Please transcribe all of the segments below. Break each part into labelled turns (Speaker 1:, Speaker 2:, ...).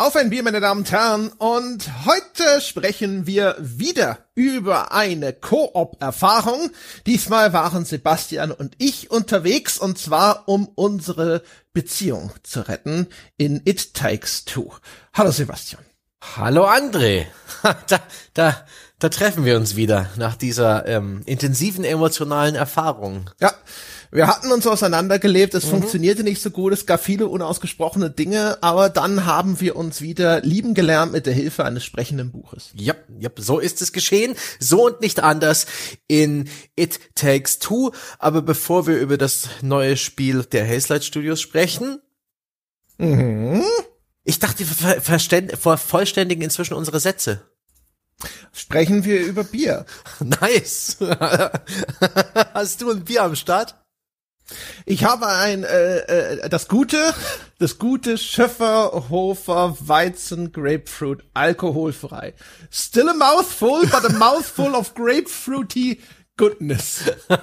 Speaker 1: Auf ein Bier, meine Damen und Herren. Und heute sprechen wir wieder über eine Koop-Erfahrung. Diesmal waren Sebastian und ich unterwegs und zwar um unsere Beziehung zu retten in It Takes Two. Hallo Sebastian.
Speaker 2: Hallo André. Da, da, da treffen wir uns wieder nach dieser ähm,
Speaker 1: intensiven emotionalen Erfahrung. Ja, wir hatten uns auseinandergelebt, es mhm. funktionierte nicht so gut, es gab viele unausgesprochene Dinge, aber dann haben wir uns wieder lieben gelernt mit der Hilfe eines sprechenden Buches. Ja, yep, yep, so ist es geschehen, so und nicht anders
Speaker 2: in It Takes Two. Aber bevor wir über das neue Spiel der Hazelight Studios sprechen,
Speaker 1: mhm.
Speaker 2: ich dachte, wir vervollständigen inzwischen unsere Sätze. Sprechen wir über Bier. Nice.
Speaker 1: Hast du ein Bier am Start? Ich habe ein äh, äh, das gute, das gute Schöfferhofer Weizen Grapefruit alkoholfrei. Still a mouthful, but a mouthful of grapefruity goodness.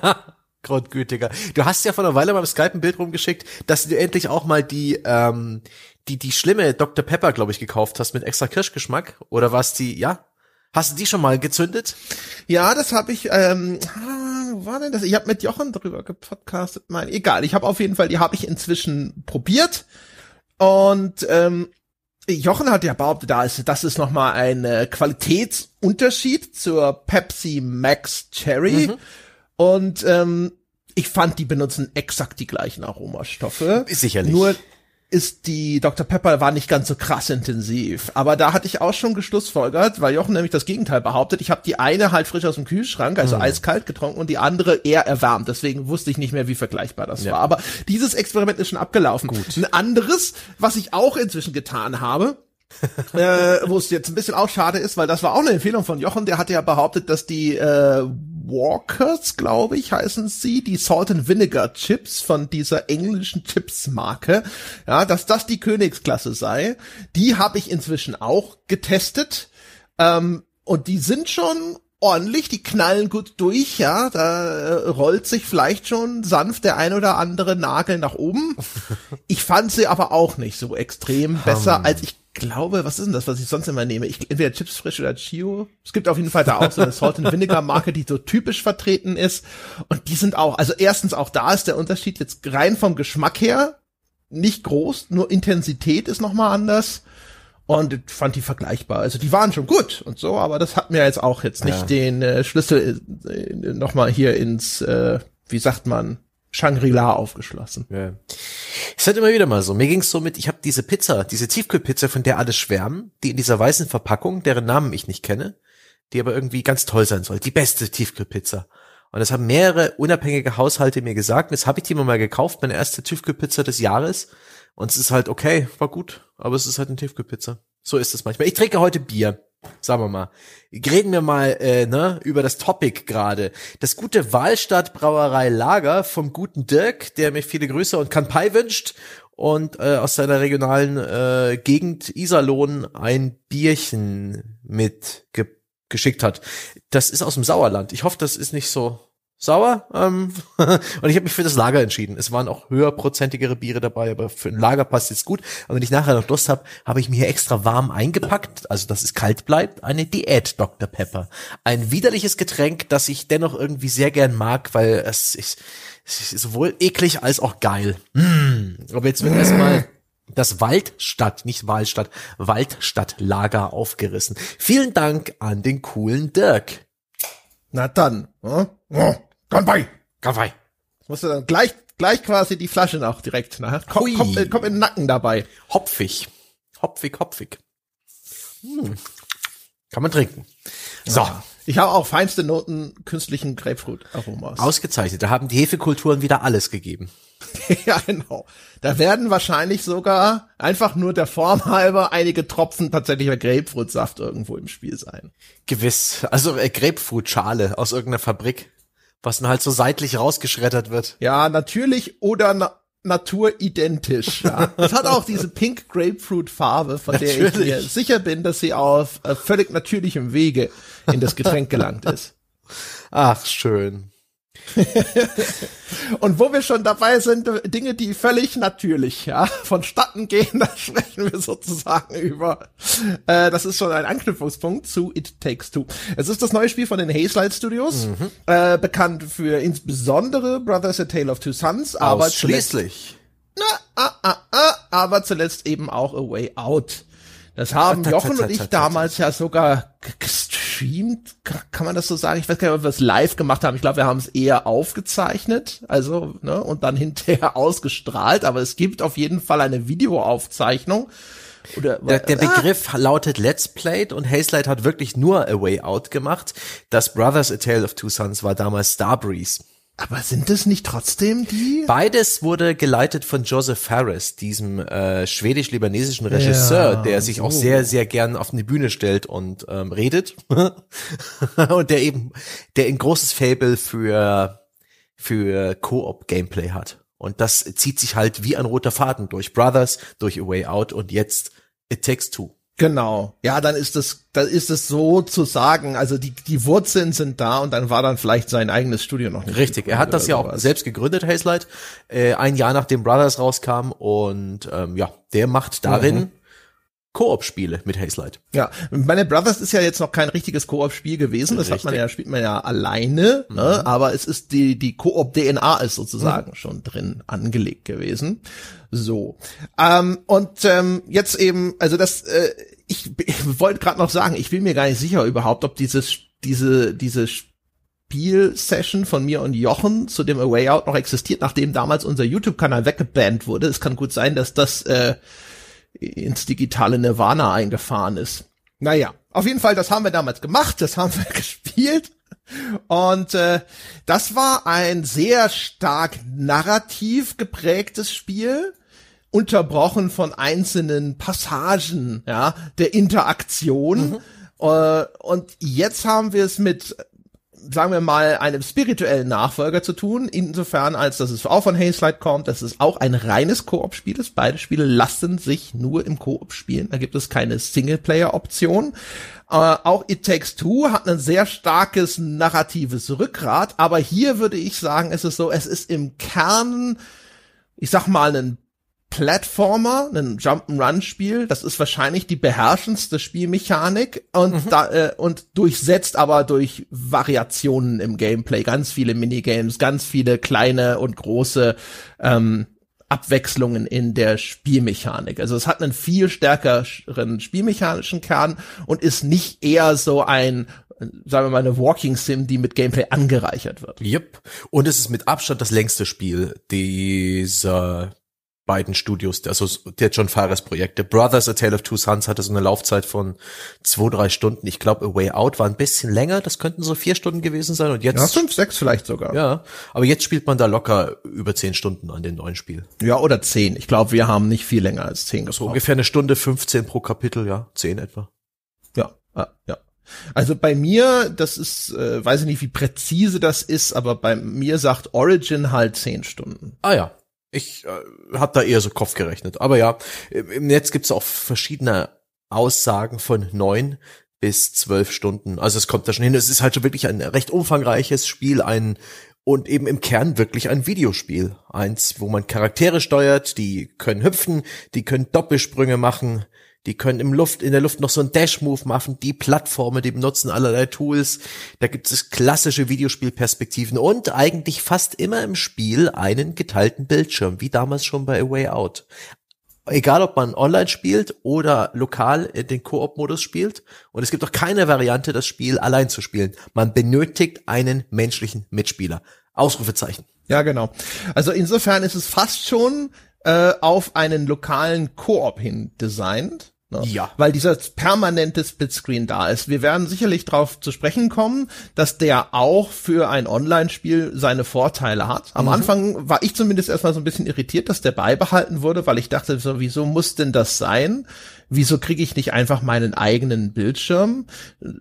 Speaker 1: Grundgütiger. Du hast ja vor einer Weile beim Skype ein Bild rumgeschickt,
Speaker 2: dass du endlich auch mal die ähm, die die schlimme Dr Pepper, glaube ich, gekauft hast mit extra Kirschgeschmack oder was die? Ja, Hast du die schon mal gezündet?
Speaker 1: Ja, das habe ich. Ähm, war denn das? Ich habe mit Jochen drüber gepodcastet. Nein, egal. Ich habe auf jeden Fall, die habe ich inzwischen probiert. Und ähm, Jochen hat ja behauptet, da ist, das ist nochmal ein äh, Qualitätsunterschied zur Pepsi Max Cherry. Mhm. Und ähm, ich fand, die benutzen exakt die gleichen Aromastoffe. Sicherlich. Nur ist die Dr. Pepper war nicht ganz so krass intensiv. Aber da hatte ich auch schon geschlussfolgert, weil Jochen nämlich das Gegenteil behauptet. Ich habe die eine halt frisch aus dem Kühlschrank, also mhm. eiskalt getrunken und die andere eher erwärmt. Deswegen wusste ich nicht mehr, wie vergleichbar das ja. war. Aber dieses Experiment ist schon abgelaufen. Gut. Ein anderes, was ich auch inzwischen getan habe, äh, wo es jetzt ein bisschen auch schade ist, weil das war auch eine Empfehlung von Jochen, der hatte ja behauptet, dass die äh, Walkers, glaube ich, heißen sie, die Salt and Vinegar Chips von dieser englischen Chips-Marke, ja, dass das die Königsklasse sei. Die habe ich inzwischen auch getestet. Ähm, und die sind schon ordentlich, die knallen gut durch, ja, da äh, rollt sich vielleicht schon sanft der ein oder andere Nagel nach oben. Ich fand sie aber auch nicht so extrem besser, als ich glaube, was ist denn das, was ich sonst immer nehme? Ich, entweder Chips Frisch oder Chio. Es gibt auf jeden Fall da auch so eine Salt and Vinegar Marke, die so typisch vertreten ist. Und die sind auch, also erstens auch da ist der Unterschied jetzt rein vom Geschmack her nicht groß, nur Intensität ist nochmal anders. Und ich fand die vergleichbar. Also die waren schon gut und so, aber das hat mir jetzt auch jetzt nicht ja. den äh, Schlüssel äh, nochmal hier ins, äh, wie sagt man, Shangri-La aufgeschlossen. Ja.
Speaker 2: Es hat immer wieder mal so. Mir ging's so mit, ich habe diese Pizza, diese Tiefkühlpizza, von der alle schwärmen, die in dieser weißen Verpackung, deren Namen ich nicht kenne, die aber irgendwie ganz toll sein soll. Die beste Tiefkühlpizza. Und das haben mehrere unabhängige Haushalte mir gesagt. Und jetzt habe ich die mir mal gekauft, meine erste Tiefkühlpizza des Jahres. Und es ist halt okay, war gut, aber es ist halt eine Tiefkühlpizza. So ist es manchmal. Ich trinke heute Bier sagen wir mal. Reden wir mal äh, ne, über das Topic gerade. Das gute Wahlstadt Brauerei Lager vom guten Dirk, der mir viele Grüße und Kanpai wünscht und äh, aus seiner regionalen äh, Gegend Iserlohn ein Bierchen geschickt hat. Das ist aus dem Sauerland. Ich hoffe, das ist nicht so sauer. Ähm, und ich habe mich für das Lager entschieden. Es waren auch höherprozentigere Biere dabei, aber für ein Lager passt jetzt gut. Aber wenn ich nachher noch Lust habe, habe ich mir hier extra warm eingepackt, also dass es kalt bleibt, eine Diät Dr. Pepper. Ein widerliches Getränk, das ich dennoch irgendwie sehr gern mag, weil es ist, es ist sowohl eklig als auch geil. Mmh. Aber jetzt wird erstmal das Waldstadt, nicht Wahlstadt, Waldstadtlager
Speaker 1: aufgerissen. Vielen Dank an den coolen Dirk. Na dann. Hm? Hm. Kanpai! Kanpai! Das musst du dann gleich, gleich quasi die Flasche noch direkt nach. Ne? Komm, komm, komm, äh, komm in den Nacken dabei. Hopfig. Hopfig, hopfig. Hm. Kann man trinken. So. Ja. Ich habe auch feinste Noten künstlichen Grapefruit-Aromas. Ausgezeichnet. Da haben die Hefekulturen
Speaker 2: wieder alles gegeben. ja,
Speaker 1: genau. Da werden wahrscheinlich sogar einfach nur der Form halber einige Tropfen tatsächlicher Grapefruitsaft irgendwo im Spiel sein. Gewiss. Also äh, Grapefruitschale aus
Speaker 2: irgendeiner Fabrik
Speaker 1: was dann halt so seitlich rausgeschreddert wird. Ja, natürlich oder na naturidentisch. Ja. Es hat auch diese Pink Grapefruit Farbe, von Natürlich. der ich mir sicher bin, dass sie auf äh, völlig natürlichem Wege in das Getränk gelangt ist. Ach, schön. und wo wir schon dabei sind, Dinge, die völlig natürlich ja, vonstatten gehen, da sprechen wir sozusagen über. Äh, das ist schon ein Anknüpfungspunkt zu It Takes Two. Es ist das neue Spiel von den Hazelight Studios, mhm. äh, bekannt für insbesondere Brothers A Tale of Two Sons, aber schließlich. Na, ah, ah, ah, aber zuletzt eben auch A Way Out. Das haben Jochen und ich damals ja sogar gestreamt, kann man das so sagen? Ich weiß gar nicht, ob wir es live gemacht haben. Ich glaube, wir haben es eher aufgezeichnet, also, ne, und dann hinterher ausgestrahlt, aber es gibt auf jeden Fall eine Videoaufzeichnung. Oder, der, der ah! Begriff ah. lautet Let's
Speaker 2: Played und Hazelight hat wirklich nur A Way Out gemacht. Das Brothers A Tale of Two Sons war damals Starbreeze.
Speaker 1: Aber sind es nicht trotzdem die?
Speaker 2: Beides wurde geleitet von Joseph Harris, diesem äh, schwedisch-libanesischen Regisseur, ja, der sich so. auch sehr, sehr gern auf eine Bühne stellt und ähm, redet. und der eben, der ein großes Fable für, für Koop-Gameplay hat. Und das zieht sich halt wie ein
Speaker 1: roter Faden durch Brothers, durch A Way Out und jetzt It Takes Two. Genau. Ja, dann ist das, dann ist es so zu sagen, also die, die Wurzeln sind da und dann war dann vielleicht sein eigenes Studio noch nicht. Richtig, er hat das ja sowas. auch selbst gegründet, Hazelight, äh, ein Jahr nachdem Brothers
Speaker 2: rauskam und ähm, ja, der macht darin mhm. Koop-Spiele mit Hazelight.
Speaker 1: Ja, meine Brothers ist ja jetzt noch kein richtiges Koop-Spiel gewesen. Das Richtig. hat man ja, spielt man ja alleine, ne? mhm. ne? aber es ist die, die Koop-DNA ist sozusagen mhm. schon drin angelegt gewesen. So. Ähm, und ähm, jetzt eben, also das, äh, ich, ich wollte gerade noch sagen, ich bin mir gar nicht sicher überhaupt, ob dieses, diese, diese Spiel-Session von mir und Jochen zu dem A Out noch existiert, nachdem damals unser YouTube-Kanal weggebannt wurde. Es kann gut sein, dass das äh, ins digitale Nirvana eingefahren ist. Naja, auf jeden Fall, das haben wir damals gemacht, das haben wir gespielt. Und äh, das war ein sehr stark narrativ geprägtes Spiel, unterbrochen von einzelnen Passagen ja, der Interaktion. Mhm. Uh, und jetzt haben wir es mit sagen wir mal, einem spirituellen Nachfolger zu tun, insofern als dass es auch von Hazelight kommt, dass es auch ein reines Koop-Spiel ist. Beide Spiele lassen sich nur im Koop spielen, da gibt es keine Singleplayer-Option. Äh, auch It Takes Two hat ein sehr starkes narratives Rückgrat, aber hier würde ich sagen, es ist so, es ist im Kern ich sag mal, ein Platformer, ein Jump'n'Run-Spiel. Das ist wahrscheinlich die beherrschendste Spielmechanik und mhm. da, äh, und durchsetzt aber durch Variationen im Gameplay ganz viele Minigames, ganz viele kleine und große ähm, Abwechslungen in der Spielmechanik. Also es hat einen viel stärkeren spielmechanischen Kern und ist nicht eher so ein sagen wir mal, eine Walking Sim, die mit Gameplay angereichert wird.
Speaker 2: Yep. Und es ist mit Abstand das längste Spiel dieser beiden Studios, also der John Fares Projekte. Brothers, A Tale of Two Sons hatte so eine Laufzeit von zwei, drei Stunden. Ich glaube, A Way Out war ein bisschen länger. Das könnten so vier Stunden gewesen sein. Und jetzt. Ja, fünf, sechs vielleicht sogar. Ja. Aber jetzt spielt man da locker über zehn Stunden an dem neuen Spiel. Ja, oder zehn.
Speaker 1: Ich glaube, wir haben nicht viel länger als zehn gebraucht. So ungefähr eine Stunde 15 pro Kapitel, ja. Zehn etwa. Ja, ah, ja. Also bei mir, das ist, äh, weiß ich nicht, wie präzise das ist, aber bei mir sagt Origin halt zehn Stunden. Ah ja, ich äh, habe da
Speaker 2: eher so Kopf gerechnet. Aber ja, im Netz gibt's auch verschiedene Aussagen von neun bis zwölf Stunden. Also es kommt da schon hin. Es ist halt schon wirklich ein recht umfangreiches Spiel, ein und eben im Kern wirklich ein Videospiel. Eins, wo man Charaktere steuert, die können hüpfen, die können Doppelsprünge machen, die können im Luft, in der Luft noch so einen Dash-Move machen. Die Plattformen, die benutzen allerlei Tools. Da gibt es klassische Videospielperspektiven und eigentlich fast immer im Spiel einen geteilten Bildschirm, wie damals schon bei A Way Out. Egal, ob man online spielt oder lokal in den Koop-Modus spielt. Und es gibt auch keine Variante, das Spiel allein zu spielen. Man benötigt einen menschlichen
Speaker 1: Mitspieler. Ausrufezeichen. Ja, genau. Also insofern ist es fast schon äh, auf einen lokalen Koop hin designt. Ne? Ja. Weil dieser permanente Splitscreen da ist. Wir werden sicherlich darauf zu sprechen kommen, dass der auch für ein Online-Spiel seine Vorteile hat. Am mhm. Anfang war ich zumindest erstmal so ein bisschen irritiert, dass der beibehalten wurde, weil ich dachte, so, wieso muss denn das sein? Wieso kriege ich nicht einfach meinen eigenen Bildschirm?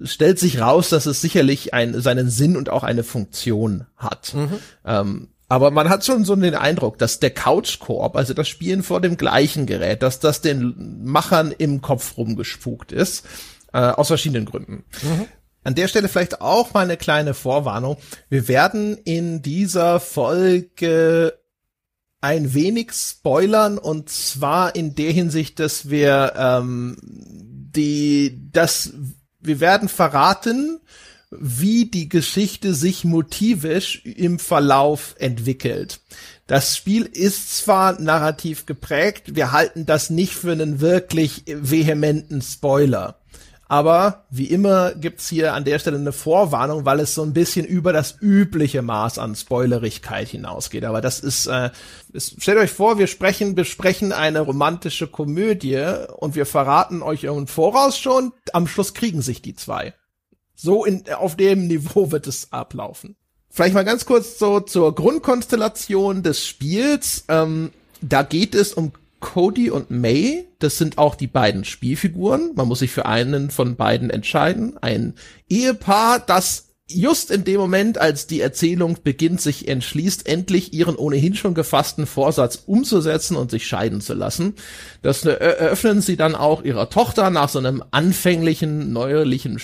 Speaker 1: Stellt sich raus, dass es sicherlich ein, seinen Sinn und auch eine Funktion hat. Mhm. Ähm, aber man hat schon so den Eindruck, dass der Couchkorb, also das Spielen vor dem gleichen Gerät, dass das den Machern im Kopf rumgespukt ist, äh, aus verschiedenen Gründen. Mhm. An der Stelle vielleicht auch mal eine kleine Vorwarnung. Wir werden in dieser Folge ein wenig spoilern und zwar in der Hinsicht, dass wir ähm, die, dass wir werden verraten, wie die Geschichte sich motivisch im Verlauf entwickelt. Das Spiel ist zwar narrativ geprägt, wir halten das nicht für einen wirklich vehementen Spoiler. Aber wie immer gibt's hier an der Stelle eine Vorwarnung, weil es so ein bisschen über das übliche Maß an Spoilerigkeit hinausgeht. Aber das ist, äh, ist, stellt euch vor, wir sprechen, besprechen eine romantische Komödie und wir verraten euch im Voraus schon, am Schluss kriegen sich die zwei. So in, auf dem Niveau wird es ablaufen. Vielleicht mal ganz kurz so zur Grundkonstellation des Spiels. Ähm, da geht es um Cody und May. Das sind auch die beiden Spielfiguren. Man muss sich für einen von beiden entscheiden. Ein Ehepaar, das just in dem Moment, als die Erzählung beginnt, sich entschließt, endlich ihren ohnehin schon gefassten Vorsatz umzusetzen und sich scheiden zu lassen. Das eröffnen sie dann auch ihrer Tochter nach so einem anfänglichen, neuerlichen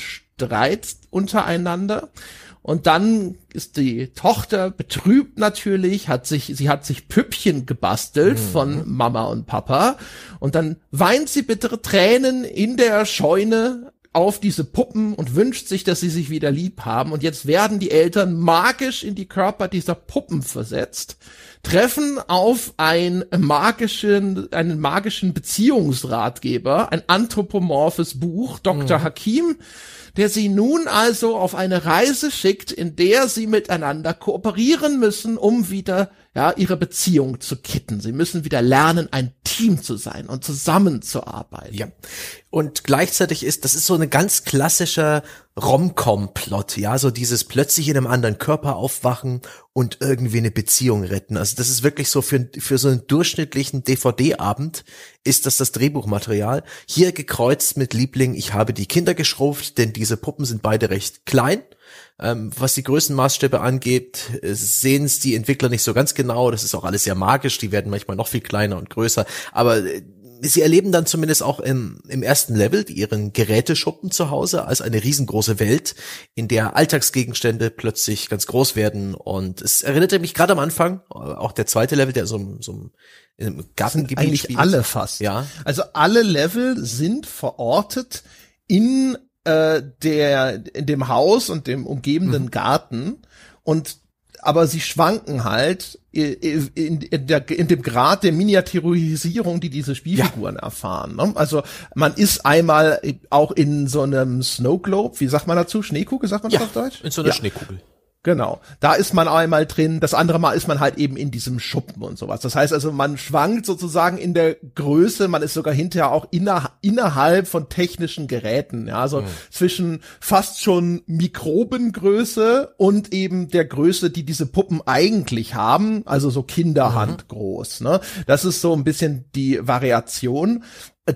Speaker 1: Streit untereinander. Und dann ist die Tochter betrübt natürlich, hat sich, sie hat sich Püppchen gebastelt mhm. von Mama und Papa. Und dann weint sie bittere Tränen in der Scheune auf diese Puppen und wünscht sich, dass sie sich wieder lieb haben. Und jetzt werden die Eltern magisch in die Körper dieser Puppen versetzt, treffen auf einen magischen, einen magischen Beziehungsratgeber, ein anthropomorphes Buch, Dr. Mhm. Hakim, der sie nun also auf eine Reise schickt, in der sie miteinander kooperieren müssen, um wieder ja, ihre Beziehung zu kitten. Sie müssen wieder lernen, ein Team zu sein und zusammenzuarbeiten. Ja und gleichzeitig ist, das ist so
Speaker 2: eine ganz klassischer Rom-Com-Plot, ja, so dieses plötzlich in einem anderen Körper aufwachen und irgendwie eine Beziehung retten. Also das ist wirklich so für, für so einen durchschnittlichen DVD-Abend ist das das Drehbuchmaterial. Hier gekreuzt mit Liebling, ich habe die Kinder geschrumpft, denn diese Puppen sind beide recht klein. Ähm, was die Größenmaßstäbe angeht, äh, sehen es die Entwickler nicht so ganz genau. Das ist auch alles sehr magisch. Die werden manchmal noch viel kleiner und größer. Aber äh, sie erleben dann zumindest auch im, im ersten Level ihren Geräteschuppen zu Hause als eine riesengroße Welt, in der Alltagsgegenstände plötzlich ganz groß werden. Und es erinnerte mich gerade am Anfang, äh, auch der zweite Level, der so, so im Gartengebiet eigentlich spielt. alle
Speaker 1: fast. Ja. Also alle Level sind verortet in äh, der in dem Haus und dem umgebenden mhm. Garten und aber sie schwanken halt in, in, der, in dem Grad der Miniaturisierung, die diese Spielfiguren ja. erfahren. Ne? Also man ist einmal auch in so einem Snow Globe, wie sagt man dazu? Schneekugel, sagt man ja, das auf Deutsch? In so einer ja. Schneekugel. Genau. Da ist man einmal drin, das andere Mal ist man halt eben in diesem Schuppen und sowas. Das heißt also, man schwankt sozusagen in der Größe, man ist sogar hinterher auch inner, innerhalb von technischen Geräten. Ja, also mhm. zwischen fast schon Mikrobengröße und eben der Größe, die diese Puppen eigentlich haben, also so Kinderhand mhm. groß. Ne? Das ist so ein bisschen die Variation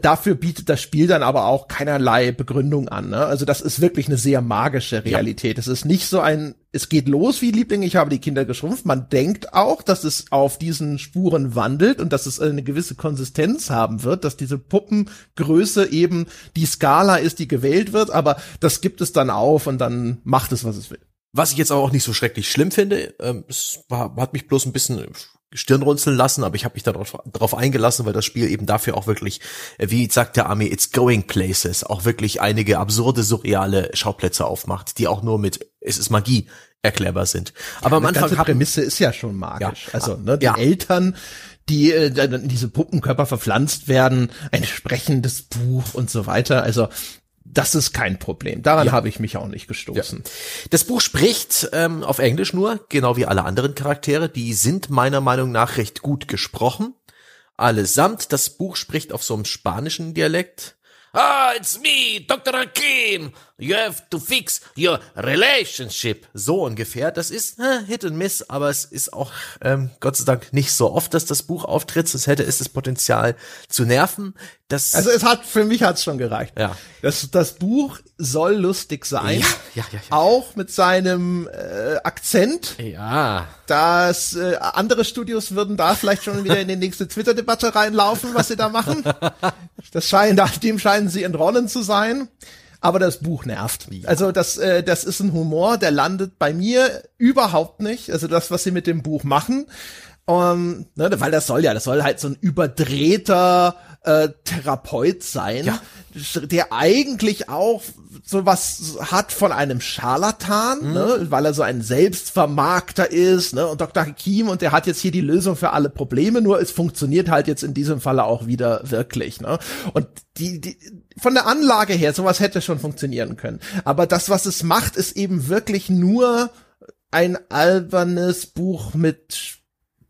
Speaker 1: dafür bietet das Spiel dann aber auch keinerlei Begründung an. Ne? Also das ist wirklich eine sehr magische Realität. Es ja. ist nicht so ein es geht los wie Liebling, ich habe die Kinder geschrumpft. Man denkt auch, dass es auf diesen Spuren wandelt und dass es eine gewisse Konsistenz haben wird, dass diese Puppengröße eben die Skala ist, die gewählt wird, aber das gibt es dann auf und dann macht es, was es will.
Speaker 2: Was ich jetzt auch nicht so schrecklich schlimm finde, ähm, es war, hat mich bloß ein bisschen Stirnrunzeln lassen, aber ich habe mich darauf drauf eingelassen, weil das Spiel eben dafür auch wirklich, äh, wie sagt der Army, it's going places, auch wirklich einige absurde, surreale Schauplätze aufmacht, die auch nur mit, es ist Magie, erklärbar sind. Aber ja, am Anfang ganze
Speaker 1: Prämisse ist ja schon magisch. Ja, also ne, die ja. Eltern, die äh, in diese Puppenkörper verpflanzt werden, ein sprechendes Buch und so weiter. Also das ist kein Problem. Daran ja. habe ich mich auch nicht gestoßen. Ja. Das Buch spricht ähm, auf Englisch nur,
Speaker 2: genau wie alle anderen Charaktere. Die sind meiner Meinung nach recht gut gesprochen. Allesamt. Das Buch spricht auf so einem spanischen Dialekt. Ah, it's me, Dr. Hakim. You have to fix your relationship. So ungefähr. Das ist äh, Hit and Miss, aber es ist auch ähm, Gott sei Dank nicht so oft, dass das Buch auftritt. Sonst hätte es das
Speaker 1: Potenzial zu nerven. Das also es hat für mich hat's schon gereicht. Ja. Das, das Buch soll lustig sein. Ja, ja, ja, ja. Auch mit seinem äh, Akzent.
Speaker 2: Ja.
Speaker 1: Das äh, andere Studios würden da vielleicht schon wieder in die nächste Twitter-Debatte reinlaufen, was sie da machen. Das scheinen, dem scheinen sie entronnen zu sein aber das Buch nervt. Ja. Also das, äh, das ist ein Humor, der landet bei mir überhaupt nicht. Also das, was sie mit dem Buch machen, um, ähm, ne, weil das soll ja, das soll halt so ein überdrehter äh, Therapeut sein, ja. der eigentlich auch sowas hat von einem Scharlatan, mhm. ne, weil er so ein Selbstvermarkter ist, ne, und Dr. Hakim und der hat jetzt hier die Lösung für alle Probleme, nur es funktioniert halt jetzt in diesem Falle auch wieder wirklich, ne? Und die, die von der Anlage her, sowas hätte schon funktionieren können. Aber das, was es macht, ist eben wirklich nur ein albernes Buch mit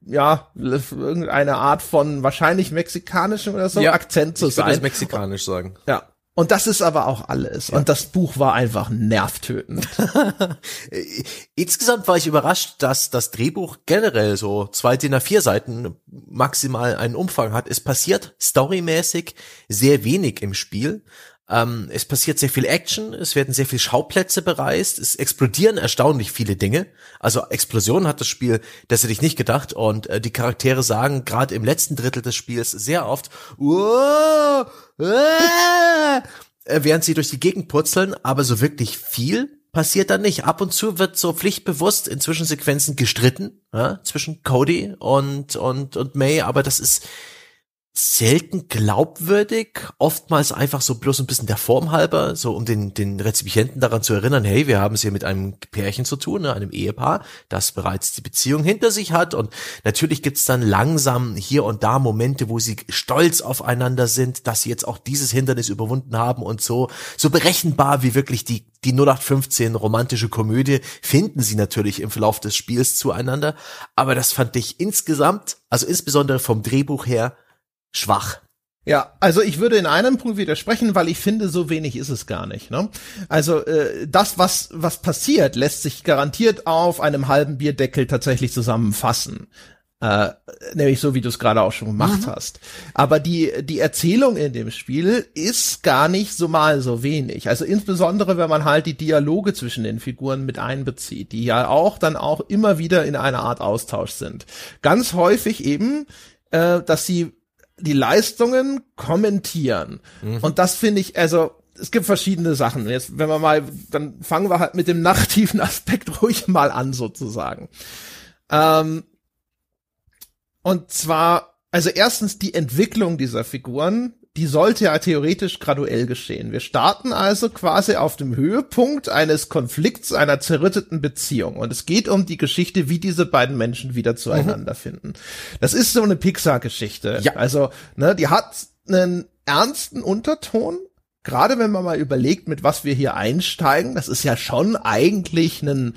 Speaker 1: ja, irgendeine Art von wahrscheinlich mexikanischem oder so ja, Akzent zu ich sein. Ich
Speaker 2: mexikanisch sagen. Ja.
Speaker 1: Und das ist aber auch alles.
Speaker 2: Ja. Und das Buch war einfach nervtötend. Insgesamt war ich überrascht, dass das Drehbuch generell so zwei DIN A4 Seiten maximal einen Umfang hat. Es passiert storymäßig sehr wenig im Spiel, ähm, es passiert sehr viel Action, es werden sehr viele Schauplätze bereist, es explodieren erstaunlich viele Dinge. Also Explosionen hat das Spiel, das hätte ich nicht gedacht. Und äh, die Charaktere sagen gerade im letzten Drittel des Spiels sehr oft, Whoa, äh, während sie durch die Gegend purzeln, aber so wirklich viel passiert dann nicht. Ab und zu wird so pflichtbewusst in Zwischensequenzen gestritten ja, zwischen Cody und und und May, aber das ist selten glaubwürdig, oftmals einfach so bloß ein bisschen der Form halber, so um den, den Rezipienten daran zu erinnern, hey, wir haben es hier mit einem Pärchen zu tun, ne, einem Ehepaar, das bereits die Beziehung hinter sich hat und natürlich gibt's dann langsam hier und da Momente, wo sie stolz aufeinander sind, dass sie jetzt auch dieses Hindernis überwunden haben und so, so berechenbar wie wirklich die, die 0815 romantische Komödie finden sie natürlich im Verlauf des Spiels
Speaker 1: zueinander, aber das fand ich insgesamt, also insbesondere vom Drehbuch her, schwach. Ja, also ich würde in einem Punkt widersprechen, weil ich finde, so wenig ist es gar nicht. Ne? Also äh, das, was was passiert, lässt sich garantiert auf einem halben Bierdeckel tatsächlich zusammenfassen. Äh, nämlich so, wie du es gerade auch schon gemacht mhm. hast. Aber die, die Erzählung in dem Spiel ist gar nicht so mal so wenig. Also insbesondere, wenn man halt die Dialoge zwischen den Figuren mit einbezieht, die ja auch dann auch immer wieder in einer Art Austausch sind. Ganz häufig eben, äh, dass sie die Leistungen kommentieren. Mhm. Und das finde ich, also es gibt verschiedene Sachen. Jetzt, wenn wir mal, dann fangen wir halt mit dem nachtiven Aspekt ruhig mal an, sozusagen. Ähm, und zwar, also erstens die Entwicklung dieser Figuren die sollte ja theoretisch graduell geschehen. Wir starten also quasi auf dem Höhepunkt eines Konflikts, einer zerrütteten Beziehung. Und es geht um die Geschichte, wie diese beiden Menschen wieder zueinander mhm. finden. Das ist so eine Pixar-Geschichte. Ja. Also, ne, die hat einen ernsten Unterton. Gerade wenn man mal überlegt, mit was wir hier einsteigen, das ist ja schon eigentlich ein,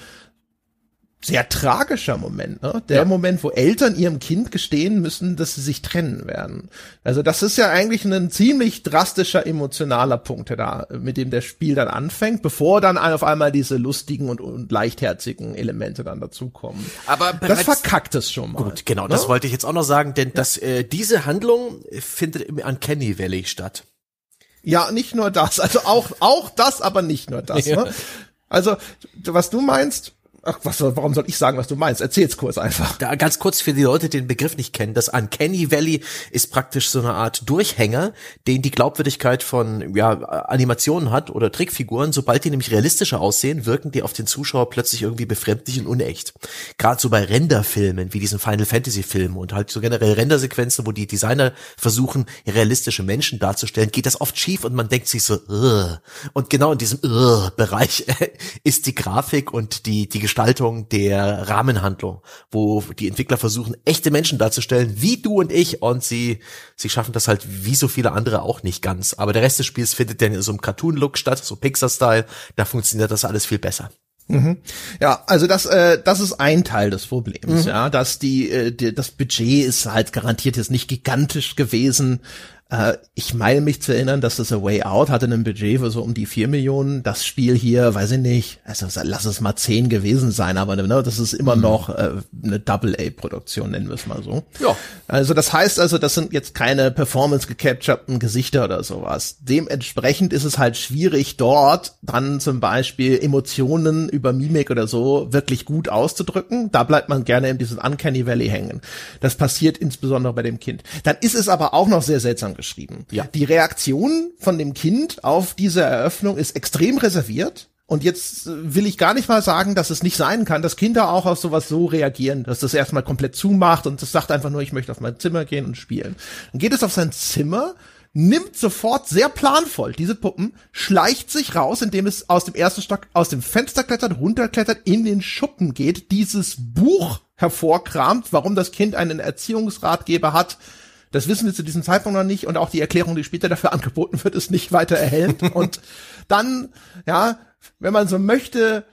Speaker 1: sehr tragischer Moment, ne? Der ja. Moment, wo Eltern ihrem Kind gestehen müssen, dass sie sich trennen werden. Also das ist ja eigentlich ein ziemlich drastischer emotionaler Punkt, da, mit dem der Spiel dann anfängt, bevor dann auf einmal diese lustigen und, und leichtherzigen Elemente dann dazukommen. Aber das verkackt es schon mal. Gut, genau, ne? das wollte ich jetzt auch noch sagen, denn ja. das, äh, diese Handlung
Speaker 2: findet im Uncanny Valley statt.
Speaker 1: Ja, nicht nur das, also auch auch das, aber nicht nur das. Ja. Ne? Also was du meinst, Ach, was, warum soll ich sagen, was du
Speaker 2: meinst? Erzähl's kurz einfach. Da ganz kurz für die Leute, die den Begriff nicht kennen. Das Uncanny Valley ist praktisch so eine Art Durchhänger, den die Glaubwürdigkeit von ja, Animationen hat oder Trickfiguren. Sobald die nämlich realistischer aussehen, wirken die auf den Zuschauer plötzlich irgendwie befremdlich und unecht. Gerade so bei Renderfilmen, wie diesen Final Fantasy Filmen und halt so generell Rendersequenzen, wo die Designer versuchen, realistische Menschen darzustellen, geht das oft schief und man denkt sich so, Ugh. und genau in diesem Ugh Bereich ist die Grafik und die, die Gestaltung der Rahmenhandlung, wo die Entwickler versuchen, echte Menschen darzustellen, wie du und ich, und sie, sie schaffen das halt wie so viele andere auch nicht ganz. Aber der Rest des Spiels findet dann in so einem Cartoon-Look statt, so
Speaker 1: Pixar-Style, da funktioniert das alles viel besser. Mhm. Ja, also das äh, das ist ein Teil des Problems, mhm. ja, dass die, äh, die das Budget ist halt garantiert jetzt nicht gigantisch gewesen, äh, ich meine mich zu erinnern, dass das A Way Out hatte ein Budget für so um die vier Millionen. Das Spiel hier, weiß ich nicht, also lass es mal zehn gewesen sein, aber ne, das ist immer mhm. noch äh, eine Double-A-Produktion, nennen wir es mal so. Ja. Also das heißt also, das sind jetzt keine Performance-gecapturten Gesichter oder sowas. Dementsprechend ist es halt schwierig, dort dann zum Beispiel Emotionen über Mimik oder so wirklich gut auszudrücken. Da bleibt man gerne in diesem Uncanny Valley hängen. Das passiert insbesondere bei dem Kind. Dann ist es aber auch noch sehr seltsam geschrieben. Ja. Die Reaktion von dem Kind auf diese Eröffnung ist extrem reserviert. Und jetzt äh, will ich gar nicht mal sagen, dass es nicht sein kann, dass Kinder auch auf sowas so reagieren, dass das erstmal komplett zumacht und das sagt einfach nur, ich möchte auf mein Zimmer gehen und spielen. Dann geht es auf sein Zimmer, nimmt sofort sehr planvoll diese Puppen, schleicht sich raus, indem es aus dem ersten Stock, aus dem Fenster klettert, runterklettert, in den Schuppen geht, dieses Buch hervorkramt, warum das Kind einen Erziehungsratgeber hat, das wissen wir zu diesem Zeitpunkt noch nicht und auch die Erklärung, die später dafür angeboten wird, ist nicht weiter erhellend. und dann, ja, wenn man so möchte,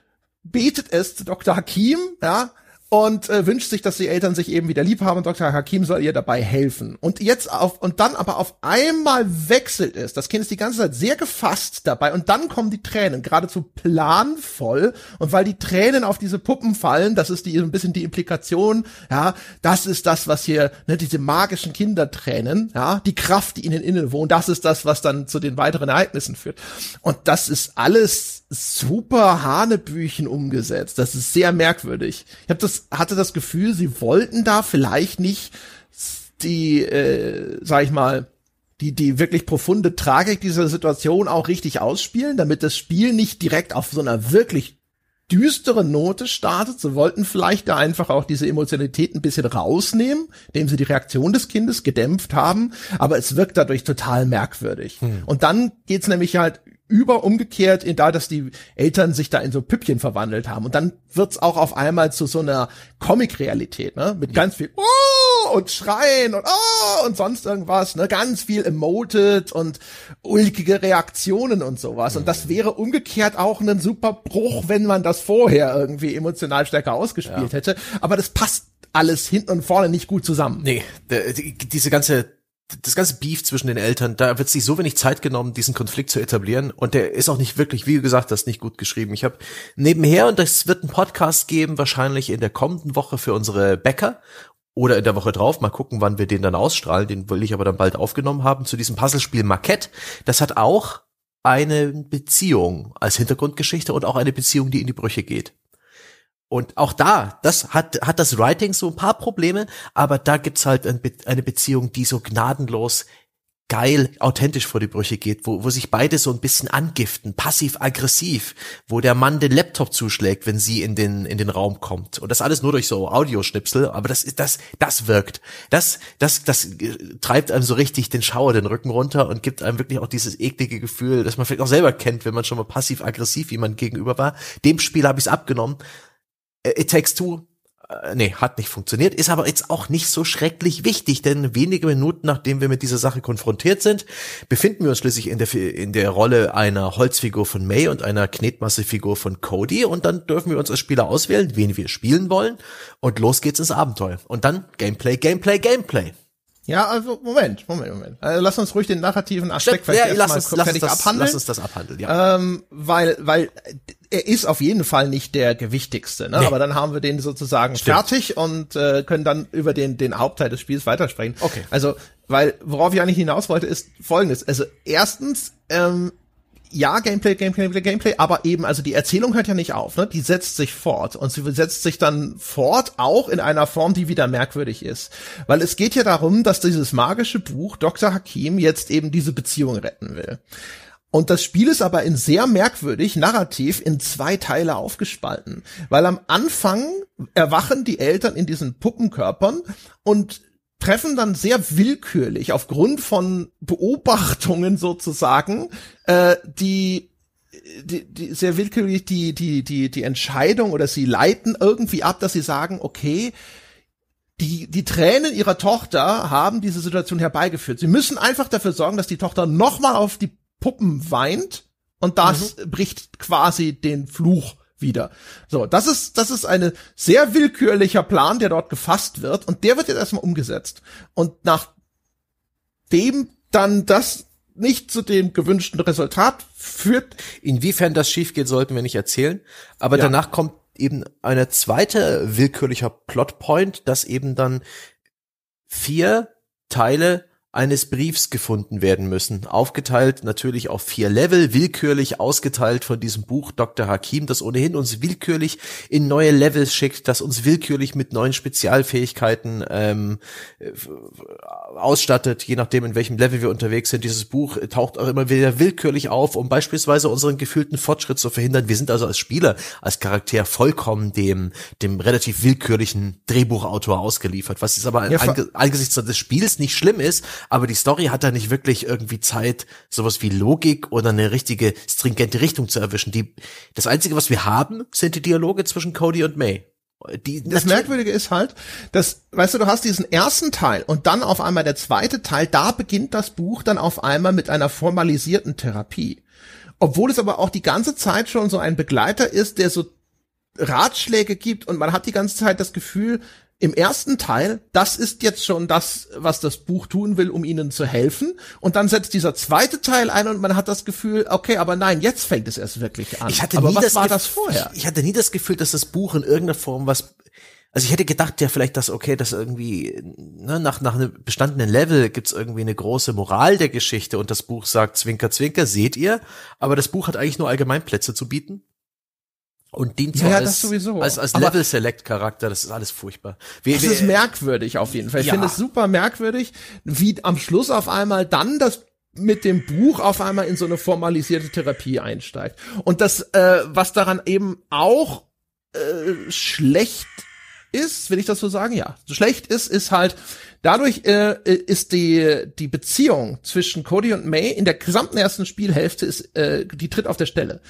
Speaker 1: betet es zu Dr. Hakim, ja, und äh, wünscht sich, dass die Eltern sich eben wieder lieb haben Dr. Hakim soll ihr dabei helfen. Und jetzt auf und dann aber auf einmal wechselt es. Das Kind ist die ganze Zeit sehr gefasst dabei und dann kommen die Tränen geradezu planvoll und weil die Tränen auf diese Puppen fallen, das ist die so ein bisschen die Implikation, ja, das ist das, was hier ne, diese magischen Kindertränen, ja, die Kraft, die ihnen innen wohnt, das ist das, was dann zu den weiteren Ereignissen führt. Und das ist alles super Hanebüchen umgesetzt. Das ist sehr merkwürdig. Ich habe das hatte das Gefühl, sie wollten da vielleicht nicht die, äh, sag ich mal, die, die wirklich profunde Tragik dieser Situation auch richtig ausspielen, damit das Spiel nicht direkt auf so einer wirklich düstere Note startet. Sie wollten vielleicht da einfach auch diese Emotionalität ein bisschen rausnehmen, indem sie die Reaktion des Kindes gedämpft haben, aber es wirkt dadurch total merkwürdig. Hm. Und dann geht's nämlich halt über umgekehrt in da, dass die Eltern sich da in so Püppchen verwandelt haben. Und dann wird's auch auf einmal zu so einer Comic-Realität, ne? Mit ja. ganz viel oh! und Schreien und oh! und sonst irgendwas, ne? Ganz viel emoted und ulkige Reaktionen und sowas. Mhm. Und das wäre umgekehrt auch ein super Bruch, wenn man das vorher irgendwie emotional stärker ausgespielt ja. hätte. Aber das passt alles hinten und vorne nicht gut zusammen. Nee, diese ganze
Speaker 2: das ganze Beef zwischen den Eltern, da wird sich so wenig Zeit genommen, diesen Konflikt zu etablieren. Und der ist auch nicht wirklich, wie gesagt, das nicht gut geschrieben. Ich habe nebenher, und es wird einen Podcast geben, wahrscheinlich in der kommenden Woche für unsere Bäcker oder in der Woche drauf. Mal gucken, wann wir den dann ausstrahlen. Den will ich aber dann bald aufgenommen haben zu diesem Puzzlespiel Marquette. Das hat auch eine Beziehung als Hintergrundgeschichte und auch eine Beziehung, die in die Brüche geht. Und auch da, das hat, hat das Writing so ein paar Probleme, aber da gibt's halt ein, eine Beziehung, die so gnadenlos geil authentisch vor die Brüche geht, wo, wo sich beide so ein bisschen angiften, passiv-aggressiv, wo der Mann den Laptop zuschlägt, wenn sie in den, in den Raum kommt. Und das alles nur durch so Audioschnipsel, aber das ist, das, das wirkt. Das, das, das äh, treibt einem so richtig den Schauer den Rücken runter und gibt einem wirklich auch dieses eklige Gefühl, dass man vielleicht auch selber kennt, wenn man schon mal passiv-aggressiv jemand gegenüber war. Dem Spiel habe ich es abgenommen. Äh, It Takes Two äh, nee, hat nicht funktioniert, ist aber jetzt auch nicht so schrecklich wichtig, denn wenige Minuten nachdem wir mit dieser Sache konfrontiert sind, befinden wir uns schließlich in der, in der Rolle einer Holzfigur von May und einer Knetmassefigur von Cody und dann dürfen wir uns als Spieler auswählen, wen wir spielen wollen und los geht's ins Abenteuer. Und dann Gameplay, Gameplay, Gameplay.
Speaker 1: Ja, also Moment, Moment, Moment. Also, lass uns ruhig den narrativen Aspekt Stimmt, vielleicht ja, erstmal lass, uns, lass, uns das, abhandeln. Lass uns das abhandeln, ja. Ähm, weil, weil er ist auf jeden Fall nicht der gewichtigste, ne? Nee. aber dann haben wir den sozusagen Stimmt. fertig und äh, können dann über den, den Hauptteil des Spiels weitersprechen. Okay. Also, weil, worauf ich eigentlich hinaus wollte, ist folgendes. Also erstens, ähm, ja, Gameplay, Gameplay, Gameplay, Gameplay, aber eben, also die Erzählung hört ja nicht auf, ne? Die setzt sich fort. Und sie setzt sich dann fort, auch in einer Form, die wieder merkwürdig ist. Weil es geht ja darum, dass dieses magische Buch Dr. Hakim jetzt eben diese Beziehung retten will. Und das Spiel ist aber in sehr merkwürdig narrativ in zwei Teile aufgespalten. Weil am Anfang erwachen die Eltern in diesen Puppenkörpern und treffen dann sehr willkürlich aufgrund von Beobachtungen sozusagen äh, die die, die sehr willkürlich die die die die Entscheidung oder sie leiten irgendwie ab, dass sie sagen, okay, die die Tränen ihrer Tochter haben diese Situation herbeigeführt. Sie müssen einfach dafür sorgen, dass die Tochter nochmal auf die Puppen weint und das mhm. bricht quasi den Fluch wieder. So, das ist, das ist eine sehr willkürlicher Plan, der dort gefasst wird und der wird jetzt erstmal umgesetzt. Und nachdem dann das nicht zu dem gewünschten Resultat führt. Inwiefern
Speaker 2: das schief geht, sollten wir nicht erzählen. Aber ja. danach kommt eben eine zweite willkürlicher Plotpoint, dass eben dann vier Teile eines Briefs gefunden werden müssen. Aufgeteilt natürlich auf vier Level, willkürlich ausgeteilt von diesem Buch Dr. Hakim, das ohnehin uns willkürlich in neue Levels schickt, das uns willkürlich mit neuen Spezialfähigkeiten ähm, äh, ausstattet, je nachdem, in welchem Level wir unterwegs sind. Dieses Buch taucht auch immer wieder willkürlich auf, um beispielsweise unseren gefühlten Fortschritt zu verhindern. Wir sind also als Spieler, als Charakter vollkommen dem, dem relativ willkürlichen Drehbuchautor ausgeliefert, was jetzt aber ja, angesichts des Spiels nicht schlimm ist, aber die Story hat da nicht wirklich irgendwie Zeit, sowas wie Logik oder eine richtige stringente Richtung zu
Speaker 1: erwischen. Die, das Einzige, was wir haben, sind die Dialoge zwischen Cody und May. Die, das Merkwürdige ist halt, dass, weißt du, du hast diesen ersten Teil und dann auf einmal der zweite Teil, da beginnt das Buch dann auf einmal mit einer formalisierten Therapie. Obwohl es aber auch die ganze Zeit schon so ein Begleiter ist, der so Ratschläge gibt und man hat die ganze Zeit das Gefühl, im ersten Teil, das ist jetzt schon das, was das Buch tun will, um ihnen zu helfen. Und dann setzt dieser zweite Teil ein und man hat das Gefühl, okay, aber nein, jetzt fängt es erst wirklich an. Ich hatte aber nie was das war das vorher? Ich, hatte nie das Gefühl, dass das Buch in irgendeiner Form was also
Speaker 2: ich hätte gedacht, ja vielleicht, dass okay, dass irgendwie ne, nach nach einem bestandenen Level gibt's irgendwie eine große Moral der Geschichte und das Buch sagt Zwinker Zwinker, seht ihr? Aber das Buch hat eigentlich nur Allgemeinplätze
Speaker 1: zu bieten und den zwar ja, als, als, als Level Select Charakter, das ist alles furchtbar. Wie, das ist merkwürdig auf jeden Fall. Ich ja. finde es super merkwürdig, wie am Schluss auf einmal dann das mit dem Buch auf einmal in so eine formalisierte Therapie einsteigt. Und das, äh, was daran eben auch äh, schlecht ist, will ich das so sagen? Ja. Schlecht ist, ist halt, dadurch äh, ist die, die Beziehung zwischen Cody und May in der gesamten ersten Spielhälfte, ist, äh, die tritt auf der Stelle.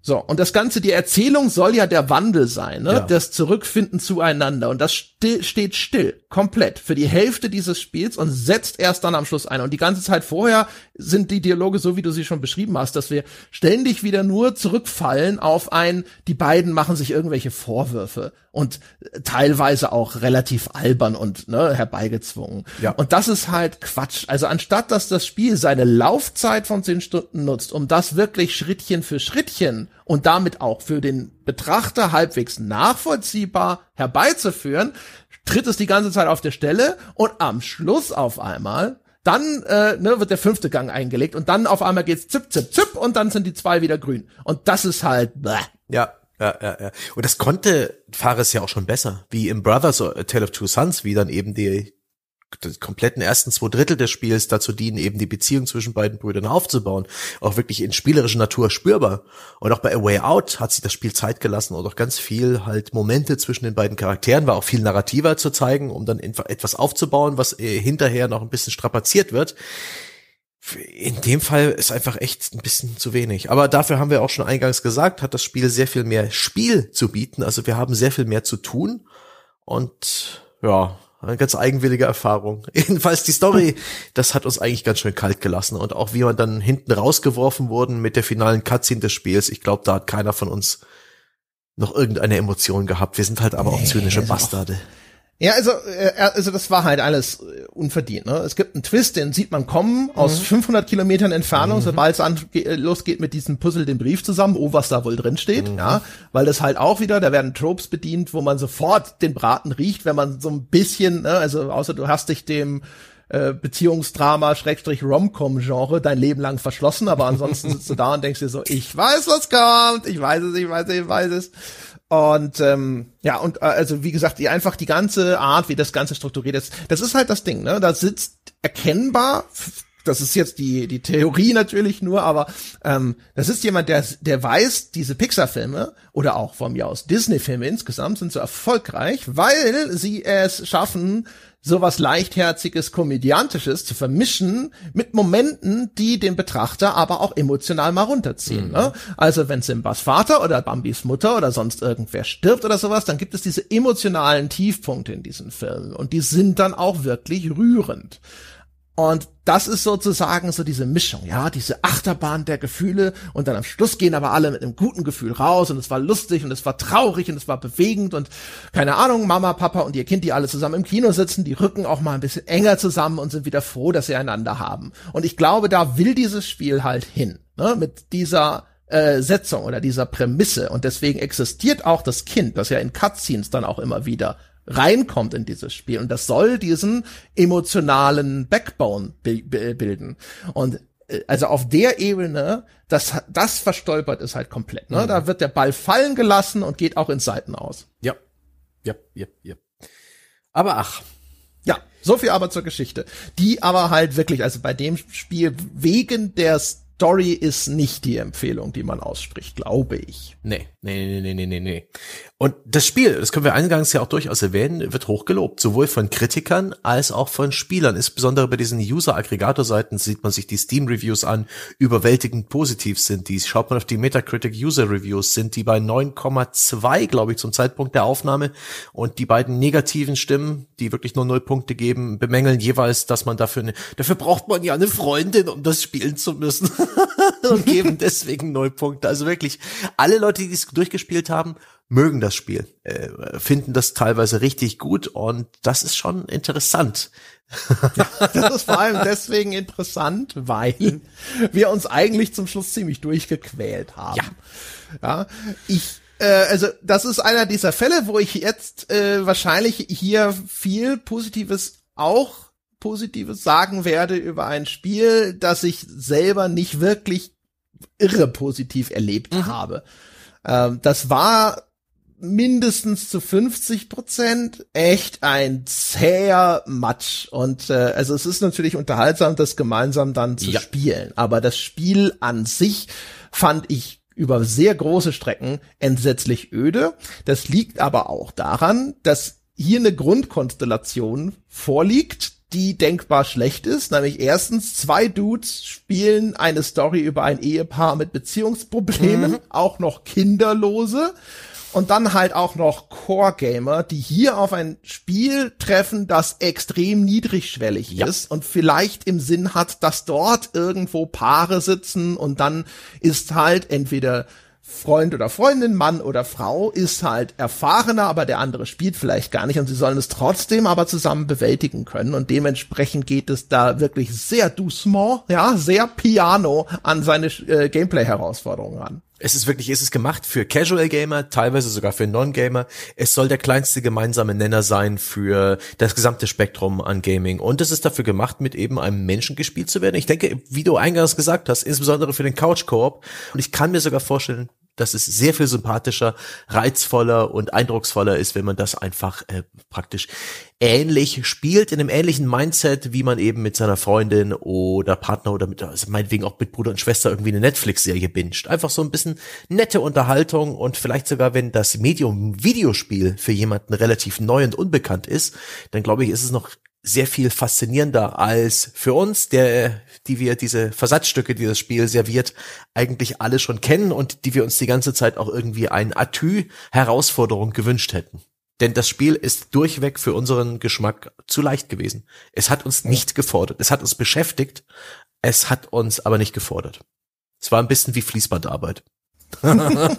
Speaker 1: So, und das Ganze, die Erzählung soll ja der Wandel sein, ne? Ja. das Zurückfinden zueinander. Und das still, steht still, komplett, für die Hälfte dieses Spiels und setzt erst dann am Schluss ein. Und die ganze Zeit vorher sind die Dialoge so, wie du sie schon beschrieben hast, dass wir ständig wieder nur zurückfallen auf ein, die beiden machen sich irgendwelche Vorwürfe und äh, teilweise auch relativ albern und ne, herbeigezwungen. Ja. Und das ist halt Quatsch. Also anstatt, dass das Spiel seine Laufzeit von zehn Stunden nutzt, um das wirklich Schrittchen für Schrittchen und damit auch für den Betrachter halbwegs nachvollziehbar herbeizuführen, tritt es die ganze Zeit auf der Stelle und am Schluss auf einmal dann äh, ne, wird der fünfte Gang eingelegt und dann auf einmal geht's zip, zip, zip und dann sind die zwei wieder grün. Und das ist halt. Bleh.
Speaker 2: Ja, ja, ja, ja. Und das konnte Fares ja auch schon besser, wie im Brothers A äh, Tale of Two Sons, wie dann eben die des kompletten ersten zwei Drittel des Spiels dazu dienen, eben die Beziehung zwischen beiden Brüdern aufzubauen, auch wirklich in spielerischer Natur spürbar. Und auch bei A Way Out hat sich das Spiel Zeit gelassen und auch ganz viel halt Momente zwischen den beiden Charakteren, war auch viel narrativer zu zeigen, um dann etwas aufzubauen, was äh, hinterher noch ein bisschen strapaziert wird. In dem Fall ist einfach echt ein bisschen zu wenig. Aber dafür haben wir auch schon eingangs gesagt, hat das Spiel sehr viel mehr Spiel zu bieten. Also wir haben sehr viel mehr zu tun. Und ja, eine ganz eigenwillige Erfahrung. Jedenfalls die Story, das hat uns eigentlich ganz schön kalt gelassen. Und auch wie wir dann hinten rausgeworfen wurden mit der finalen Cutscene des Spiels, ich glaube, da hat keiner von uns noch irgendeine Emotion gehabt. Wir sind halt aber nee, also auch zynische Bastarde. Auch
Speaker 1: ja, also, äh, also das war halt alles äh, unverdient. Ne? Es gibt einen Twist, den sieht man kommen mhm. aus 500 Kilometern Entfernung, mhm. sobald es äh, losgeht mit diesem Puzzle den Brief zusammen, oh, was da wohl drin steht, mhm. ja, weil das halt auch wieder, da werden Tropes bedient, wo man sofort den Braten riecht, wenn man so ein bisschen, ne, also außer du hast dich dem äh, Beziehungsdrama Schrägstrich Romcom Genre dein Leben lang verschlossen, aber ansonsten sitzt du da und denkst dir so, ich weiß, was kommt, ich weiß es, ich weiß es, ich weiß es. Und ähm, ja, und äh, also wie gesagt, die, einfach die ganze Art, wie das Ganze strukturiert ist, das ist halt das Ding, ne? Da sitzt erkennbar, das ist jetzt die, die Theorie natürlich nur, aber ähm, das ist jemand, der, der weiß, diese Pixar-Filme oder auch von mir aus Disney-Filme insgesamt sind so erfolgreich, weil sie es schaffen, sowas leichtherziges, komödiantisches zu vermischen mit Momenten, die den Betrachter aber auch emotional mal runterziehen. Mhm. Ne? Also wenn Simbas Vater oder Bambis Mutter oder sonst irgendwer stirbt oder sowas, dann gibt es diese emotionalen Tiefpunkte in diesen Filmen und die sind dann auch wirklich rührend. Und das ist sozusagen so diese Mischung, ja, diese Achterbahn der Gefühle und dann am Schluss gehen aber alle mit einem guten Gefühl raus und es war lustig und es war traurig und es war bewegend und keine Ahnung, Mama, Papa und ihr Kind, die alle zusammen im Kino sitzen, die rücken auch mal ein bisschen enger zusammen und sind wieder froh, dass sie einander haben. Und ich glaube, da will dieses Spiel halt hin, ne, mit dieser äh, Setzung oder dieser Prämisse und deswegen existiert auch das Kind, das ja in Cutscenes dann auch immer wieder reinkommt in dieses Spiel. Und das soll diesen emotionalen Backbone bilden. Und äh, also auf der Ebene, das, das verstolpert ist halt komplett. Ne? Mhm. Da wird der Ball fallen gelassen und geht auch ins Seiten aus. Ja, ja, ja, ja. Aber ach. Ja, so viel aber zur Geschichte. Die aber halt wirklich, also bei dem Spiel wegen der Story ist nicht die Empfehlung, die man ausspricht, glaube ich.
Speaker 2: Nee, nee, nee, nee, nee, nee. nee. Und das Spiel, das können wir eingangs ja auch durchaus erwähnen, wird hochgelobt. Sowohl von Kritikern als auch von Spielern. Insbesondere bei diesen User-Aggregator-Seiten sieht man sich die Steam-Reviews an, überwältigend positiv sind die. Schaut man auf die Metacritic-User-Reviews, sind die bei 9,2, glaube ich, zum Zeitpunkt der Aufnahme. Und die beiden negativen Stimmen, die wirklich nur null Punkte geben, bemängeln jeweils, dass man dafür, eine, dafür braucht man ja eine Freundin, um das spielen zu müssen. und geben deswegen null Punkte. Also wirklich, alle Leute, die es durchgespielt haben, mögen das Spiel, äh, finden das teilweise richtig gut und das ist schon interessant.
Speaker 1: ja, das ist vor allem deswegen interessant, weil wir uns eigentlich zum Schluss ziemlich durchgequält haben. Ja, ja ich äh, also das ist einer dieser Fälle, wo ich jetzt äh, wahrscheinlich hier viel Positives auch Positives sagen werde über ein Spiel, das ich selber nicht wirklich irre positiv erlebt mhm. habe. Ähm, das war mindestens zu 50 Prozent echt ein zäher Matsch. Und äh, also es ist natürlich unterhaltsam, das gemeinsam dann zu ja. spielen. Aber das Spiel an sich fand ich über sehr große Strecken entsetzlich öde. Das liegt aber auch daran, dass hier eine Grundkonstellation vorliegt, die denkbar schlecht ist, nämlich erstens, zwei Dudes spielen eine Story über ein Ehepaar mit Beziehungsproblemen, mhm. auch noch Kinderlose und dann halt auch noch Core-Gamer, die hier auf ein Spiel treffen, das extrem niedrigschwellig ja. ist und vielleicht im Sinn hat, dass dort irgendwo Paare sitzen und dann ist halt entweder Freund oder Freundin, Mann oder Frau ist halt erfahrener, aber der andere spielt vielleicht gar nicht und sie sollen es trotzdem aber zusammen bewältigen können und dementsprechend geht es da wirklich sehr doucement, ja, sehr piano an seine äh, Gameplay-Herausforderungen ran
Speaker 2: es ist wirklich, es ist gemacht für Casual Gamer, teilweise sogar für Non-Gamer. Es soll der kleinste gemeinsame Nenner sein für das gesamte Spektrum an Gaming. Und es ist dafür gemacht, mit eben einem Menschen gespielt zu werden. Ich denke, wie du eingangs gesagt hast, insbesondere für den Couch Koop. Und ich kann mir sogar vorstellen, dass es sehr viel sympathischer, reizvoller und eindrucksvoller ist, wenn man das einfach äh, praktisch ähnlich spielt, in einem ähnlichen Mindset, wie man eben mit seiner Freundin oder Partner oder mit, also meinetwegen auch mit Bruder und Schwester irgendwie eine Netflix-Serie binscht. Einfach so ein bisschen nette Unterhaltung und vielleicht sogar, wenn das Medium Videospiel für jemanden relativ neu und unbekannt ist, dann glaube ich, ist es noch sehr viel faszinierender als für uns, der, die wir diese Versatzstücke, die das Spiel serviert, eigentlich alle schon kennen und die wir uns die ganze Zeit auch irgendwie ein Atü Herausforderung gewünscht hätten. Denn das Spiel ist durchweg für unseren Geschmack zu leicht gewesen. Es hat uns nicht gefordert. Es hat uns beschäftigt. Es hat uns aber nicht gefordert. Es war ein bisschen wie Fließbandarbeit.
Speaker 1: ja,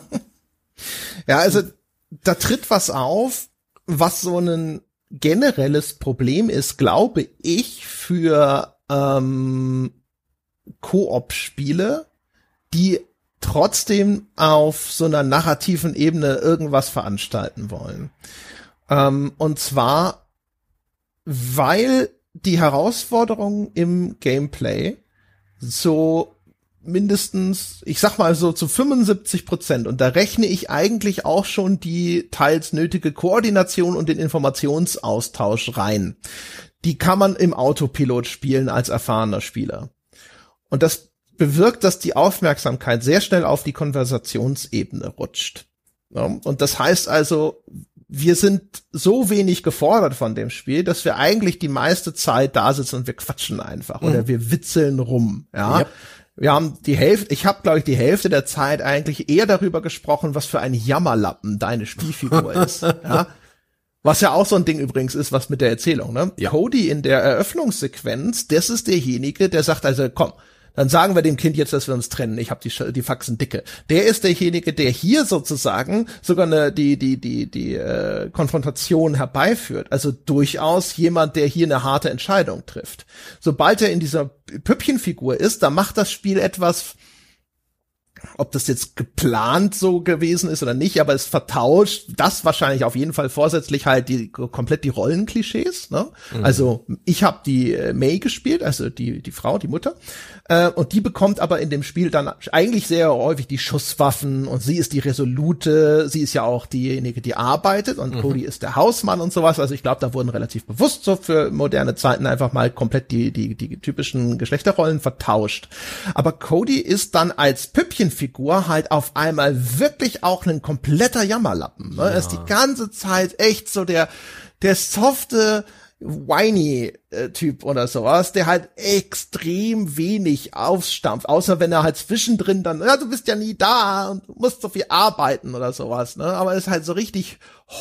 Speaker 1: also da tritt was auf, was so einen generelles Problem ist, glaube ich, für ähm, Koop-Spiele, die trotzdem auf so einer narrativen Ebene irgendwas veranstalten wollen. Ähm, und zwar, weil die Herausforderung im Gameplay so mindestens, ich sag mal so zu 75 Prozent. Und da rechne ich eigentlich auch schon die teils nötige Koordination und den Informationsaustausch rein. Die kann man im Autopilot spielen als erfahrener Spieler. Und das bewirkt, dass die Aufmerksamkeit sehr schnell auf die Konversationsebene rutscht. und das heißt also, wir sind so wenig gefordert von dem Spiel, dass wir eigentlich die meiste Zeit da sitzen und wir quatschen einfach mhm. oder wir witzeln rum, ja. ja wir haben die Hälfte, ich habe glaube ich die Hälfte der Zeit eigentlich eher darüber gesprochen, was für ein Jammerlappen deine Spielfigur ist. Ja? Was ja auch so ein Ding übrigens ist, was mit der Erzählung, ne? Ja. Cody in der Eröffnungssequenz, das ist derjenige, der sagt also, komm, dann sagen wir dem Kind jetzt, dass wir uns trennen. Ich habe die, die Faxen dicke. Der ist derjenige, der hier sozusagen sogar eine, die, die, die, die äh, Konfrontation herbeiführt. Also durchaus jemand, der hier eine harte Entscheidung trifft. Sobald er in dieser Püppchenfigur ist, da macht das Spiel etwas, ob das jetzt geplant so gewesen ist oder nicht, aber es vertauscht das wahrscheinlich auf jeden Fall vorsätzlich halt die komplett die Rollenklischees. Ne? Mhm. Also ich habe die äh, May gespielt, also die die Frau, die Mutter, äh, und die bekommt aber in dem Spiel dann eigentlich sehr häufig die Schusswaffen und sie ist die Resolute, sie ist ja auch diejenige, die arbeitet und mhm. Cody ist der Hausmann und sowas. Also ich glaube, da wurden relativ bewusst so für moderne Zeiten einfach mal komplett die, die, die typischen Geschlechterrollen vertauscht. Aber Cody ist dann als Püppchenfigur halt auf einmal wirklich auch ein kompletter Jammerlappen. Ne? Ja. Er ist die ganze Zeit echt so der, der softe, whiny äh, Typ oder sowas, der halt extrem wenig aufstampft, außer wenn er halt zwischendrin dann, ja, du bist ja nie da und musst so viel arbeiten oder sowas, ne? Aber ist halt so richtig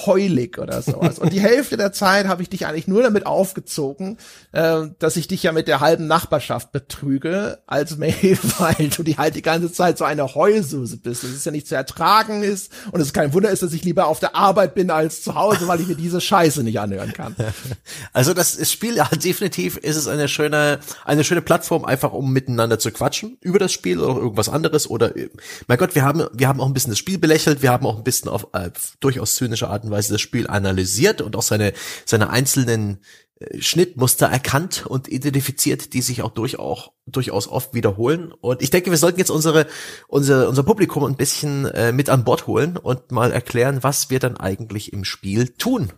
Speaker 1: heulig oder sowas. Und die Hälfte der Zeit habe ich dich eigentlich nur damit aufgezogen, äh, dass ich dich ja mit der halben Nachbarschaft betrüge als Maeve, weil du die halt die ganze Zeit so eine Heulsuse bist. Das ist ja nicht zu ertragen ist und es ist kein Wunder ist, dass ich lieber auf der Arbeit bin als zu Hause, weil ich mir diese Scheiße nicht anhören kann.
Speaker 2: Also das Spiel, ja, definitiv ist es eine schöne, eine schöne Plattform, einfach um miteinander zu quatschen über das Spiel oder irgendwas anderes oder, äh, mein Gott, wir haben, wir haben auch ein bisschen das Spiel belächelt, wir haben auch ein bisschen auf äh, durchaus zynische Art und Weise das Spiel analysiert und auch seine, seine einzelnen äh, Schnittmuster erkannt und identifiziert, die sich auch, durch, auch durchaus oft wiederholen. Und ich denke, wir sollten jetzt unsere, unser, unser Publikum ein bisschen äh,
Speaker 1: mit an Bord holen und mal erklären, was wir dann eigentlich im Spiel tun.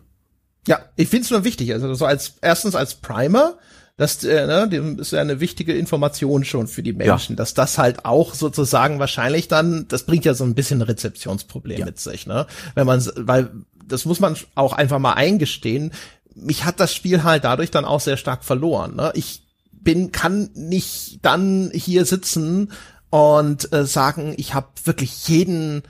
Speaker 1: Ja, ich finde es nur wichtig. Also so als erstens als Primer, das äh, ne, dem ist ja eine wichtige Information schon für die Menschen, ja. dass das halt auch sozusagen wahrscheinlich dann, das bringt ja so ein bisschen Rezeptionsproblem ja. mit sich, ne? Wenn man, weil das muss man auch einfach mal eingestehen. Mich hat das Spiel halt dadurch dann auch sehr stark verloren. Ne? Ich bin, kann nicht dann hier sitzen und äh, sagen, ich habe wirklich jeden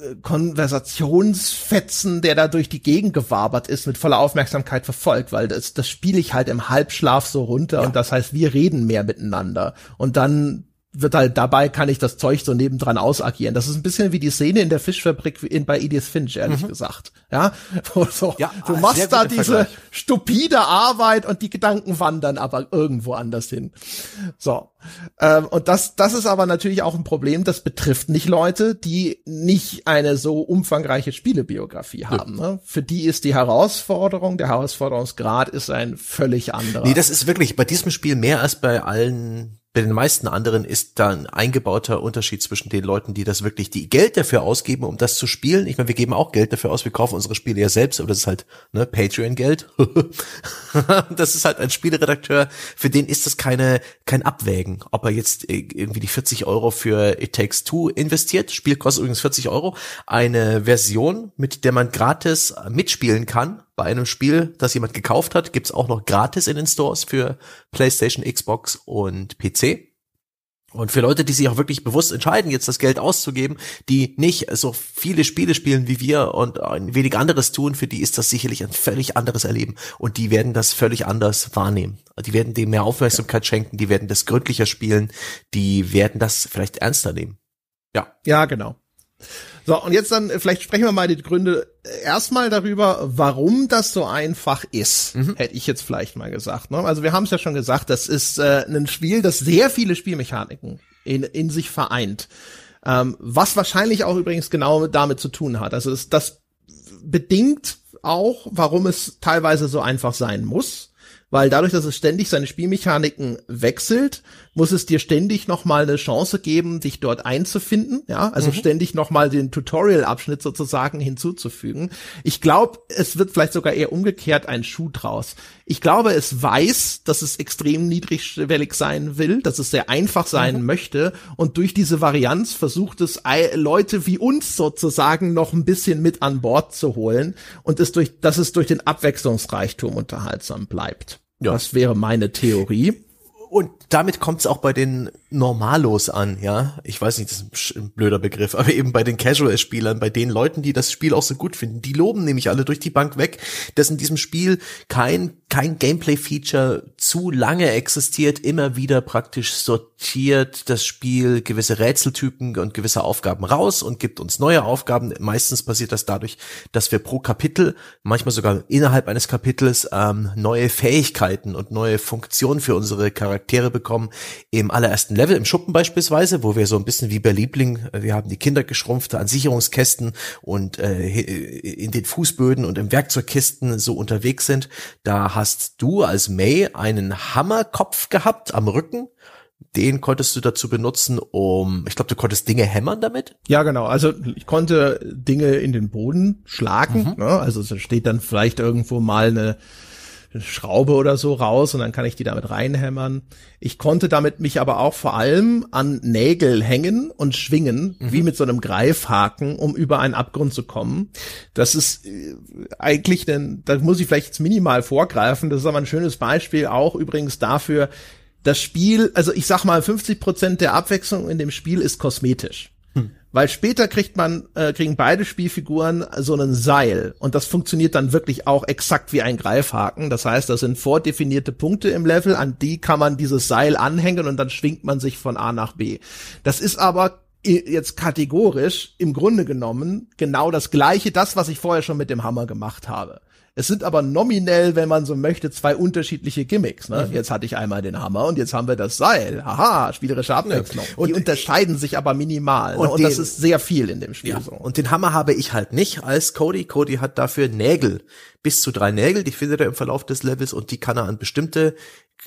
Speaker 1: äh, Konversationsfetzen, der da durch die Gegend gewabert ist, mit voller Aufmerksamkeit verfolgt, weil das, das spiele ich halt im Halbschlaf so runter ja. und das heißt, wir reden mehr miteinander. Und dann wird halt dabei kann ich das Zeug so nebendran ausagieren. Das ist ein bisschen wie die Szene in der Fischfabrik in, bei Edith Finch, ehrlich mhm. gesagt. Ja, so, ja du machst da diese Vergleich. stupide Arbeit und die Gedanken wandern aber irgendwo anders hin. So. Ähm, und das, das ist aber natürlich auch ein Problem, das betrifft nicht Leute, die nicht eine so umfangreiche Spielebiografie haben. Ja. Ne? Für die ist die Herausforderung, der Herausforderungsgrad ist ein völlig anderer. Nee, das ist
Speaker 2: wirklich bei diesem Spiel mehr als bei allen bei den meisten anderen ist da ein eingebauter Unterschied zwischen den Leuten, die das wirklich, die Geld dafür ausgeben, um das zu spielen. Ich meine, wir geben auch Geld dafür aus, wir kaufen unsere Spiele ja selbst, aber das ist halt ne, Patreon-Geld. das ist halt ein Spieleredakteur, für den ist das keine, kein Abwägen, ob er jetzt äh, irgendwie die 40 Euro für It Takes Two investiert. Spiel kostet übrigens 40 Euro. Eine Version, mit der man gratis mitspielen kann, bei einem Spiel, das jemand gekauft hat, gibt's auch noch gratis in den Stores für PlayStation, Xbox und PC. Und für Leute, die sich auch wirklich bewusst entscheiden, jetzt das Geld auszugeben, die nicht so viele Spiele spielen wie wir und ein wenig anderes tun, für die ist das sicherlich ein völlig anderes Erleben. Und die werden das völlig anders wahrnehmen. Die werden dem mehr Aufmerksamkeit ja. schenken, die werden das gründlicher spielen, die werden das vielleicht ernster nehmen.
Speaker 1: Ja. Ja, genau. So, und jetzt dann, äh, vielleicht sprechen wir mal die Gründe äh, erstmal darüber, warum das so einfach ist, mhm. hätte ich jetzt vielleicht mal gesagt. Ne? Also wir haben es ja schon gesagt, das ist äh, ein Spiel, das sehr viele Spielmechaniken in, in sich vereint. Ähm, was wahrscheinlich auch übrigens genau damit zu tun hat. Also das, das bedingt auch, warum es teilweise so einfach sein muss weil dadurch, dass es ständig seine Spielmechaniken wechselt, muss es dir ständig nochmal eine Chance geben, dich dort einzufinden, ja, also mhm. ständig nochmal den Tutorial-Abschnitt sozusagen hinzuzufügen. Ich glaube, es wird vielleicht sogar eher umgekehrt ein Schuh draus. Ich glaube, es weiß, dass es extrem niedrigschwellig sein will, dass es sehr einfach sein mhm. möchte und durch diese Varianz versucht es, Leute wie uns sozusagen noch ein bisschen mit an Bord zu holen und es durch, dass es durch den Abwechslungsreichtum unterhaltsam bleibt. Ja. Das wäre meine Theorie. Und damit kommt
Speaker 2: es auch bei den Normalos an, ja. Ich weiß nicht, das ist ein blöder Begriff, aber eben bei den Casual-Spielern, bei den Leuten, die das Spiel auch so gut finden, die loben nämlich alle durch die Bank weg, dass in diesem Spiel kein, kein Gameplay-Feature zu lange existiert, immer wieder praktisch sortiert das Spiel gewisse Rätseltypen und gewisse Aufgaben raus und gibt uns neue Aufgaben. Meistens passiert das dadurch, dass wir pro Kapitel, manchmal sogar innerhalb eines Kapitels, ähm, neue Fähigkeiten und neue Funktionen für unsere Charaktere bekommen im allerersten Level im Schuppen beispielsweise, wo wir so ein bisschen wie bei Liebling, äh, wir haben die Kinder geschrumpft an Sicherungskästen und äh, äh, in den Fußböden und im Werkzeugkisten so unterwegs sind. Da hast du als May einen Hammerkopf gehabt am Rücken
Speaker 1: den konntest du dazu benutzen, um, ich glaube, du konntest Dinge hämmern damit? Ja, genau. Also ich konnte Dinge in den Boden schlagen. Mhm. Ne? Also es steht dann vielleicht irgendwo mal eine, Schraube oder so raus und dann kann ich die damit reinhämmern. Ich konnte damit mich aber auch vor allem an Nägel hängen und schwingen, mhm. wie mit so einem Greifhaken, um über einen Abgrund zu kommen. Das ist äh, eigentlich, denn da muss ich vielleicht jetzt minimal vorgreifen. Das ist aber ein schönes Beispiel auch übrigens dafür, das Spiel, also ich sag mal, 50 Prozent der Abwechslung in dem Spiel ist kosmetisch. Weil später kriegt man, äh, kriegen beide Spielfiguren so einen Seil. Und das funktioniert dann wirklich auch exakt wie ein Greifhaken. Das heißt, das sind vordefinierte Punkte im Level, an die kann man dieses Seil anhängen und dann schwingt man sich von A nach B. Das ist aber äh, jetzt kategorisch im Grunde genommen genau das gleiche, das, was ich vorher schon mit dem Hammer gemacht habe. Es sind aber nominell, wenn man so möchte, zwei unterschiedliche Gimmicks. Ne? Mhm. Jetzt hatte ich einmal den Hammer und jetzt haben wir das Seil. Haha, spielerische Abwechslung. Ja. Und die unterscheiden sich aber minimal. Und, ne? und den, das ist sehr viel in dem
Speaker 2: Spiel. Ja. So. Und den Hammer habe ich halt nicht als Cody. Cody hat dafür Nägel. Bis zu drei Nägel, die findet er im Verlauf des Levels und die kann er an bestimmte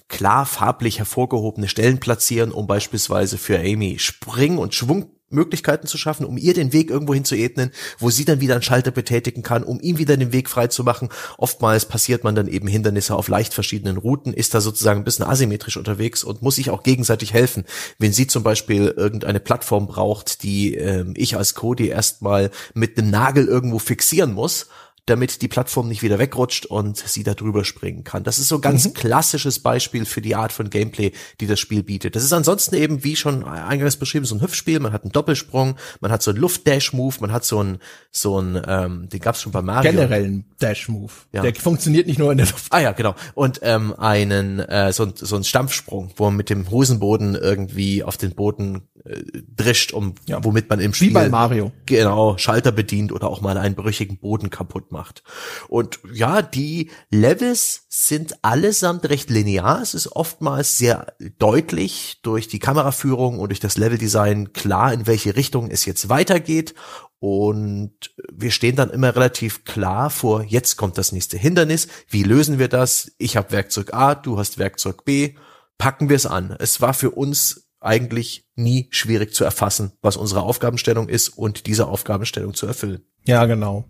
Speaker 2: klar farblich hervorgehobene Stellen platzieren, um beispielsweise für Amy Spring- und Schwung Möglichkeiten zu schaffen, um ihr den Weg irgendwo zu ebnen, wo sie dann wieder einen Schalter betätigen kann, um ihm wieder den Weg frei zu machen. Oftmals passiert man dann eben Hindernisse auf leicht verschiedenen Routen, ist da sozusagen ein bisschen asymmetrisch unterwegs und muss sich auch gegenseitig helfen. Wenn sie zum Beispiel irgendeine Plattform braucht, die äh, ich als Cody erstmal mit einem Nagel irgendwo fixieren muss, damit die Plattform nicht wieder wegrutscht und sie da drüber springen kann. Das ist so ganz mhm. klassisches Beispiel für die Art von Gameplay, die das Spiel bietet. Das ist ansonsten eben, wie schon eingangs beschrieben, so ein Hüftspiel, man hat einen Doppelsprung, man hat so einen Luft-Dash-Move, man hat so einen, so einen, ähm, den gab's schon bei Mario. Generellen
Speaker 1: Dash-Move. Ja. Der funktioniert nicht nur in der
Speaker 2: Luft. Ah ja, genau. Und ähm, einen, äh, so, so einen Stampfsprung, wo man mit dem Hosenboden irgendwie auf den Boden äh, drischt, um, ja. womit man im Spiel. Wie bei Mario. Genau, Schalter bedient oder auch mal einen brüchigen Boden kaputt macht gemacht. Und ja, die Levels sind allesamt recht linear. Es ist oftmals sehr deutlich durch die Kameraführung und durch das Leveldesign klar, in welche Richtung es jetzt weitergeht. Und wir stehen dann immer relativ klar vor, jetzt kommt das nächste Hindernis. Wie lösen wir das? Ich habe Werkzeug A, du hast Werkzeug B. Packen wir es an. Es war für uns eigentlich nie schwierig zu erfassen, was unsere Aufgabenstellung ist und diese
Speaker 1: Aufgabenstellung zu erfüllen. Ja, genau.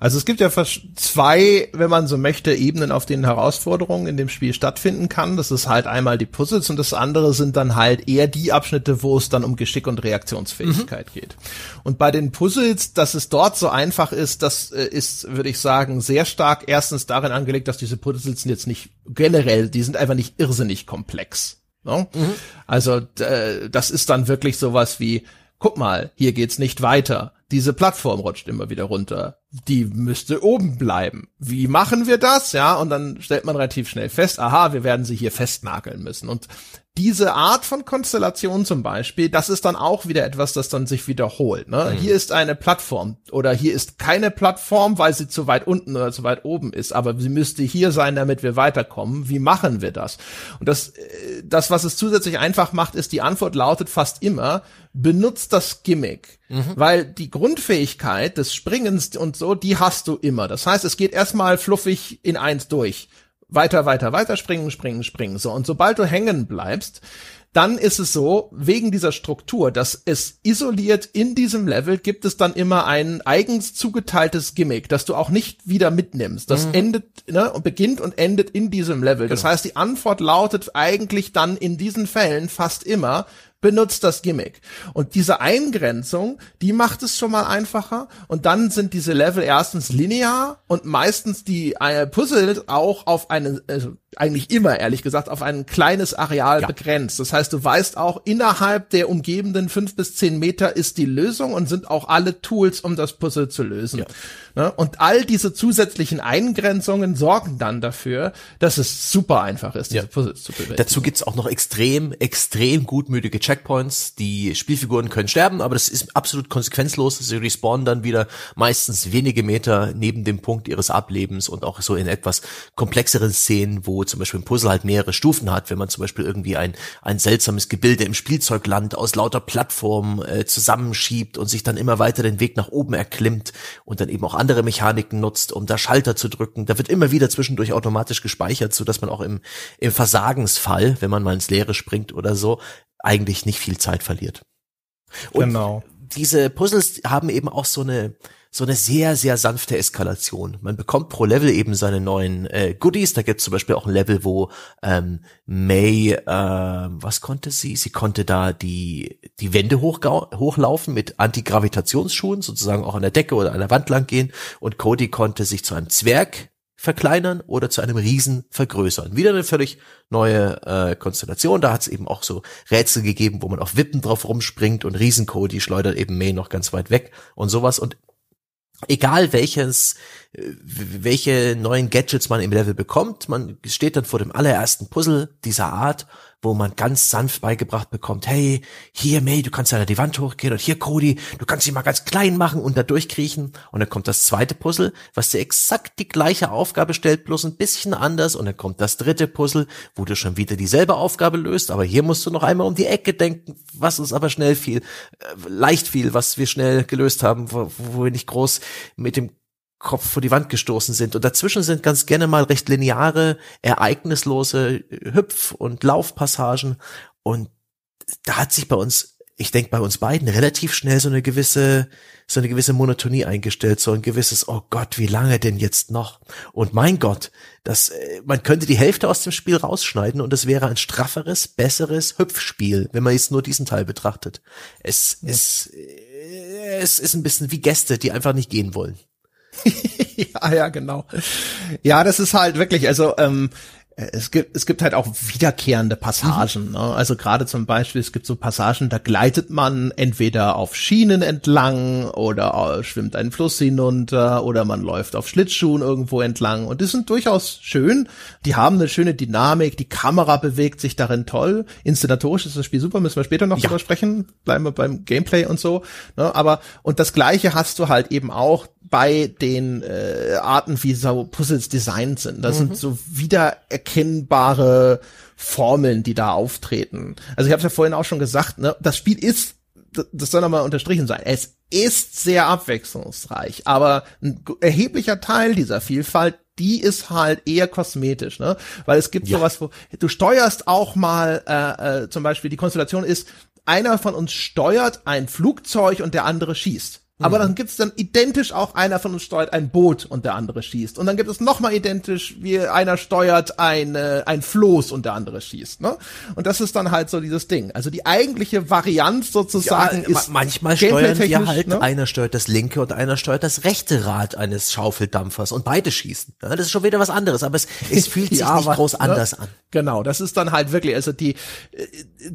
Speaker 1: Also es gibt ja zwei, wenn man so möchte, Ebenen, auf denen Herausforderungen in dem Spiel stattfinden kann. Das ist halt einmal die Puzzles und das andere sind dann halt eher die Abschnitte, wo es dann um Geschick und Reaktionsfähigkeit mhm. geht. Und bei den Puzzles, dass es dort so einfach ist, das äh, ist, würde ich sagen, sehr stark erstens darin angelegt, dass diese Puzzles jetzt nicht generell, die sind einfach nicht irrsinnig komplex No? Mhm. Also äh, das ist dann wirklich sowas wie, guck mal, hier geht's nicht weiter. Diese Plattform rutscht immer wieder runter die müsste oben bleiben. Wie machen wir das? Ja, und dann stellt man relativ schnell fest, aha, wir werden sie hier festnageln müssen. Und diese Art von Konstellation zum Beispiel, das ist dann auch wieder etwas, das dann sich wiederholt. Ne? Mhm. Hier ist eine Plattform oder hier ist keine Plattform, weil sie zu weit unten oder zu weit oben ist, aber sie müsste hier sein, damit wir weiterkommen. Wie machen wir das? Und das, äh, das, was es zusätzlich einfach macht, ist, die Antwort lautet fast immer, benutzt das Gimmick. Mhm. Weil die Grundfähigkeit des Springens und so, die hast du immer. Das heißt, es geht erstmal fluffig in eins durch. Weiter, weiter, weiter springen, springen, springen. So, und sobald du hängen bleibst, dann ist es so, wegen dieser Struktur, dass es isoliert in diesem Level gibt es dann immer ein eigens zugeteiltes Gimmick, das du auch nicht wieder mitnimmst. Das mhm. endet, ne, beginnt und endet in diesem Level. Genau. Das heißt, die Antwort lautet eigentlich dann in diesen Fällen fast immer, benutzt das Gimmick. Und diese Eingrenzung, die macht es schon mal einfacher. Und dann sind diese Level erstens linear und meistens die äh, Puzzle auch auf eine, also eigentlich immer, ehrlich gesagt, auf ein kleines Areal ja. begrenzt. Das heißt, du weißt auch, innerhalb der umgebenden fünf bis zehn Meter ist die Lösung und sind auch alle Tools, um das Puzzle zu lösen. Ja. Ne? Und all diese zusätzlichen Eingrenzungen sorgen dann dafür, dass es super einfach ist, diese ja. Puzzles zu bewältigen. Dazu gibt's auch noch extrem, extrem
Speaker 2: gutmütige Checkpoints. Die Spielfiguren können sterben, aber das ist absolut konsequenzlos. Sie respawnen dann wieder meistens wenige Meter neben dem Punkt ihres Ablebens und auch so in etwas komplexeren Szenen, wo zum Beispiel ein Puzzle halt mehrere Stufen hat, wenn man zum Beispiel irgendwie ein, ein seltsames Gebilde im Spielzeugland aus lauter Plattformen äh, zusammenschiebt und sich dann immer weiter den Weg nach oben erklimmt und dann eben auch andere Mechaniken nutzt, um da Schalter zu drücken. Da wird immer wieder zwischendurch automatisch gespeichert, so dass man auch im, im Versagensfall, wenn man mal ins Leere springt oder so, eigentlich nicht viel Zeit verliert. Und genau. diese Puzzles haben eben auch so eine, so eine sehr, sehr sanfte Eskalation. Man bekommt pro Level eben seine neuen äh, Goodies. Da gibt's zum Beispiel auch ein Level, wo ähm, May, äh, was konnte sie? Sie konnte da die, die Wände hochlaufen mit Antigravitationsschuhen, sozusagen auch an der Decke oder an der Wand lang gehen. Und Cody konnte sich zu einem Zwerg verkleinern oder zu einem Riesen vergrößern. Wieder eine völlig neue äh, Konstellation. Da hat es eben auch so Rätsel gegeben, wo man auf Wippen drauf rumspringt und Riesen-Cody schleudert eben May noch ganz weit weg und sowas. Und egal welches, äh, welche neuen Gadgets man im Level bekommt, man steht dann vor dem allerersten Puzzle dieser Art wo man ganz sanft beigebracht bekommt, hey, hier May, du kannst ja die Wand hochgehen und hier Cody, du kannst sie mal ganz klein machen und da durchkriechen. Und dann kommt das zweite Puzzle, was dir exakt die gleiche Aufgabe stellt, bloß ein bisschen anders. Und dann kommt das dritte Puzzle, wo du schon wieder dieselbe Aufgabe löst, aber hier musst du noch einmal um die Ecke denken, was uns aber schnell viel, äh, leicht viel, was wir schnell gelöst haben, wo, wo wir nicht groß mit dem Kopf vor die Wand gestoßen sind. Und dazwischen sind ganz gerne mal recht lineare, ereignislose äh, Hüpf- und Laufpassagen. Und da hat sich bei uns, ich denke bei uns beiden, relativ schnell so eine gewisse, so eine gewisse Monotonie eingestellt, so ein gewisses, oh Gott, wie lange denn jetzt noch? Und mein Gott, das, äh, man könnte die Hälfte aus dem Spiel rausschneiden und es wäre ein strafferes, besseres Hüpfspiel, wenn man jetzt nur diesen Teil betrachtet. Es, ja. es, äh, es ist ein bisschen wie
Speaker 1: Gäste, die einfach nicht gehen wollen. ja, ja, genau. Ja, das ist halt wirklich, also ähm, es gibt, es gibt halt auch wiederkehrende Passagen. Mhm. Ne? Also gerade zum Beispiel, es gibt so Passagen, da gleitet man entweder auf Schienen entlang oder äh, schwimmt einen Fluss hinunter oder man läuft auf Schlittschuhen irgendwo entlang. Und die sind durchaus schön. Die haben eine schöne Dynamik. Die Kamera bewegt sich darin toll. Inszenatorisch ist das Spiel super. Müssen wir später noch ja. drüber sprechen. Bleiben wir beim Gameplay und so. Ne? Aber, und das Gleiche hast du halt eben auch bei den äh, Arten, wie so Puzzles designt sind. Das mhm. sind so wiedererkennbare Formeln, die da auftreten. Also ich habe es ja vorhin auch schon gesagt, ne, das Spiel ist, das soll nochmal unterstrichen sein, es ist sehr abwechslungsreich, aber ein erheblicher Teil dieser Vielfalt die ist halt eher kosmetisch, ne? Weil es gibt ja. sowas, wo du steuerst auch mal, äh, äh, zum Beispiel die Konstellation ist, einer von uns steuert ein Flugzeug und der andere schießt. Aber mhm. dann gibt's dann identisch auch einer von uns steuert ein Boot und der andere schießt. Und dann gibt es nochmal identisch, wie einer steuert ein, äh, ein Floß und der andere schießt. Ne? Und das ist dann halt so dieses Ding. Also die eigentliche Varianz sozusagen ja, ist. Manchmal steuern wir halt, ne?
Speaker 2: einer steuert das linke und einer steuert das rechte Rad eines Schaufeldampfers und beide schießen. Ja, ne? das ist schon wieder was anderes, aber es,
Speaker 1: es fühlt sich ja, nicht was, groß ne? anders ne? an. Genau, das ist dann halt wirklich, also die, äh,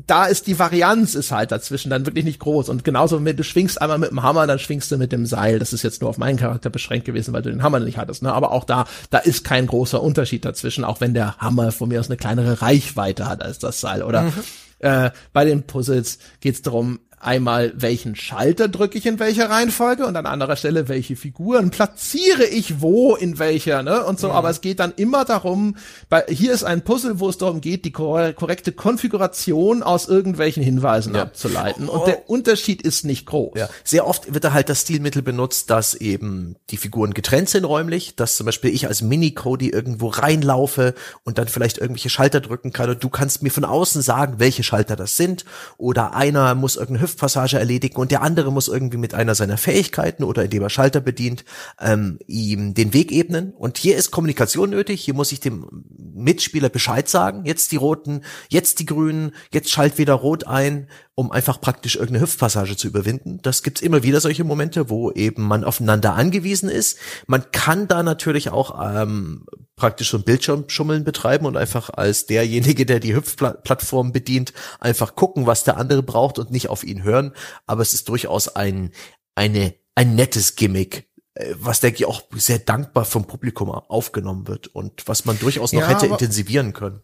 Speaker 1: da ist die Varianz ist halt dazwischen dann wirklich nicht groß. Und genauso, wenn du schwingst einmal mit dem Hammer, dann schwingst du mit dem Seil. Das ist jetzt nur auf meinen Charakter beschränkt gewesen, weil du den Hammer nicht hattest. Ne? Aber auch da, da ist kein großer Unterschied dazwischen, auch wenn der Hammer von mir aus eine kleinere Reichweite hat als das Seil. Oder mhm. äh, bei den Puzzles geht's darum, einmal, welchen Schalter drücke ich in welcher Reihenfolge und an anderer Stelle, welche Figuren platziere ich wo in welcher, ne? Und so, mhm. aber es geht dann immer darum, bei, hier ist ein Puzzle, wo es darum geht, die kor korrekte Konfiguration aus irgendwelchen Hinweisen ja. abzuleiten. Oh, und oh. der Unterschied ist nicht groß. Ja. Sehr oft wird da halt das Stilmittel
Speaker 2: benutzt, dass eben die Figuren getrennt sind räumlich, dass zum Beispiel ich als Mini-Cody irgendwo reinlaufe und dann vielleicht irgendwelche Schalter drücken kann und du kannst mir von außen sagen, welche Schalter das sind. Oder einer muss irgendeine Hüfte Schriftpassage erledigen und der andere muss irgendwie mit einer seiner Fähigkeiten oder indem er Schalter bedient, ähm, ihm den Weg ebnen. Und hier ist Kommunikation nötig, hier muss ich dem Mitspieler Bescheid sagen, jetzt die Roten, jetzt die Grünen, jetzt schalt wieder Rot ein um einfach praktisch irgendeine Hüftpassage zu überwinden. Das gibt's immer wieder solche Momente, wo eben man aufeinander angewiesen ist. Man kann da natürlich auch ähm, praktisch so ein Bildschirmschummeln betreiben und einfach als derjenige, der die Hüpfplattform bedient, einfach gucken, was der andere braucht und nicht auf ihn hören. Aber es ist durchaus ein, eine, ein nettes Gimmick, äh, was denke ich auch sehr dankbar vom Publikum aufgenommen wird und was man
Speaker 1: durchaus noch ja, hätte intensivieren können.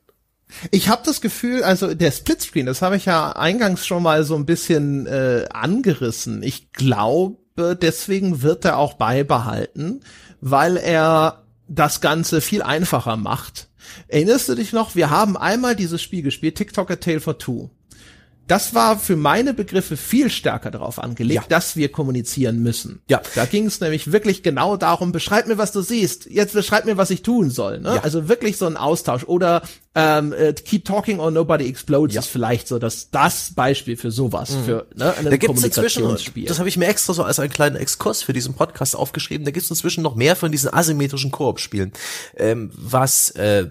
Speaker 1: Ich habe das Gefühl, also der Splitscreen, das habe ich ja eingangs schon mal so ein bisschen äh, angerissen. Ich glaube, deswegen wird er auch beibehalten, weil er das Ganze viel einfacher macht. Erinnerst du dich noch? Wir haben einmal dieses Spiel gespielt, TikTok A Tale for Two das war für meine Begriffe viel stärker darauf angelegt, ja. dass wir kommunizieren müssen. Ja. Da ging es nämlich wirklich genau darum, beschreib mir, was du siehst, jetzt beschreib mir, was ich tun soll. Ne? Ja. Also wirklich so ein Austausch. Oder ähm, äh, Keep Talking or Nobody Explodes ja. ist vielleicht so das, das Beispiel für sowas, mhm. für ne, ein da gibt's Kommunikationsspiel. Das habe ich mir extra so als einen kleinen Exkurs
Speaker 2: für diesen Podcast aufgeschrieben. Da gibt es inzwischen noch mehr von diesen asymmetrischen Koop-Spielen. Ähm, was äh,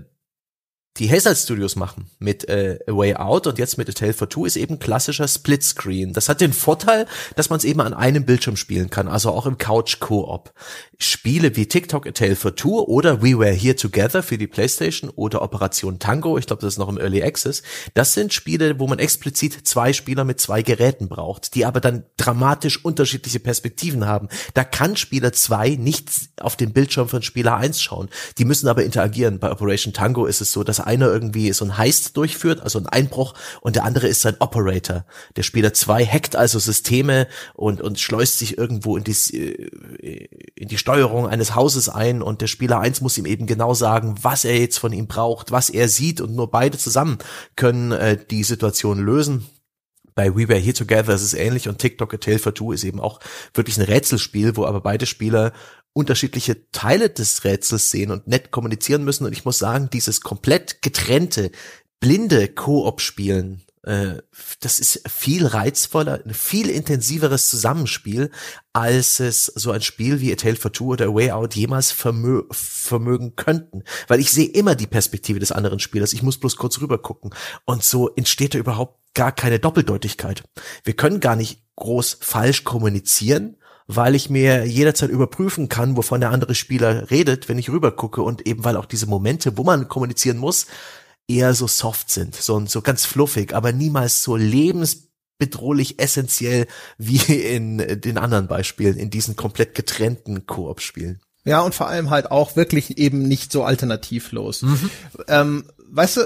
Speaker 2: die Hazel Studios machen mit äh, A Way Out und jetzt mit A Tale for Two ist eben klassischer Splitscreen. Das hat den Vorteil, dass man es eben an einem Bildschirm spielen kann, also auch im Couch Co-op. Spiele wie TikTok A Tale for Two oder We Were Here Together für die PlayStation oder Operation Tango, ich glaube, das ist noch im Early Access, das sind Spiele, wo man explizit zwei Spieler mit zwei Geräten braucht, die aber dann dramatisch unterschiedliche Perspektiven haben. Da kann Spieler zwei nicht auf den Bildschirm von Spieler eins schauen. Die müssen aber interagieren. Bei Operation Tango ist es so, dass einer irgendwie so ein Heist durchführt, also ein Einbruch, und der andere ist sein Operator. Der Spieler zwei hackt also Systeme und, und schleust sich irgendwo in die, äh, in die Steuerung eines Hauses ein und der Spieler eins muss ihm eben genau sagen, was er jetzt von ihm braucht, was er sieht und nur beide zusammen können äh, die Situation lösen bei We Were Here Together ist es ähnlich und TikTok A Tale for Two ist eben auch wirklich ein Rätselspiel, wo aber beide Spieler unterschiedliche Teile des Rätsels sehen und nett kommunizieren müssen. Und ich muss sagen, dieses komplett getrennte, blinde Koop-Spielen, äh, das ist viel reizvoller, ein viel intensiveres Zusammenspiel, als es so ein Spiel wie A Tale for Two oder A Way Out jemals vermö vermögen könnten. Weil ich sehe immer die Perspektive des anderen Spielers. Ich muss bloß kurz rüber gucken. Und so entsteht da überhaupt gar keine Doppeldeutigkeit. Wir können gar nicht groß falsch kommunizieren, weil ich mir jederzeit überprüfen kann, wovon der andere Spieler redet, wenn ich rübergucke und eben weil auch diese Momente, wo man kommunizieren muss, eher so soft sind, so, so ganz fluffig, aber niemals so lebensbedrohlich essentiell wie in den anderen Beispielen, in diesen komplett getrennten Koop-Spielen.
Speaker 1: Ja, und vor allem halt auch wirklich eben nicht so alternativlos. Mhm. Ähm, weißt du,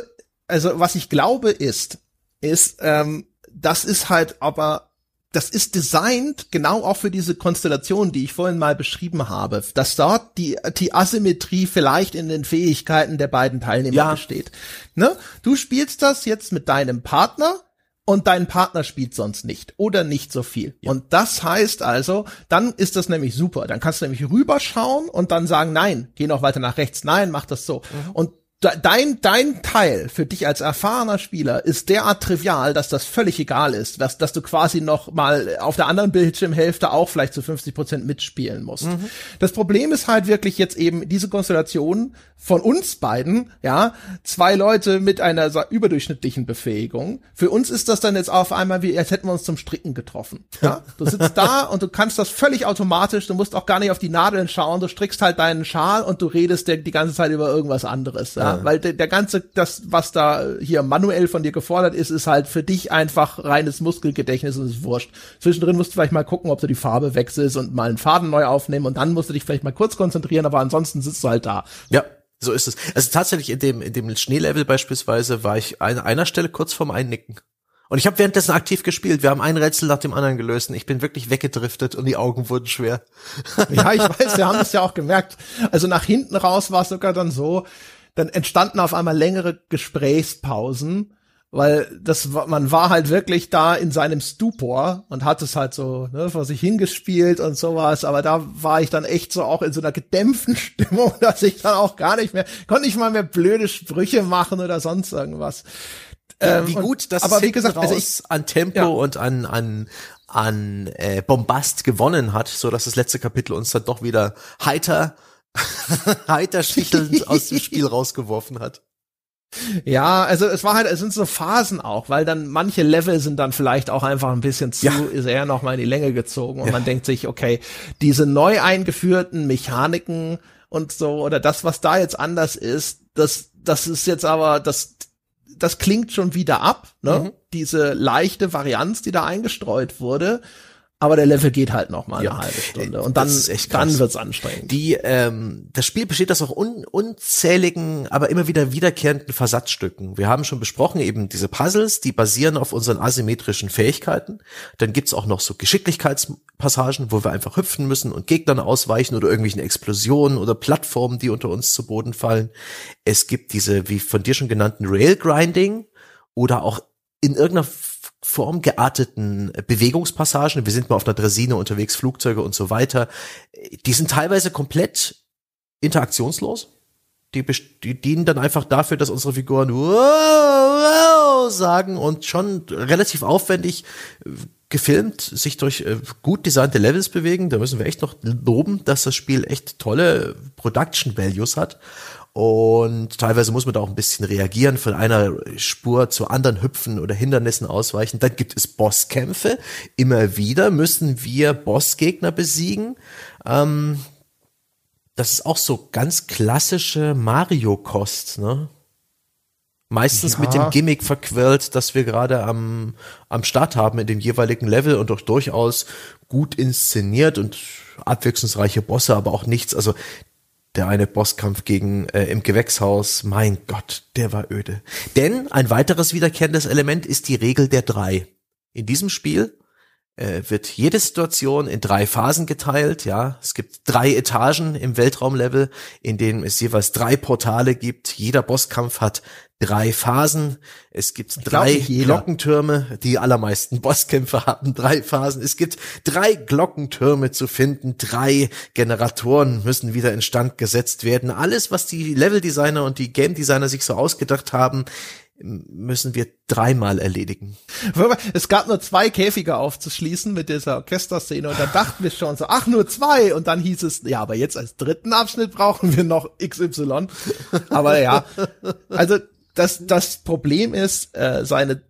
Speaker 1: also was ich glaube ist, ist, ähm, das ist halt aber das ist designt genau auch für diese Konstellation, die ich vorhin mal beschrieben habe, dass dort die, die Asymmetrie vielleicht in den Fähigkeiten der beiden Teilnehmer ja. besteht. Ne? Du spielst das jetzt mit deinem Partner, und dein Partner spielt sonst nicht oder nicht so viel. Ja. Und das heißt also, dann ist das nämlich super. Dann kannst du nämlich rüberschauen und dann sagen, nein, geh noch weiter nach rechts, nein, mach das so. Mhm. Und dein, dein Teil für dich als erfahrener Spieler ist derart trivial, dass das völlig egal ist, dass, dass du quasi noch mal auf der anderen Bildschirmhälfte auch vielleicht zu 50 Prozent mitspielen musst. Mhm. Das Problem ist halt wirklich jetzt eben diese Konstellation von uns beiden, ja, zwei Leute mit einer überdurchschnittlichen Befähigung. Für uns ist das dann jetzt auf einmal wie, als hätten wir uns zum Stricken getroffen. Ja? Du sitzt da und du kannst das völlig automatisch, du musst auch gar nicht auf die Nadeln schauen, du strickst halt deinen Schal und du redest dir die ganze Zeit über irgendwas anderes. Ja? Ja, weil der, der ganze, das, was da hier manuell von dir gefordert ist, ist halt für dich einfach reines Muskelgedächtnis und ist wurscht. Zwischendrin musst du vielleicht mal gucken, ob du die Farbe wechselst und mal einen Faden neu aufnehmen und dann musst du dich vielleicht mal kurz konzentrieren, aber ansonsten sitzt du halt da. Ja. So ist es. Also
Speaker 2: tatsächlich in dem, in dem Schneelevel beispielsweise war ich an einer Stelle kurz vorm Einnicken. Und ich habe währenddessen
Speaker 1: aktiv gespielt. Wir haben ein Rätsel nach dem anderen gelöst. Und ich bin wirklich weggedriftet und die Augen wurden schwer. Ja, ich weiß, wir haben es ja auch gemerkt. Also nach hinten raus war es sogar dann so, dann entstanden auf einmal längere Gesprächspausen, weil das man war halt wirklich da in seinem Stupor und hat es halt so ne, vor sich hingespielt und sowas, aber da war ich dann echt so auch in so einer gedämpften Stimmung, dass ich dann auch gar nicht mehr konnte ich mal mehr blöde Sprüche machen oder sonst irgendwas. Ja, ähm, wie gut, dass aber es wie gesagt, also ich,
Speaker 2: an Tempo ja. und an an an äh, Bombast gewonnen hat, so dass das letzte Kapitel uns dann doch wieder heiter heiterstichelnd aus dem Spiel rausgeworfen hat.
Speaker 1: Ja, also es war halt, es sind so Phasen auch, weil dann manche Level sind dann vielleicht auch einfach ein bisschen zu, ja. ist eher nochmal in die Länge gezogen und ja. man denkt sich, okay, diese neu eingeführten Mechaniken und so oder das, was da jetzt anders ist, das, das ist jetzt aber, das, das klingt schon wieder ab, ne? Mhm. Diese leichte Varianz, die da eingestreut wurde aber der Level geht halt noch mal ja. eine halbe Stunde und dann dann wird's anstrengend. Die ähm, das Spiel besteht aus auch un, unzähligen, aber
Speaker 2: immer wieder wiederkehrenden Versatzstücken. Wir haben schon besprochen eben diese Puzzles, die basieren auf unseren asymmetrischen Fähigkeiten. Dann gibt's auch noch so Geschicklichkeitspassagen, wo wir einfach hüpfen müssen und Gegnern ausweichen oder irgendwelchen Explosionen oder Plattformen, die unter uns zu Boden fallen. Es gibt diese wie von dir schon genannten Rail Grinding oder auch in irgendeiner Form gearteten Bewegungspassagen, wir sind mal auf einer Dresine unterwegs, Flugzeuge und so weiter, die sind teilweise komplett interaktionslos. Die, die dienen dann einfach dafür, dass unsere Figuren wow, wow sagen und schon relativ aufwendig äh, gefilmt, sich durch äh, gut designte Levels bewegen. Da müssen wir echt noch loben, dass das Spiel echt tolle Production Values hat und teilweise muss man da auch ein bisschen reagieren, von einer Spur zur anderen hüpfen oder Hindernissen ausweichen. Dann gibt es Bosskämpfe. Immer wieder müssen wir Bossgegner besiegen. Ähm, das ist auch so ganz klassische Mario-Kost, ne? Meistens ja. mit dem Gimmick verquirlt, das wir gerade am, am Start haben in dem jeweiligen Level und doch durchaus gut inszeniert und abwechslungsreiche Bosse, aber auch nichts. Also der eine Bosskampf gegen äh, im Gewächshaus, mein Gott, der war öde. Denn ein weiteres wiederkehrendes Element ist die Regel der drei. In diesem Spiel äh, wird jede Situation in drei Phasen geteilt. Ja, es gibt drei Etagen im Weltraumlevel, in denen es jeweils drei Portale gibt. Jeder Bosskampf hat drei Phasen. Es gibt drei Glockentürme, die allermeisten Bosskämpfe haben drei Phasen. Es gibt drei Glockentürme zu finden, drei Generatoren müssen wieder instand gesetzt werden. Alles, was die Leveldesigner und die Game Designer sich so ausgedacht haben, müssen wir dreimal erledigen.
Speaker 1: Es gab nur zwei Käfige aufzuschließen mit dieser Orchesterszene und dann dachten wir schon so, ach nur zwei und dann hieß es, ja, aber jetzt als dritten Abschnitt brauchen wir noch XY. Aber ja, also das, das Problem ist, äh, seine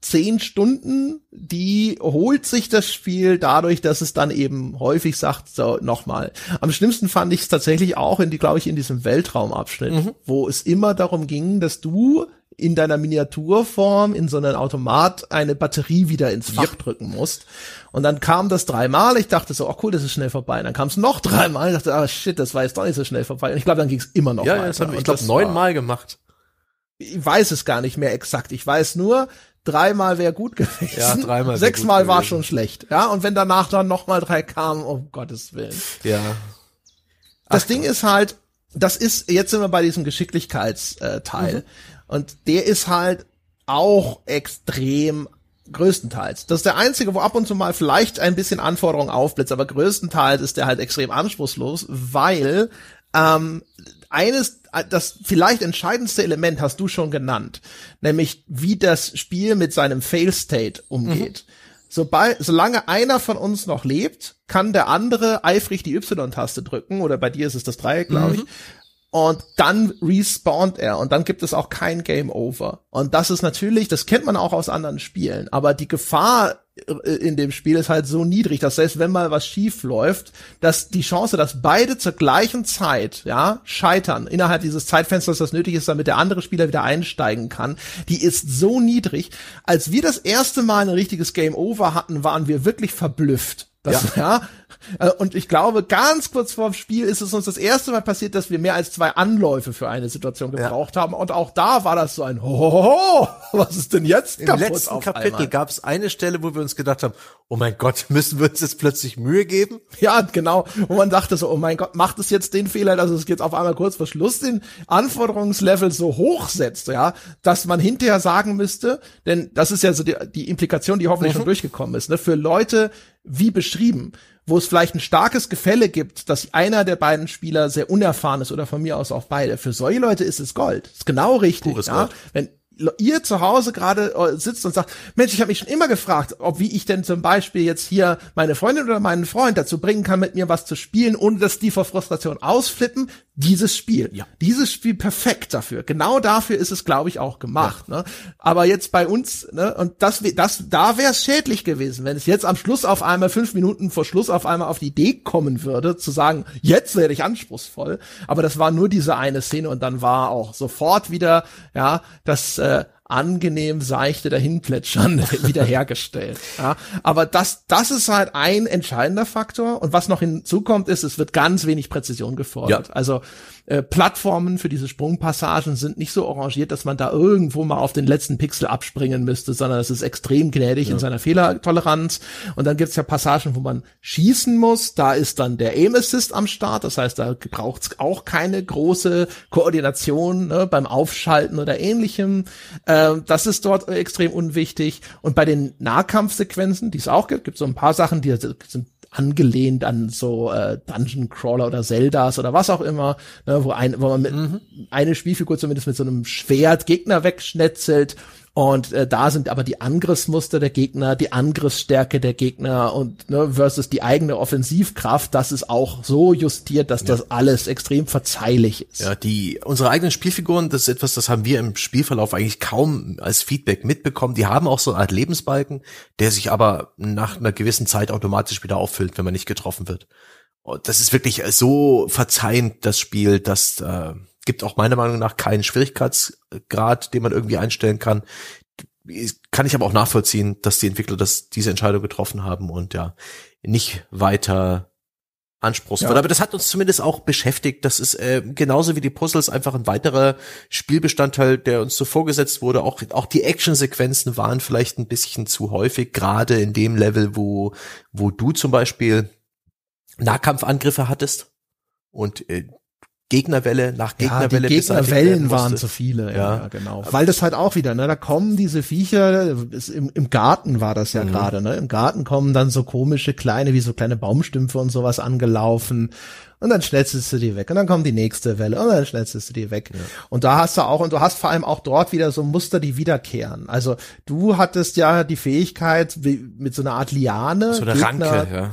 Speaker 1: zehn Stunden, die holt sich das Spiel dadurch, dass es dann eben häufig sagt, so nochmal. Am schlimmsten fand ich es tatsächlich auch in die, glaube ich, in diesem Weltraumabschnitt, mhm. wo es immer darum ging, dass du in deiner Miniaturform in so einen Automat eine Batterie wieder ins Fach yep. drücken musst. Und dann kam das dreimal. Ich dachte so, oh cool, das ist schnell vorbei. Und dann kam es noch dreimal. Ich dachte, ah shit, das war jetzt doch nicht so schnell vorbei. Und ich glaube, dann ging es immer noch ja, weiter. Ja, das habe ich, glaube neunmal gemacht ich weiß es gar nicht mehr exakt. Ich weiß nur, dreimal wäre gut gewesen.
Speaker 2: Ja, dreimal. Sechsmal war schon schlecht.
Speaker 1: Ja, und wenn danach dann nochmal drei kamen, um Gottes Willen. Ja. Ach, das Ding Gott. ist halt, das ist, jetzt sind wir bei diesem Geschicklichkeitsteil. Mhm. Und der ist halt auch extrem größtenteils. Das ist der einzige, wo ab und zu mal vielleicht ein bisschen Anforderungen aufblitzt, aber größtenteils ist der halt extrem anspruchslos, weil ähm, eines, äh, das vielleicht entscheidendste Element hast du schon genannt, nämlich wie das Spiel mit seinem Fail-State umgeht. Mhm. Sobald, solange einer von uns noch lebt, kann der andere eifrig die Y-Taste drücken, oder bei dir ist es das Dreieck, glaube ich, mhm. und dann respawnt er, und dann gibt es auch kein Game Over. Und das ist natürlich, das kennt man auch aus anderen Spielen, aber die Gefahr in dem Spiel ist halt so niedrig, dass selbst wenn mal was schief läuft, dass die Chance, dass beide zur gleichen Zeit, ja, scheitern, innerhalb dieses Zeitfensters, das nötig ist, damit der andere Spieler wieder einsteigen kann, die ist so niedrig. Als wir das erste Mal ein richtiges Game Over hatten, waren wir wirklich verblüfft. Das, ja. ja äh, und ich glaube, ganz kurz vorm Spiel ist es uns das erste Mal passiert, dass wir mehr als zwei Anläufe für eine Situation gebraucht ja. haben. Und auch da war das so ein Hohoho, was ist denn jetzt Im letzten Kapitel gab es eine Stelle, wo wir uns gedacht haben, oh mein Gott, müssen wir uns jetzt plötzlich Mühe geben? Ja, genau. Und man dachte so, oh mein Gott, macht es jetzt den Fehler, dass es jetzt auf einmal kurz vor Schluss den Anforderungslevel so hoch setzt, ja, dass man hinterher sagen müsste, denn das ist ja so die, die Implikation, die hoffentlich mhm. schon durchgekommen ist, ne, für Leute, wie beschrieben, wo es vielleicht ein starkes Gefälle gibt, dass einer der beiden Spieler sehr unerfahren ist oder von mir aus auch beide. Für solche Leute ist es Gold. Ist genau richtig. ja? Gold. Wenn, ihr zu Hause gerade äh, sitzt und sagt, Mensch, ich habe mich schon immer gefragt, ob wie ich denn zum Beispiel jetzt hier meine Freundin oder meinen Freund dazu bringen kann, mit mir was zu spielen, ohne dass die vor Frustration ausflippen, dieses Spiel. Ja. Dieses Spiel perfekt dafür. Genau dafür ist es, glaube ich, auch gemacht. Ja. Ne? Aber jetzt bei uns, ne, und das, das, da wäre es schädlich gewesen, wenn es jetzt am Schluss auf einmal, fünf Minuten vor Schluss auf einmal auf die Idee kommen würde, zu sagen, jetzt werde ich anspruchsvoll. Aber das war nur diese eine Szene und dann war auch sofort wieder, ja, das äh, uh, angenehm seichte dahinplätschern wiederhergestellt. Ja, aber das, das ist halt ein entscheidender Faktor. Und was noch hinzukommt, ist, es wird ganz wenig Präzision gefordert. Ja. Also äh, Plattformen für diese Sprungpassagen sind nicht so orangiert, dass man da irgendwo mal auf den letzten Pixel abspringen müsste, sondern es ist extrem gnädig ja. in seiner Fehlertoleranz. Und dann gibt's ja Passagen, wo man schießen muss. Da ist dann der Aim Assist am Start. Das heißt, da braucht's auch keine große Koordination ne, beim Aufschalten oder ähnlichem. Äh, ähm, das ist dort extrem unwichtig. Und bei den Nahkampfsequenzen, die es auch gibt, gibt es so ein paar Sachen, die sind angelehnt an so äh, Dungeon Crawler oder Zeldas oder was auch immer, ne, wo, ein, wo man mit mhm. eine Spielfigur zumindest mit so einem Schwert Gegner wegschnetzelt und äh, da sind aber die Angriffsmuster der Gegner, die Angriffsstärke der Gegner und ne, versus die eigene Offensivkraft, das ist auch so justiert, dass ja. das alles extrem verzeihlich ist. Ja, die unsere eigenen Spielfiguren, das ist
Speaker 2: etwas, das haben wir im Spielverlauf eigentlich kaum als Feedback mitbekommen. Die haben auch so eine Art Lebensbalken, der sich aber nach einer gewissen Zeit automatisch wieder auffüllt, wenn man nicht getroffen wird. Und das ist wirklich so verzeihend das Spiel, dass äh, gibt auch meiner Meinung nach keinen Schwierigkeitsgrad, den man irgendwie einstellen kann. Kann ich aber auch nachvollziehen, dass die Entwickler das, diese Entscheidung getroffen haben und ja, nicht weiter anspruchsvoll. Ja. Aber das hat uns zumindest auch beschäftigt. Das ist äh, genauso wie die Puzzles einfach ein weiterer Spielbestandteil, der uns so vorgesetzt wurde. Auch, auch die Actionsequenzen waren vielleicht ein bisschen zu häufig, gerade in dem Level, wo, wo du zum Beispiel Nahkampfangriffe hattest. Und äh, Gegnerwelle nach Gegnerwelle. Ja, die Gegnerwellen waren zu viele, ja, ja, genau. Weil
Speaker 1: das halt auch wieder, ne, da kommen diese Viecher, im, im Garten war das ja mhm. gerade, ne? Im Garten kommen dann so komische kleine, wie so kleine Baumstümpfe und sowas angelaufen. Und dann schnetzelst du die weg. Und dann kommt die nächste Welle und dann schnetzelst du die weg. Ja. Und da hast du auch, und du hast vor allem auch dort wieder so Muster, die wiederkehren. Also du hattest ja die Fähigkeit, wie, mit so einer Art Liane. So eine Gegner, Ranke, ja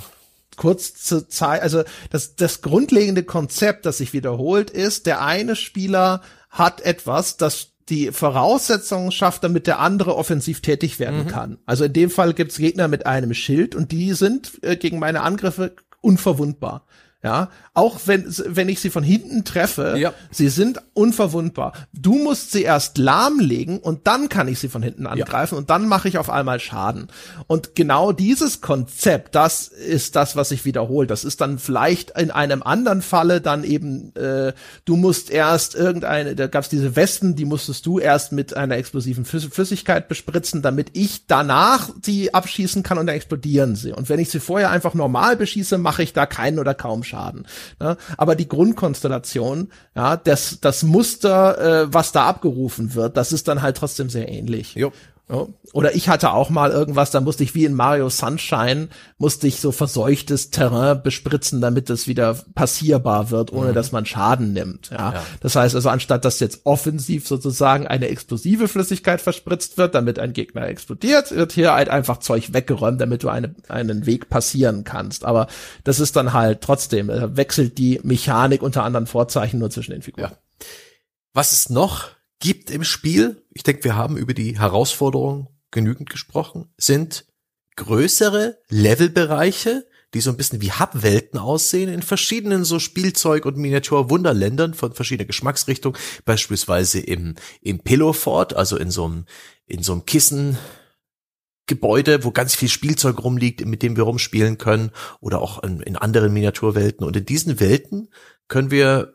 Speaker 1: kurze Zeit, also das, das grundlegende Konzept, das sich wiederholt, ist, der eine Spieler hat etwas, das die Voraussetzungen schafft, damit der andere offensiv tätig werden mhm. kann. Also in dem Fall gibt's Gegner mit einem Schild und die sind äh, gegen meine Angriffe unverwundbar. Ja, auch wenn, wenn ich sie von hinten treffe, ja. sie sind unverwundbar. Du musst sie erst lahmlegen und dann kann ich sie von hinten angreifen ja. und dann mache ich auf einmal Schaden. Und genau dieses Konzept, das ist das, was sich wiederholt. Das ist dann vielleicht in einem anderen Falle dann eben, äh, du musst erst irgendeine, da gab's diese Westen, die musstest du erst mit einer explosiven Flüssigkeit bespritzen, damit ich danach sie abschießen kann und dann explodieren sie. Und wenn ich sie vorher einfach normal beschieße, mache ich da keinen oder kaum Schaden. Schaden. Ne? Aber die Grundkonstellation, ja, das, das Muster, äh, was da abgerufen wird, das ist dann halt trotzdem sehr ähnlich. Jo. Oder ich hatte auch mal irgendwas, da musste ich wie in Mario Sunshine, musste ich so verseuchtes Terrain bespritzen, damit es wieder passierbar wird, ohne mhm. dass man Schaden nimmt. Ja. ja. Das heißt also, anstatt dass jetzt offensiv sozusagen eine explosive Flüssigkeit verspritzt wird, damit ein Gegner explodiert, wird hier halt einfach Zeug weggeräumt, damit du eine, einen Weg passieren kannst. Aber das ist dann halt trotzdem, äh, wechselt die Mechanik unter anderen Vorzeichen nur zwischen den Figuren. Ja. Was es noch
Speaker 2: gibt im Spiel, ich denke, wir haben über die Herausforderungen genügend gesprochen, sind größere Levelbereiche, die so ein bisschen wie Hubwelten aussehen, in verschiedenen so Spielzeug- und Miniatur-Wunderländern von verschiedener Geschmacksrichtung, beispielsweise im, im Pillowfort, also in so einem, in so einem Kissen, Gebäude, wo ganz viel Spielzeug rumliegt, mit dem wir rumspielen können, oder auch in, in anderen Miniaturwelten. Und in diesen Welten können wir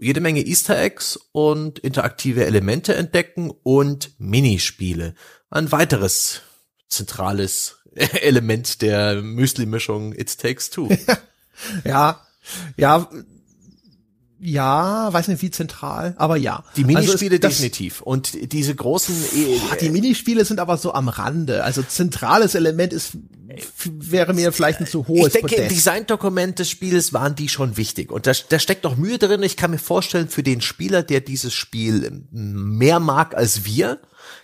Speaker 2: jede Menge Easter Eggs und interaktive Elemente entdecken und Minispiele. Ein weiteres zentrales Element der Müsli-Mischung It Takes Two.
Speaker 1: ja, ja, ja, weiß nicht wie zentral, aber ja. Die Minispiele also das, definitiv. Und diese großen. Boah, e- die e- Minispiele sind aber so am Rande. Also zentrales Element ist wäre mir vielleicht ein zu hohes Ich denke, Podest. im Designdokument des Spieles
Speaker 2: waren die schon wichtig. Und da, da steckt auch Mühe drin. Ich kann mir vorstellen, für den Spieler, der dieses Spiel mehr mag als wir,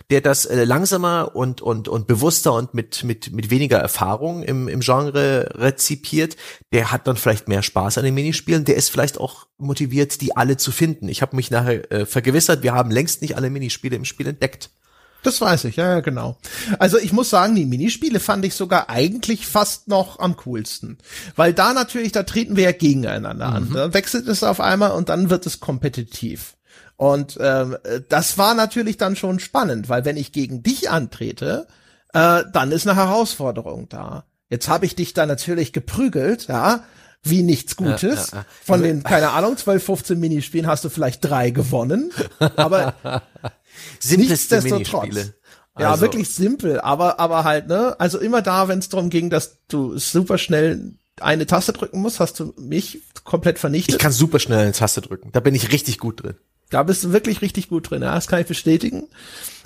Speaker 2: der das äh, langsamer und, und, und bewusster und mit, mit, mit weniger Erfahrung im, im Genre rezipiert, der hat dann vielleicht mehr Spaß an den Minispielen, der ist vielleicht auch motiviert, die alle zu finden. Ich habe mich nachher äh, vergewissert, wir
Speaker 1: haben längst nicht alle Minispiele im Spiel entdeckt. Das weiß ich, ja, ja, genau. Also ich muss sagen, die Minispiele fand ich sogar eigentlich fast noch am coolsten. Weil da natürlich, da treten wir ja gegeneinander mhm. an. Da wechselt es auf einmal und dann wird es kompetitiv. Und ähm, das war natürlich dann schon spannend, weil wenn ich gegen dich antrete, äh, dann ist eine Herausforderung da. Jetzt habe ich dich da natürlich geprügelt, ja, wie nichts Gutes. Ja, ja, ja. Von also- den, keine Ahnung, 12, 15 Minispielen hast du vielleicht drei gewonnen. Aber nichtsdestotrotz. Minispiele. Ja, also- wirklich simpel, aber, aber halt, ne? Also immer da, wenn es darum ging, dass du super schnell eine Taste drücken musst, hast du mich komplett vernichtet.
Speaker 2: Ich kann super schnell eine Taste drücken. Da bin ich richtig gut drin.
Speaker 1: Da bist du wirklich richtig gut drin. Ja? Das kann ich bestätigen.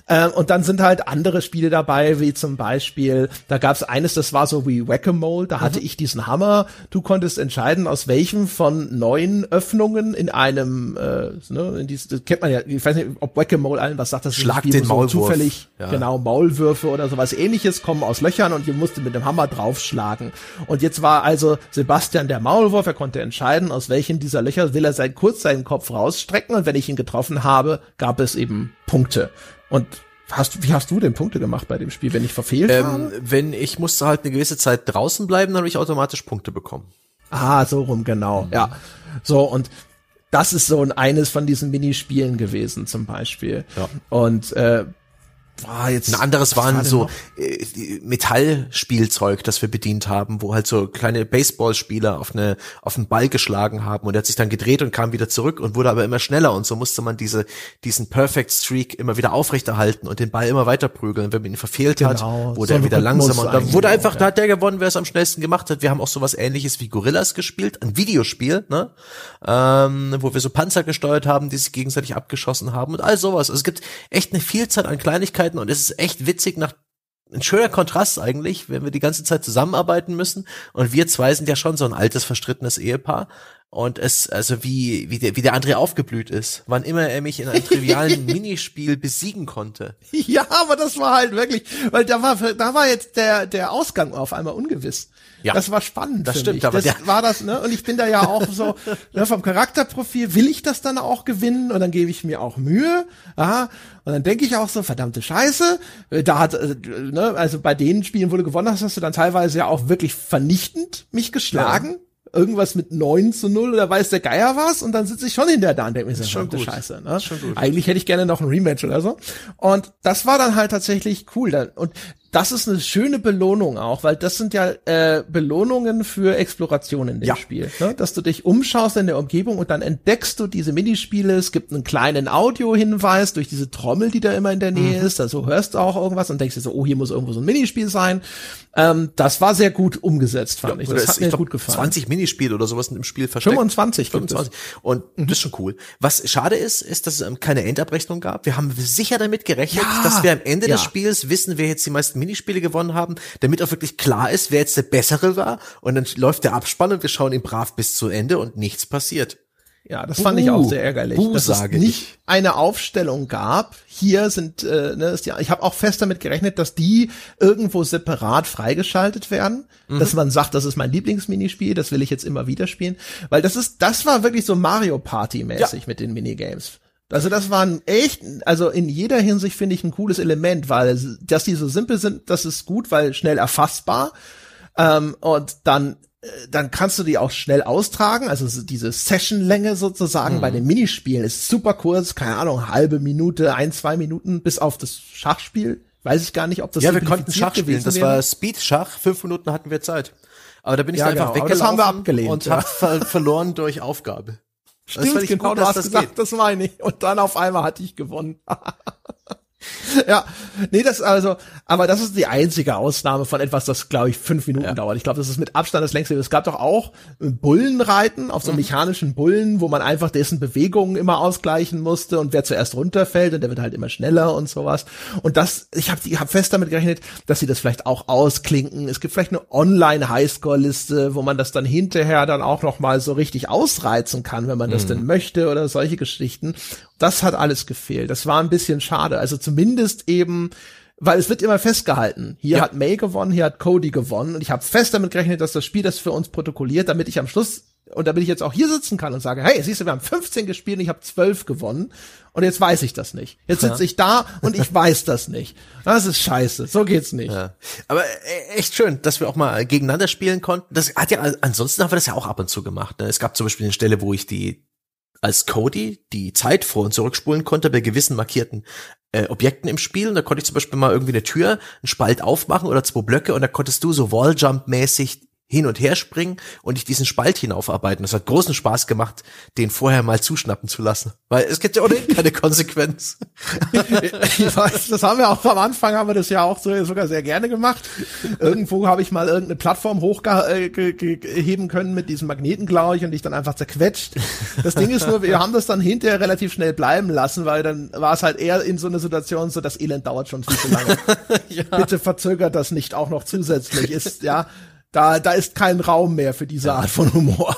Speaker 1: Äh, und dann sind halt andere Spiele dabei, wie zum Beispiel, da gab es eines, das war so wie Whack-a-Mole, da hatte mhm. ich diesen Hammer, du konntest entscheiden, aus welchem von neun Öffnungen in einem, äh, ne, in dieses, das kennt man ja, ich weiß nicht, ob Whack-a-Mole allen was sagt, das Schlag Spiel, den so Maulwurf. zufällig, ja. genau, Maulwürfe oder sowas ähnliches kommen aus Löchern und ihr musste mit dem Hammer draufschlagen. Und jetzt war also Sebastian der Maulwurf, er konnte entscheiden, aus welchen dieser Löcher will er sein, kurz seinen Kopf rausstrecken und wenn ich ihn getroffen habe, gab es eben Punkte. Und Hast, wie hast du denn Punkte gemacht bei dem Spiel, wenn ich verfehlt ähm, habe? Wenn ich musste halt eine gewisse Zeit draußen bleiben, dann habe ich automatisch Punkte bekommen. Ah, so rum, genau. Mhm. Ja. So, und das ist so ein eines von diesen Minispielen gewesen, zum Beispiel. Ja. Und äh, Ah, jetzt ein anderes waren so
Speaker 2: äh, Metallspielzeug, das wir bedient haben, wo halt so kleine Baseballspieler auf eine auf einen Ball geschlagen haben und er hat sich dann gedreht und kam wieder zurück und wurde aber immer schneller und so musste man diese diesen Perfect Streak immer wieder aufrechterhalten und den Ball immer weiter prügeln. Wenn man ihn verfehlt genau, hat, wurde so er wieder langsamer und dann wurde einfach da ja. hat der gewonnen, wer es am schnellsten gemacht hat. Wir haben auch sowas Ähnliches wie Gorillas gespielt, ein Videospiel, ne, ähm, wo wir so Panzer gesteuert haben, die sich gegenseitig abgeschossen haben und all sowas. Also es gibt echt eine Vielzahl an Kleinigkeiten arbeiten und es ist echt witzig nach ein schöner Kontrast eigentlich, wenn wir die ganze Zeit zusammenarbeiten müssen. Und wir zwei sind ja schon so ein altes, verstrittenes Ehepaar. Und es, also wie, wie der, wie der André aufgeblüht ist, wann immer er mich in einem trivialen Minispiel besiegen konnte.
Speaker 1: Ja, aber das war halt wirklich, weil da war, da war jetzt der, der Ausgang auf einmal ungewiss. Ja. Das war spannend. Das stimmt, mich. aber das war das, ne? Und ich bin da ja auch so, ne, vom Charakterprofil will ich das dann auch gewinnen und dann gebe ich mir auch Mühe. Aha. Und dann denke ich auch so, verdammte Scheiße, äh, da hat, äh, ne, also bei den Spielen, wo du gewonnen hast, hast du dann teilweise ja auch wirklich vernichtend mich geschlagen. Ja irgendwas mit 9 zu 0 oder weiß der Geier was und dann sitze ich schon hinter da und denke mir, das ist schon gute Scheiße. Ne? Schon gut. Eigentlich hätte ich gerne noch ein Rematch oder so. Und das war dann halt tatsächlich cool. Dann. Und das ist eine schöne Belohnung auch, weil das sind ja äh, Belohnungen für Exploration in dem ja. Spiel. Ne? Dass du dich umschaust in der Umgebung und dann entdeckst du diese Minispiele. Es gibt einen kleinen Audiohinweis durch diese Trommel, die da immer in der Nähe mhm. ist. Also hörst du auch irgendwas und denkst dir so, oh, hier muss irgendwo so ein Minispiel sein. Ähm, das war sehr gut umgesetzt, fand ja, ich. Das hat ist, mir glaub, gut gefallen. 20
Speaker 2: Minispiele oder sowas im Spiel versteckt. 25. 25. Und mhm. das ist schon cool. Was schade ist, ist, dass es ähm, keine Endabrechnung gab. Wir haben sicher damit gerechnet, ja. dass wir am Ende des Spiels wissen, wer jetzt die meisten Minispiele gewonnen haben, damit auch wirklich klar ist, wer jetzt der Bessere war. Und dann läuft der Abspann und wir schauen ihn brav bis zu
Speaker 1: Ende und nichts passiert. Ja, das fand uh, ich auch uh, sehr ärgerlich, uh, dass es nicht ich. eine Aufstellung gab. Hier sind, äh, ne, ist ja, ich habe auch fest damit gerechnet, dass die irgendwo separat freigeschaltet werden, mhm. dass man sagt, das ist mein Lieblingsminispiel, das will ich jetzt immer wieder spielen, weil das ist, das war wirklich so Mario Party mäßig ja. mit den Minigames. Also das war ein echt, also in jeder Hinsicht finde ich ein cooles Element, weil dass die so simpel sind, das ist gut, weil schnell erfassbar ähm, und dann äh, dann kannst du die auch schnell austragen. Also diese Sessionlänge sozusagen mhm. bei den Minispielen ist super kurz, keine Ahnung, halbe Minute, ein, zwei Minuten, bis auf das Schachspiel. Weiß ich gar nicht, ob das Ja, wir konnten Schach spielen. Das wäre. war Speed-Schach. Fünf Minuten hatten wir Zeit. Aber da bin ich ja, einfach genau. weggelaufen und ja. habe ver verloren durch Aufgabe. Stimmt, genau das genau, gut, du hast das gesagt, das meine ich. Und dann auf einmal hatte ich gewonnen. ja, nee, das also, aber das ist die einzige Ausnahme von etwas, das glaube ich fünf Minuten ja. dauert. Ich glaube, das ist mit Abstand das längste. Es gab doch auch äh, Bullenreiten auf so mhm. mechanischen Bullen, wo man einfach dessen Bewegungen immer ausgleichen musste und wer zuerst runterfällt und der wird halt immer schneller und sowas. Und das, ich habe hab fest damit gerechnet, dass sie das vielleicht auch ausklinken. Es gibt vielleicht eine Online-Highscore-Liste, wo man das dann hinterher dann auch nochmal so richtig ausreizen kann, wenn man das mhm. denn möchte oder solche Geschichten. Das hat alles gefehlt. Das war ein bisschen schade. Also zumindest eben weil es wird immer festgehalten. Hier ja. hat May gewonnen, hier hat Cody gewonnen und ich habe fest damit gerechnet, dass das Spiel das für uns protokolliert, damit ich am Schluss und damit ich jetzt auch hier sitzen kann und sage, hey, siehst du, wir haben 15 gespielt und ich habe 12 gewonnen und jetzt weiß ich das nicht. Jetzt sitze ja. ich da und ich weiß das nicht. Das ist scheiße. So geht's nicht. Ja. Aber
Speaker 2: äh, echt schön, dass wir auch mal gegeneinander spielen konnten. Das hat ja ansonsten haben wir das ja auch ab und zu gemacht. Ne? Es gab zum Beispiel eine Stelle, wo ich die als Cody die Zeit vor und zurückspulen konnte bei gewissen markierten äh, Objekten im Spiel. Und da konnte ich zum Beispiel mal irgendwie eine Tür, einen Spalt aufmachen oder zwei Blöcke und da konntest du so Walljump-mäßig hin und her springen und ich diesen Spalt hinaufarbeiten. Das hat großen Spaß gemacht, den vorher mal zuschnappen zu lassen, weil es gibt ja ohnehin keine Konsequenz.
Speaker 1: ich weiß, das haben wir auch am Anfang haben wir das ja auch so, sogar sehr gerne gemacht. Irgendwo habe ich mal irgendeine Plattform hochheben können mit diesem Magneten, glaube ich, und dich dann einfach zerquetscht. Das Ding ist nur, wir haben das dann hinterher relativ schnell bleiben lassen, weil dann war es halt eher in so einer Situation, so das Elend dauert schon viel zu lange. ja. Bitte verzögert das nicht auch noch zusätzlich. Ist ja da, da ist kein Raum mehr für diese Art von Humor.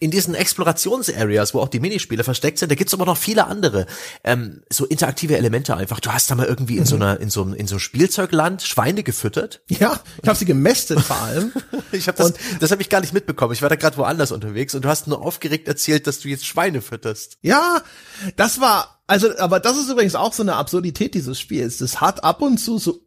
Speaker 2: In diesen Explorations-Areas, wo auch die Minispiele versteckt sind, da gibt's aber noch viele andere, ähm, so interaktive Elemente einfach. Du hast da mal irgendwie in so mhm. einer, in so einem, in so einem Spielzeugland Schweine gefüttert. Ja, ich habe sie gemästet vor allem. ich hab das, das habe ich gar nicht mitbekommen. Ich war da gerade woanders unterwegs und du
Speaker 1: hast nur aufgeregt erzählt, dass du jetzt Schweine fütterst. Ja, das war, also, aber das ist übrigens auch so eine Absurdität dieses Spiels. Das hat ab und zu so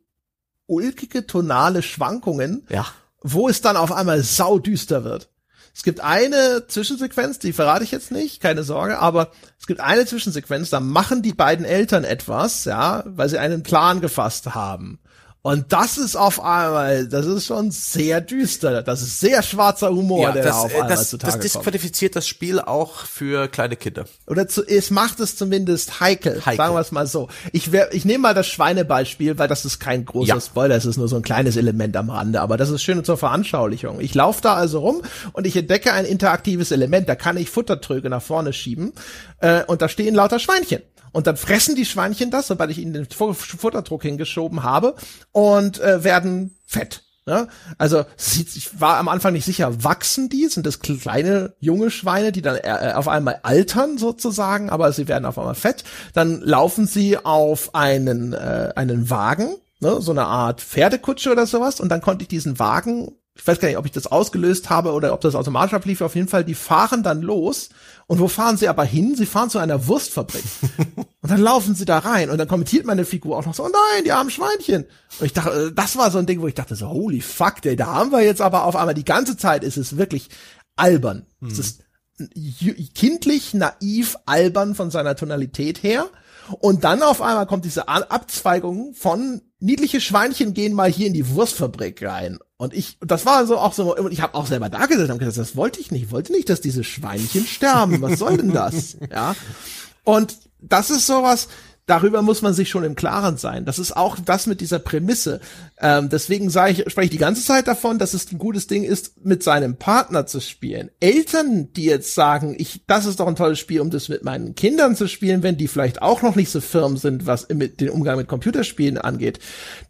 Speaker 1: ulkige tonale Schwankungen. Ja wo es dann auf einmal saudüster wird. Es gibt eine Zwischensequenz, die verrate ich jetzt nicht, keine Sorge, aber es gibt eine Zwischensequenz, da machen die beiden Eltern etwas, ja, weil sie einen Plan gefasst haben. Und das ist auf einmal, das ist schon sehr düster. Das ist sehr schwarzer Humor, ja, der das, da auf äh, einmal das, zutage Das disqualifiziert kommt. das Spiel auch für kleine Kinder. Oder zu, es macht es zumindest heikel, heikel. sagen wir es mal so. Ich, ich nehme mal das Schweineballspiel, weil das ist kein großer ja. Spoiler, es ist nur so ein kleines Element am Rande, aber das ist schön zur Veranschaulichung. Ich laufe da also rum und ich entdecke ein interaktives Element, da kann ich Futtertröge nach vorne schieben äh, und da stehen lauter Schweinchen. Und dann fressen die Schweinchen das, sobald ich ihnen den Futterdruck hingeschoben habe und äh, werden fett. Ne? Also ich war am Anfang nicht sicher, wachsen die? Sind das kleine junge Schweine, die dann äh, auf einmal altern sozusagen, aber sie werden auf einmal fett? Dann laufen sie auf einen äh, einen Wagen, ne? so eine Art Pferdekutsche oder sowas, und dann konnte ich diesen Wagen ich weiß gar nicht, ob ich das ausgelöst habe oder ob das automatisch ablief. Auf jeden Fall, die fahren dann los und wo fahren sie aber hin? Sie fahren zu einer Wurstfabrik. und dann laufen sie da rein und dann kommentiert meine Figur auch noch so, oh nein, die armen Schweinchen. Und ich dachte, äh, das war so ein Ding, wo ich dachte so, holy fuck, ey, da haben wir jetzt aber auf einmal die ganze Zeit ist es wirklich albern. Hm. Es ist kindlich, naiv, albern von seiner Tonalität her. Und dann auf einmal kommt diese Abzweigung von niedliche Schweinchen gehen mal hier in die Wurstfabrik rein. Und ich, das war so auch so, und ich habe auch selber da gesessen und gedacht, das wollte ich nicht, wollte nicht, dass diese Schweinchen sterben. Was soll denn das? ja. Und das ist sowas, darüber muss man sich schon im Klaren sein. Das ist auch das mit dieser Prämisse. Ähm, deswegen sage ich, spreche ich die ganze Zeit davon, dass es ein gutes Ding ist, mit seinem Partner zu spielen. Eltern, die jetzt sagen, ich, das ist doch ein tolles Spiel, um das mit meinen Kindern zu spielen, wenn die vielleicht auch noch nicht so firm sind, was mit den Umgang mit Computerspielen angeht,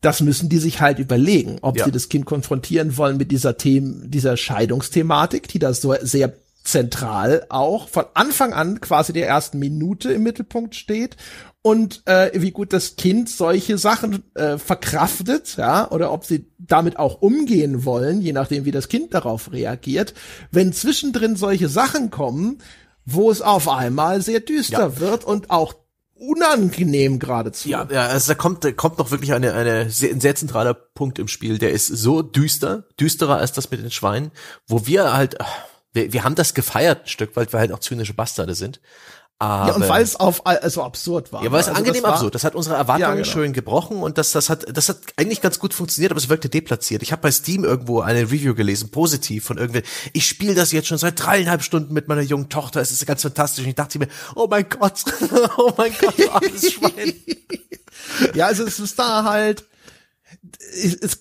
Speaker 1: das müssen die sich halt überlegen, ob ja. sie das Kind konfrontieren wollen mit dieser Themen, dieser Scheidungsthematik, die da so sehr zentral auch von Anfang an quasi der ersten Minute im Mittelpunkt steht und äh, wie gut das Kind solche Sachen äh, verkraftet, ja, oder ob sie damit auch umgehen wollen, je nachdem, wie das Kind darauf reagiert. Wenn zwischendrin solche Sachen kommen, wo es auf einmal sehr düster ja. wird und auch unangenehm geradezu. Ja,
Speaker 2: ja, also da kommt, da kommt noch wirklich eine, eine sehr, ein sehr zentraler Punkt im Spiel, der ist so düster, düsterer als das mit den Schweinen, wo wir halt, wir, wir haben das gefeiert ein Stück, weil wir halt auch zynische Bastarde sind. Aber, ja, und weil
Speaker 1: es auf also absurd war. Ja, weil es also angenehm das absurd. Das hat unsere Erwartungen ja, genau. schön
Speaker 2: gebrochen und das, das hat, das hat eigentlich ganz gut funktioniert, aber es wirkte deplatziert. Ich habe bei Steam irgendwo eine Review gelesen, positiv von irgendwer. Ich spiele das jetzt schon seit dreieinhalb Stunden mit meiner jungen Tochter. Es ist ganz fantastisch. Und ich dachte mir, oh mein Gott, oh mein Gott, du armes Schwein.
Speaker 1: ja, also es ist da halt, es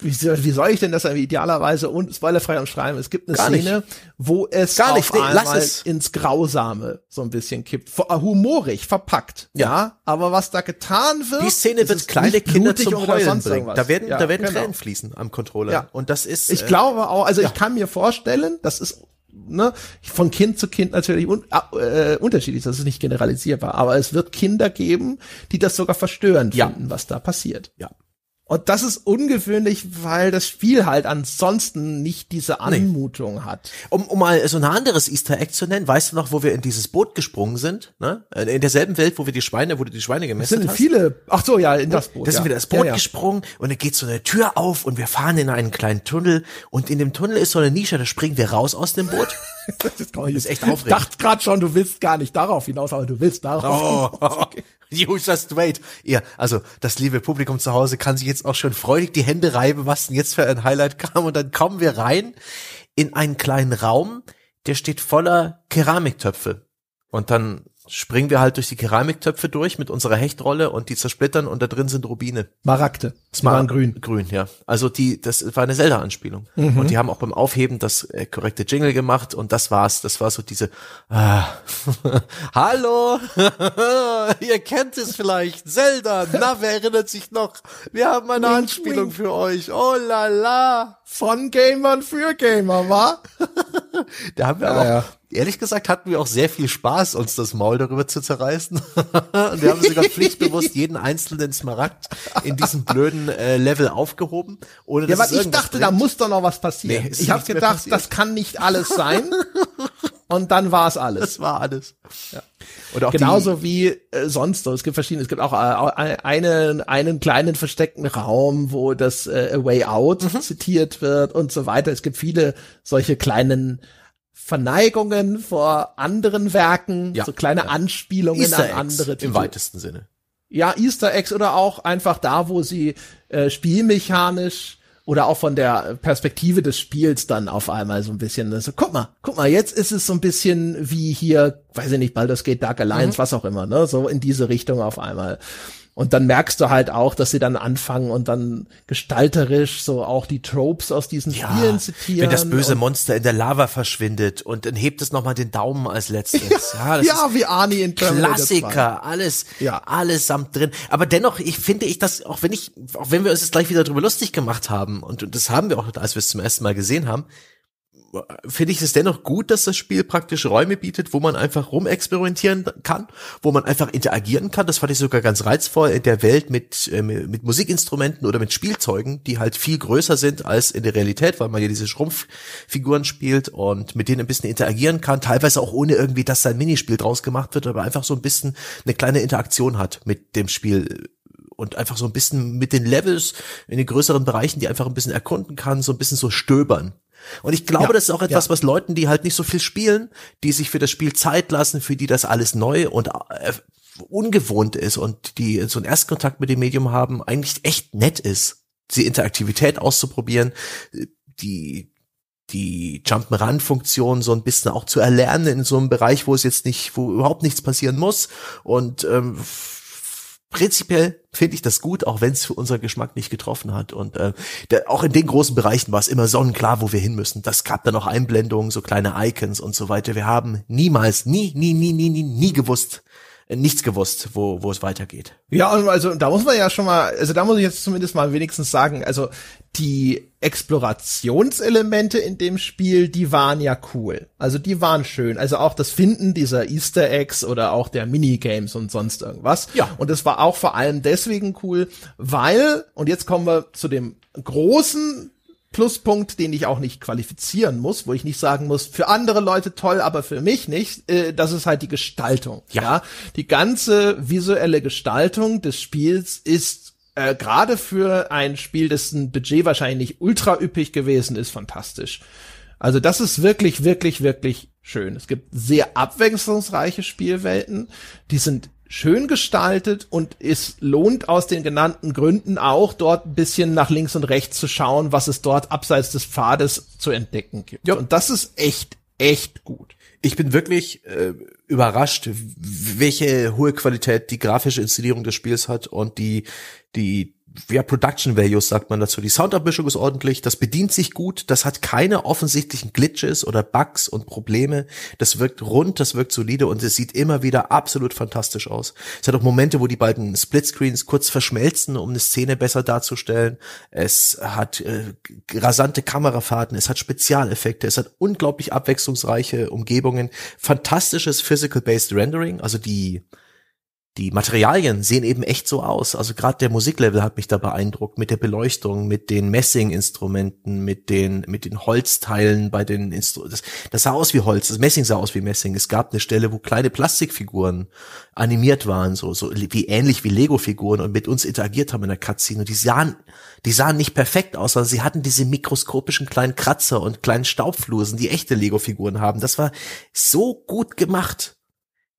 Speaker 1: wie soll, wie soll ich denn das idealerweise und spoilerfrei umschreiben? Es gibt eine Gar Szene, nicht. wo es Gar nicht, auf nee, einmal es. ins Grausame so ein bisschen kippt. Äh, humorig, verpackt. Ja. ja. aber was da getan wird. Die Szene wird kleine Kinder zum Heulen bringen. Da werden, ja, da werden genau. Tränen fließen am Controller. Ja. Und das ist. Ich äh, glaube auch, also ja. ich kann mir vorstellen, das ist Ne, von Kind zu Kind natürlich un äh, äh, unterschiedlich, das ist nicht generalisierbar, aber es wird Kinder geben, die das sogar verstörend ja. finden, was da passiert. Ja. Und das ist ungewöhnlich, weil das Spiel halt ansonsten nicht diese Anmutung nee. hat. Um, um mal so ein anderes
Speaker 2: Easter Egg zu nennen, weißt du noch, wo wir in dieses Boot gesprungen sind? Ne? Äh, in derselben Welt, wo wir die Schweine, wo du die Schweine
Speaker 1: gemessen hast. Das sind viele.
Speaker 2: Ach so, ja, in das Boot. Da sind wir in das Boot ja, ja. gesprungen und dann geht so eine Tür auf und wir fahren in einen kleinen Tunnel und in dem Tunnel ist so eine Nische, da springen wir raus aus dem Boot. das, ist das ist echt aufregend. Ich dachte
Speaker 1: gerade schon, du willst gar nicht darauf hinaus, aber du willst darauf. Oh. okay. You
Speaker 2: just wait. Ja, also das liebe Publikum zu Hause kann sich jetzt auch schon freudig die Hände reiben, was denn jetzt für ein Highlight kam. Und dann kommen wir rein in einen kleinen Raum, der steht voller Keramiktöpfe. Und dann springen wir halt durch die Keramiktöpfe durch mit unserer Hechtrolle und die zersplittern und da drin sind Rubine.
Speaker 1: Marakte. Das waren grün. Grün, ja.
Speaker 2: Also die, das war eine Zelda-Anspielung. Mhm. Und die haben auch beim Aufheben das äh, korrekte Jingle gemacht und das war's. Das war so diese, ah, hallo, ihr kennt es vielleicht, Zelda, na, wer erinnert sich noch? Wir haben eine wink, Anspielung wink. für euch. Oh la
Speaker 1: la von Gamern für Gamer, wa?
Speaker 2: da haben wir ja, aber auch, ehrlich gesagt hatten wir auch sehr viel Spaß, uns das Maul darüber zu zerreißen. Und wir haben sogar pflichtbewusst jeden einzelnen Smaragd in diesem blöden äh, Level aufgehoben. Ohne ja, aber ich dachte, bringt. da muss
Speaker 1: doch noch was passieren. Nee, ich habe gedacht, das kann nicht alles sein. und dann war's alles. Das war alles. Ja. Und auch Genauso die, wie äh, sonst so. Es gibt verschiedene, es gibt auch äh, einen, einen kleinen versteckten Raum, wo das äh, A Way Out mhm. zitiert wird und so weiter. Es gibt viele solche kleinen Verneigungen vor anderen Werken, ja. so kleine ja. Anspielungen Easter an andere Titel. Im weitesten Sinne. Ja, Easter Eggs oder auch einfach da, wo sie äh, spielmechanisch oder auch von der Perspektive des Spiels dann auf einmal so ein bisschen. also, guck mal, guck mal, jetzt ist es so ein bisschen wie hier, weiß ich nicht, Baldur's Gate Dark Alliance, mhm. was auch immer, ne? So in diese Richtung auf einmal. Und dann merkst du halt auch, dass sie dann anfangen und dann gestalterisch so auch die Tropes aus diesen ja, Spielen zitieren. Wenn das böse
Speaker 2: Monster in der Lava verschwindet und dann hebt es nochmal den Daumen als letztes. Ja, ja, ja wie
Speaker 1: Arnie in Terminator Klassiker, alles, ja. alles
Speaker 2: samt drin. Aber dennoch, ich finde ich das, auch wenn ich, auch wenn wir uns jetzt gleich wieder drüber lustig gemacht haben und, und das haben wir auch, als wir es zum ersten Mal gesehen haben, finde ich es dennoch gut, dass das Spiel praktisch Räume bietet, wo man einfach rumexperimentieren kann, wo man einfach interagieren kann. Das fand ich sogar ganz reizvoll in der Welt mit, äh, mit Musikinstrumenten oder mit Spielzeugen, die halt viel größer sind als in der Realität, weil man ja diese Schrumpffiguren spielt und mit denen ein bisschen interagieren kann, teilweise auch ohne irgendwie, dass da ein Minispiel draus gemacht wird, aber einfach so ein bisschen eine kleine Interaktion hat mit dem Spiel und einfach so ein bisschen mit den Levels in den größeren Bereichen, die einfach ein bisschen erkunden kann, so ein bisschen so stöbern und ich glaube, ja, das ist auch etwas, ja. was Leuten, die halt nicht so viel spielen, die sich für das Spiel Zeit lassen, für die das alles neu und äh, ungewohnt ist und die so einen Erstkontakt mit dem Medium haben, eigentlich echt nett ist, die Interaktivität auszuprobieren, die die Jump'n'Run-Funktion so ein bisschen auch zu erlernen in so einem Bereich, wo es jetzt nicht, wo überhaupt nichts passieren muss und ähm, prinzipiell finde ich das gut, auch wenn es für unseren Geschmack nicht getroffen hat. Und äh, der, auch in den großen Bereichen war es immer sonnenklar, wo wir hin müssen. Das gab dann auch Einblendungen, so kleine Icons und so weiter. Wir haben niemals, nie, nie, nie, nie, nie, nie gewusst, nichts gewusst, wo, wo es weitergeht.
Speaker 1: Ja, also da muss man ja schon mal, also da muss ich jetzt zumindest mal wenigstens sagen, also die Explorationselemente in dem Spiel, die waren ja cool. Also die waren schön. Also auch das Finden dieser Easter Eggs oder auch der Minigames und sonst irgendwas. Ja. Und es war auch vor allem deswegen cool, weil, und jetzt kommen wir zu dem großen Pluspunkt, den ich auch nicht qualifizieren muss, wo ich nicht sagen muss, für andere Leute toll, aber für mich nicht, äh, das ist halt die Gestaltung. Ja. ja. Die ganze visuelle Gestaltung des Spiels ist äh, gerade für ein Spiel, dessen Budget wahrscheinlich nicht ultra üppig gewesen ist, fantastisch. Also das ist wirklich, wirklich, wirklich schön. Es gibt sehr abwechslungsreiche Spielwelten, die sind schön gestaltet und es lohnt aus den genannten Gründen auch, dort ein bisschen nach links und rechts zu schauen, was es dort abseits des Pfades zu entdecken gibt. Ja. Und das ist echt, echt gut.
Speaker 2: Ich bin wirklich äh, überrascht, welche hohe Qualität die grafische Inszenierung des Spiels hat und die, die ja, Production Values sagt man dazu. Die Soundabmischung ist ordentlich, das bedient sich gut, das hat keine offensichtlichen Glitches oder Bugs und Probleme. Das wirkt rund, das wirkt solide und es sieht immer wieder absolut fantastisch aus. Es hat auch Momente, wo die beiden Splitscreens kurz verschmelzen, um eine Szene besser darzustellen. Es hat äh, rasante Kamerafahrten, es hat Spezialeffekte, es hat unglaublich abwechslungsreiche Umgebungen, fantastisches Physical-Based Rendering, also die die Materialien sehen eben echt so aus. Also gerade der Musiklevel hat mich da beeindruckt mit der Beleuchtung, mit den Messinginstrumenten, mit den mit den Holzteilen bei den Instrumenten. Das, das, sah aus wie Holz, das Messing sah aus wie Messing. Es gab eine Stelle, wo kleine Plastikfiguren animiert waren, so so wie ähnlich wie Lego Figuren und mit uns interagiert haben in der Cutscene und die sahen die sahen nicht perfekt aus, sondern sie hatten diese mikroskopischen kleinen Kratzer und kleinen Staubflusen, die echte Lego Figuren haben. Das war so gut gemacht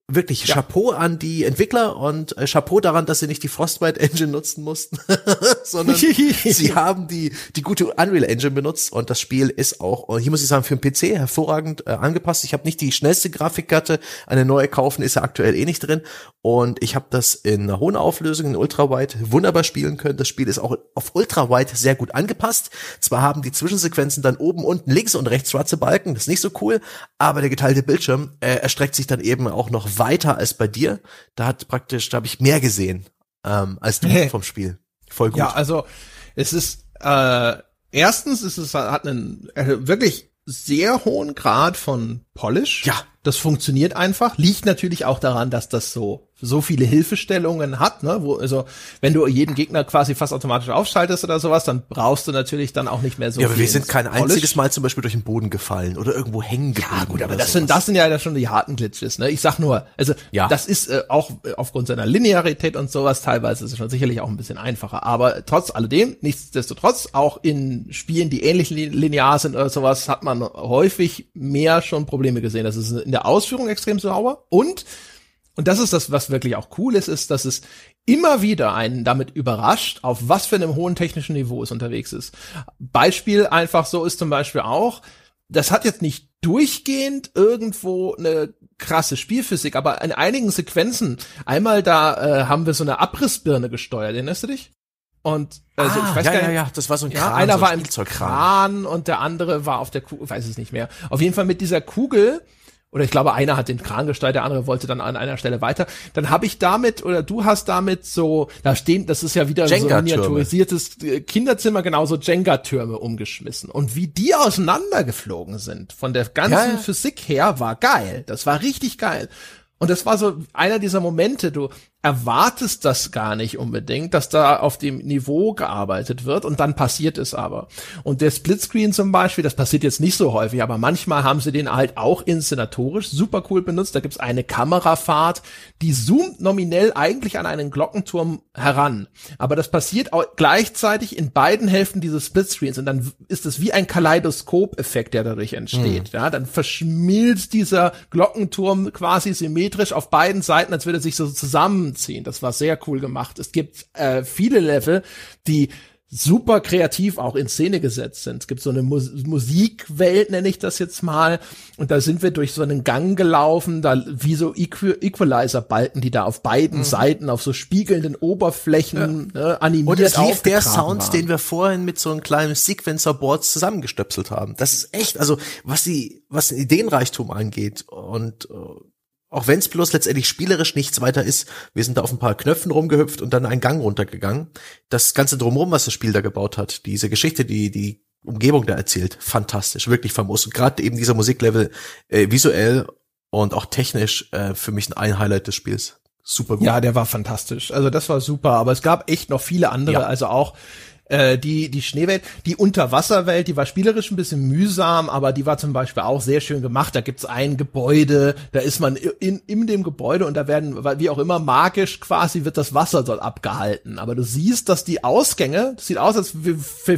Speaker 2: wirklich ja. Chapeau an die Entwickler und äh, Chapeau daran, dass sie nicht die Frostbite Engine nutzen mussten, sondern sie haben die, die gute Unreal Engine benutzt und das Spiel ist auch, und hier muss ich sagen, für den PC hervorragend äh, angepasst. Ich habe nicht die schnellste Grafikkarte, eine neue kaufen ist ja aktuell eh nicht drin und ich habe das in einer hohen Auflösung, in Ultrawide wunderbar spielen können. Das Spiel ist auch auf Ultrawide sehr gut angepasst. Zwar haben die Zwischensequenzen dann oben, unten, links und rechts schwarze Balken, das ist nicht so cool, aber der geteilte Bildschirm äh, erstreckt sich dann eben auch noch weiter als bei dir. Da hat praktisch, da habe ich mehr gesehen
Speaker 1: ähm, als du vom Spiel. Voll gut. Ja, also es ist äh, erstens ist es hat einen äh, wirklich sehr hohen Grad von Polish. Ja. Das funktioniert einfach. Liegt natürlich auch daran, dass das so so viele Hilfestellungen hat, ne, wo, also, wenn du jeden Gegner quasi fast automatisch aufschaltest oder sowas, dann brauchst du natürlich dann auch nicht mehr so viel. Ja, aber wir sind kein Polish. einziges Mal zum Beispiel durch den Boden gefallen oder irgendwo hängen geblieben. Ja, gut, aber das sowas. sind, das sind ja schon die harten Glitches, ne, ich sag nur, also, ja. das ist äh, auch äh, aufgrund seiner Linearität und sowas teilweise ist es schon sicherlich auch ein bisschen einfacher, aber trotz alledem, nichtsdestotrotz, auch in Spielen, die ähnlich linear sind oder sowas, hat man häufig mehr schon Probleme gesehen. Das ist in der Ausführung extrem sauber und und das ist das, was wirklich auch cool ist, ist, dass es immer wieder einen damit überrascht, auf was für einem hohen technischen Niveau es unterwegs ist. Beispiel einfach so ist zum Beispiel auch, das hat jetzt nicht durchgehend irgendwo eine krasse Spielphysik, aber in einigen Sequenzen, einmal da äh, haben wir so eine Abrissbirne gesteuert, erinnerst du dich? Und also, ah, ich weiß ja, gar nicht, ja, ja, das war so ein Kran. einer so ein war im Kran und der andere war auf der Kugel, weiß es nicht mehr. Auf jeden Fall mit dieser Kugel oder ich glaube, einer hat den Kran gesteuert, der andere wollte dann an einer Stelle weiter. Dann habe ich damit oder du hast damit so, da stehen, das ist ja wieder so ein miniaturisiertes äh, Kinderzimmer, genauso Jenga-Türme umgeschmissen. Und wie die auseinandergeflogen sind von der ganzen ja, ja. Physik her, war geil. Das war richtig geil. Und das war so einer dieser Momente, du erwartest das gar nicht unbedingt, dass da auf dem Niveau gearbeitet wird und dann passiert es aber. Und der Splitscreen zum Beispiel, das passiert jetzt nicht so häufig, aber manchmal haben sie den halt auch inszenatorisch super cool benutzt. Da gibt's eine Kamerafahrt, die zoomt nominell eigentlich an einen Glockenturm heran. Aber das passiert auch gleichzeitig in beiden Hälften dieses Splitscreens und dann ist es wie ein Kaleidoskop-Effekt, der dadurch entsteht. Mhm. Ja, dann verschmilzt dieser Glockenturm quasi symmetrisch auf beiden Seiten, als würde er sich so zusammen zusammenziehen. Das war sehr cool gemacht. Es gibt äh, viele Level, die super kreativ auch in Szene gesetzt sind. Es gibt so eine Mus Musikwelt, nenne ich das jetzt mal. Und da sind wir durch so einen Gang gelaufen, da wie so Equ Equalizer-Balken, die da auf beiden mhm. Seiten auf so spiegelnden Oberflächen ja. ne, animiert Und es lief der Sound, waren. den
Speaker 2: wir vorhin mit so einem kleinen Sequencer-Board zusammengestöpselt haben. Das ist echt, also was die, was den Ideenreichtum angeht und äh auch wenn es bloß letztendlich spielerisch nichts weiter ist, wir sind da auf ein paar Knöpfen rumgehüpft und dann einen Gang runtergegangen. Das ganze drumherum, was das Spiel da gebaut hat, diese Geschichte, die die Umgebung da erzählt, fantastisch, wirklich famos. Und gerade eben dieser Musiklevel äh, visuell
Speaker 1: und auch technisch äh, für mich ein Highlight des Spiels. Super gut. Ja, der war fantastisch. Also das war super, aber es gab echt noch viele andere, ja. also auch äh, die, die Schneewelt, die Unterwasserwelt, die war spielerisch ein bisschen mühsam, aber die war zum Beispiel auch sehr schön gemacht. Da gibt's ein Gebäude, da ist man in, in dem Gebäude und da werden, wie auch immer, magisch quasi wird das Wasser dort abgehalten. Aber du siehst, dass die Ausgänge, das sieht aus, als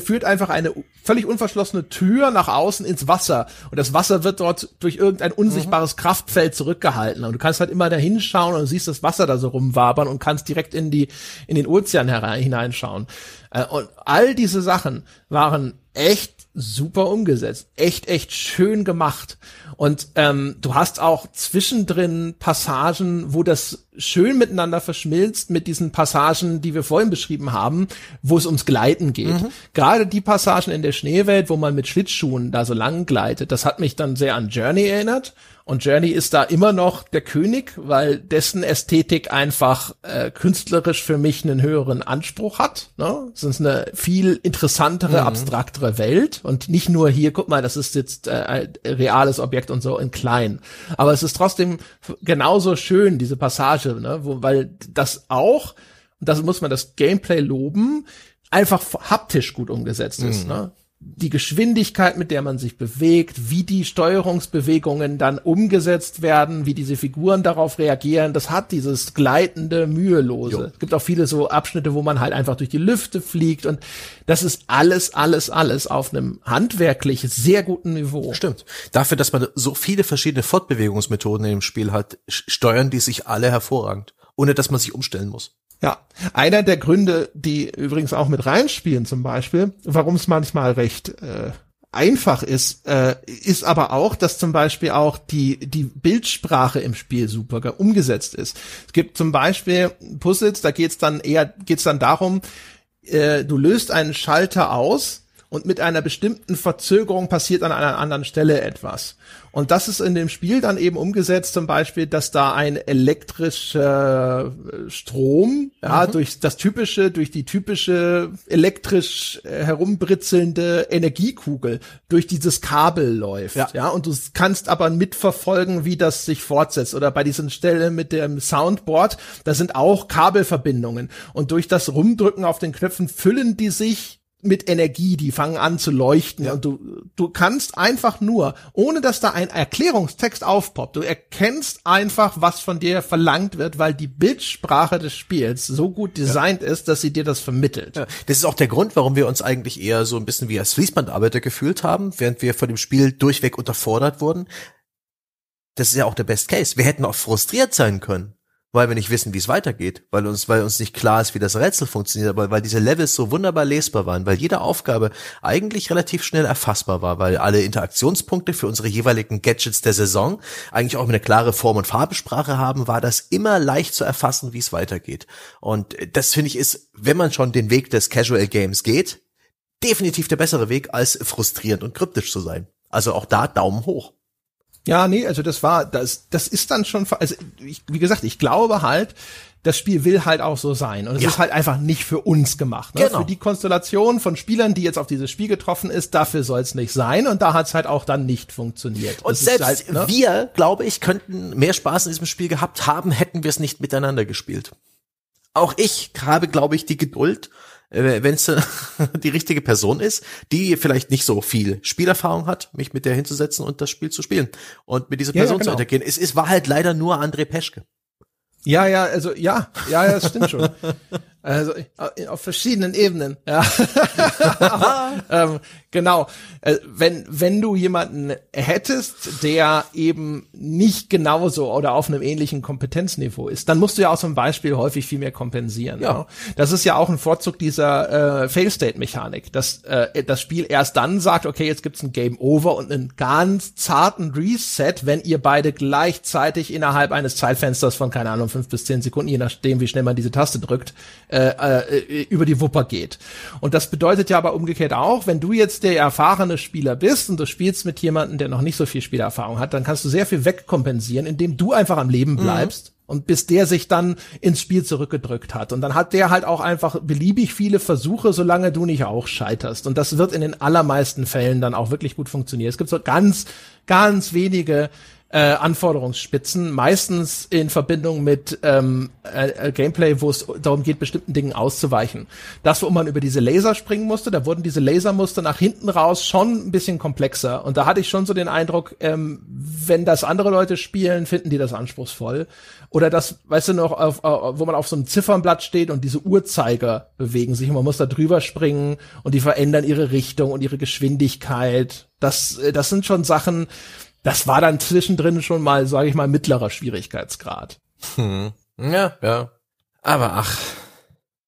Speaker 1: führt einfach eine völlig unverschlossene Tür nach außen ins Wasser. Und das Wasser wird dort durch irgendein unsichtbares mhm. Kraftfeld zurückgehalten. Und du kannst halt immer da hinschauen und siehst das Wasser da so rumwabern und kannst direkt in die, in den Ozean herein, hineinschauen. Äh, und all diese Sachen waren echt super umgesetzt, echt, echt schön gemacht. Und ähm, du hast auch zwischendrin Passagen, wo das schön miteinander verschmilzt mit diesen Passagen, die wir vorhin beschrieben haben, wo es ums Gleiten geht. Mhm. Gerade die Passagen in der Schneewelt, wo man mit Schlittschuhen da so lang gleitet, das hat mich dann sehr an Journey erinnert und Journey ist da immer noch der König, weil dessen Ästhetik einfach äh, künstlerisch für mich einen höheren Anspruch hat. Ne? Es ist eine viel interessantere, mhm. abstraktere Welt und nicht nur hier, guck mal, das ist jetzt äh, ein reales Objekt und so in klein. Aber es ist trotzdem genauso schön, diese Passage, ne? Wo, weil das auch, das muss man das Gameplay loben, einfach haptisch gut umgesetzt ist. Mhm. Ne? die Geschwindigkeit, mit der man sich bewegt, wie die Steuerungsbewegungen dann umgesetzt werden, wie diese Figuren darauf reagieren, das hat dieses gleitende, mühelose. Jo. Es gibt auch viele so Abschnitte, wo man halt einfach durch die Lüfte fliegt und das ist alles, alles, alles auf einem handwerklich sehr guten Niveau. Stimmt. Dafür, dass man so viele verschiedene Fortbewegungsmethoden im Spiel hat, steuern die sich alle hervorragend, ohne dass man sich umstellen muss. Ja, einer der Gründe, die übrigens auch mit reinspielen zum Beispiel, warum es manchmal recht äh, einfach ist, äh, ist aber auch, dass zum Beispiel auch die, die Bildsprache im Spiel super umgesetzt ist. Es gibt zum Beispiel Puzzles, da geht's dann eher, geht's dann darum, äh, du löst einen Schalter aus, und mit einer bestimmten Verzögerung passiert an einer anderen Stelle etwas. Und das ist in dem Spiel dann eben umgesetzt, zum Beispiel, dass da ein elektrischer äh, Strom, ja, mhm. durch das typische, durch die typische elektrisch äh, herumbritzelnde Energiekugel durch dieses Kabel läuft, ja. ja, und du kannst aber mitverfolgen, wie das sich fortsetzt. Oder bei diesen Stellen mit dem Soundboard, da sind auch Kabelverbindungen und durch das Rumdrücken auf den Knöpfen füllen die sich mit Energie, die fangen an zu leuchten ja. und du, du kannst einfach nur, ohne dass da ein Erklärungstext aufpoppt, du erkennst einfach, was von dir verlangt wird, weil die Bildsprache des Spiels so gut designt ja. ist, dass sie dir das vermittelt. Ja. Das ist auch der Grund, warum wir uns eigentlich eher so ein bisschen wie als
Speaker 2: Fließbandarbeiter gefühlt haben, während wir von dem Spiel durchweg unterfordert wurden. Das ist ja auch der Best Case. Wir hätten auch frustriert sein können weil wir nicht wissen, wie es weitergeht, weil uns, weil uns nicht klar ist, wie das Rätsel funktioniert, aber weil diese Levels so wunderbar lesbar waren, weil jede Aufgabe eigentlich relativ schnell erfassbar war, weil alle Interaktionspunkte für unsere jeweiligen Gadgets der Saison eigentlich auch eine klare Form- und Farbesprache haben, war das immer leicht zu erfassen, wie es weitergeht. Und das finde ich ist, wenn man schon den Weg des Casual Games geht, definitiv der bessere Weg,
Speaker 1: als frustrierend und kryptisch zu
Speaker 2: sein. Also auch da
Speaker 1: Daumen hoch. Ja, nee, also das war, das, das ist dann schon, also ich, wie gesagt, ich glaube halt, das Spiel will halt auch so sein. Und es ja. ist halt einfach nicht für uns gemacht. Ne? Genau. Für die Konstellation von Spielern, die jetzt auf dieses Spiel getroffen ist, dafür soll es nicht sein. Und da hat es halt auch dann nicht funktioniert. Und das selbst halt, ne? wir, glaube ich,
Speaker 2: könnten mehr Spaß in diesem Spiel gehabt haben, hätten wir es nicht miteinander gespielt. Auch ich habe, glaube ich, die Geduld äh, wenn es die richtige Person ist, die vielleicht nicht so viel Spielerfahrung hat, mich mit der hinzusetzen und das Spiel zu spielen und mit dieser Person ja, ja, genau. zu untergehen. Es,
Speaker 1: es war halt leider nur André Peschke. Ja, ja, also ja, ja, ja, das stimmt schon. Also äh, auf verschiedenen Ebenen, ja. Aber, ähm, genau. Äh, wenn, wenn du jemanden hättest, der eben nicht genauso oder auf einem ähnlichen Kompetenzniveau ist, dann musst du ja auch zum Beispiel häufig viel mehr kompensieren. Ja. Ne? Das ist ja auch ein Vorzug dieser äh, Fail-State-Mechanik, dass äh, äh, das Spiel erst dann sagt, okay, jetzt gibt's ein Game Over und einen ganz zarten Reset, wenn ihr beide gleichzeitig innerhalb eines Zeitfensters von, keine Ahnung, fünf bis zehn Sekunden, je nachdem, wie schnell man diese Taste drückt, äh, äh, über die Wupper geht. Und das bedeutet ja aber umgekehrt auch, wenn du jetzt der erfahrene Spieler bist und du spielst mit jemandem, der noch nicht so viel Spielerfahrung hat, dann kannst du sehr viel wegkompensieren, indem du einfach am Leben mhm. bleibst. Mhm und bis der sich dann ins Spiel zurückgedrückt hat. Und dann hat der halt auch einfach beliebig viele Versuche, solange du nicht auch scheiterst. Und das wird in den allermeisten Fällen dann auch wirklich gut funktionieren. Es gibt so ganz, ganz wenige äh, Anforderungsspitzen, meistens in Verbindung mit ähm, äh, äh, Gameplay, wo es darum geht, bestimmten Dingen auszuweichen. Das, wo man über diese Laser springen musste, da wurden diese Lasermuster nach hinten raus schon ein bisschen komplexer. Und da hatte ich schon so den Eindruck, ähm, wenn das andere Leute spielen, finden die das anspruchsvoll. Oder das, weißt du noch, auf, auf, äh, wo man auf so einem Ziffernblatt steht und diese Uhrzeiger bewegen sich und man muss da drüber springen und die verändern ihre Richtung und ihre Geschwindigkeit. Das, äh, das sind schon Sachen, das war dann zwischendrin schon mal, sage ich mal, mittlerer Schwierigkeitsgrad.
Speaker 2: Hm. Ja, ja. Aber ach,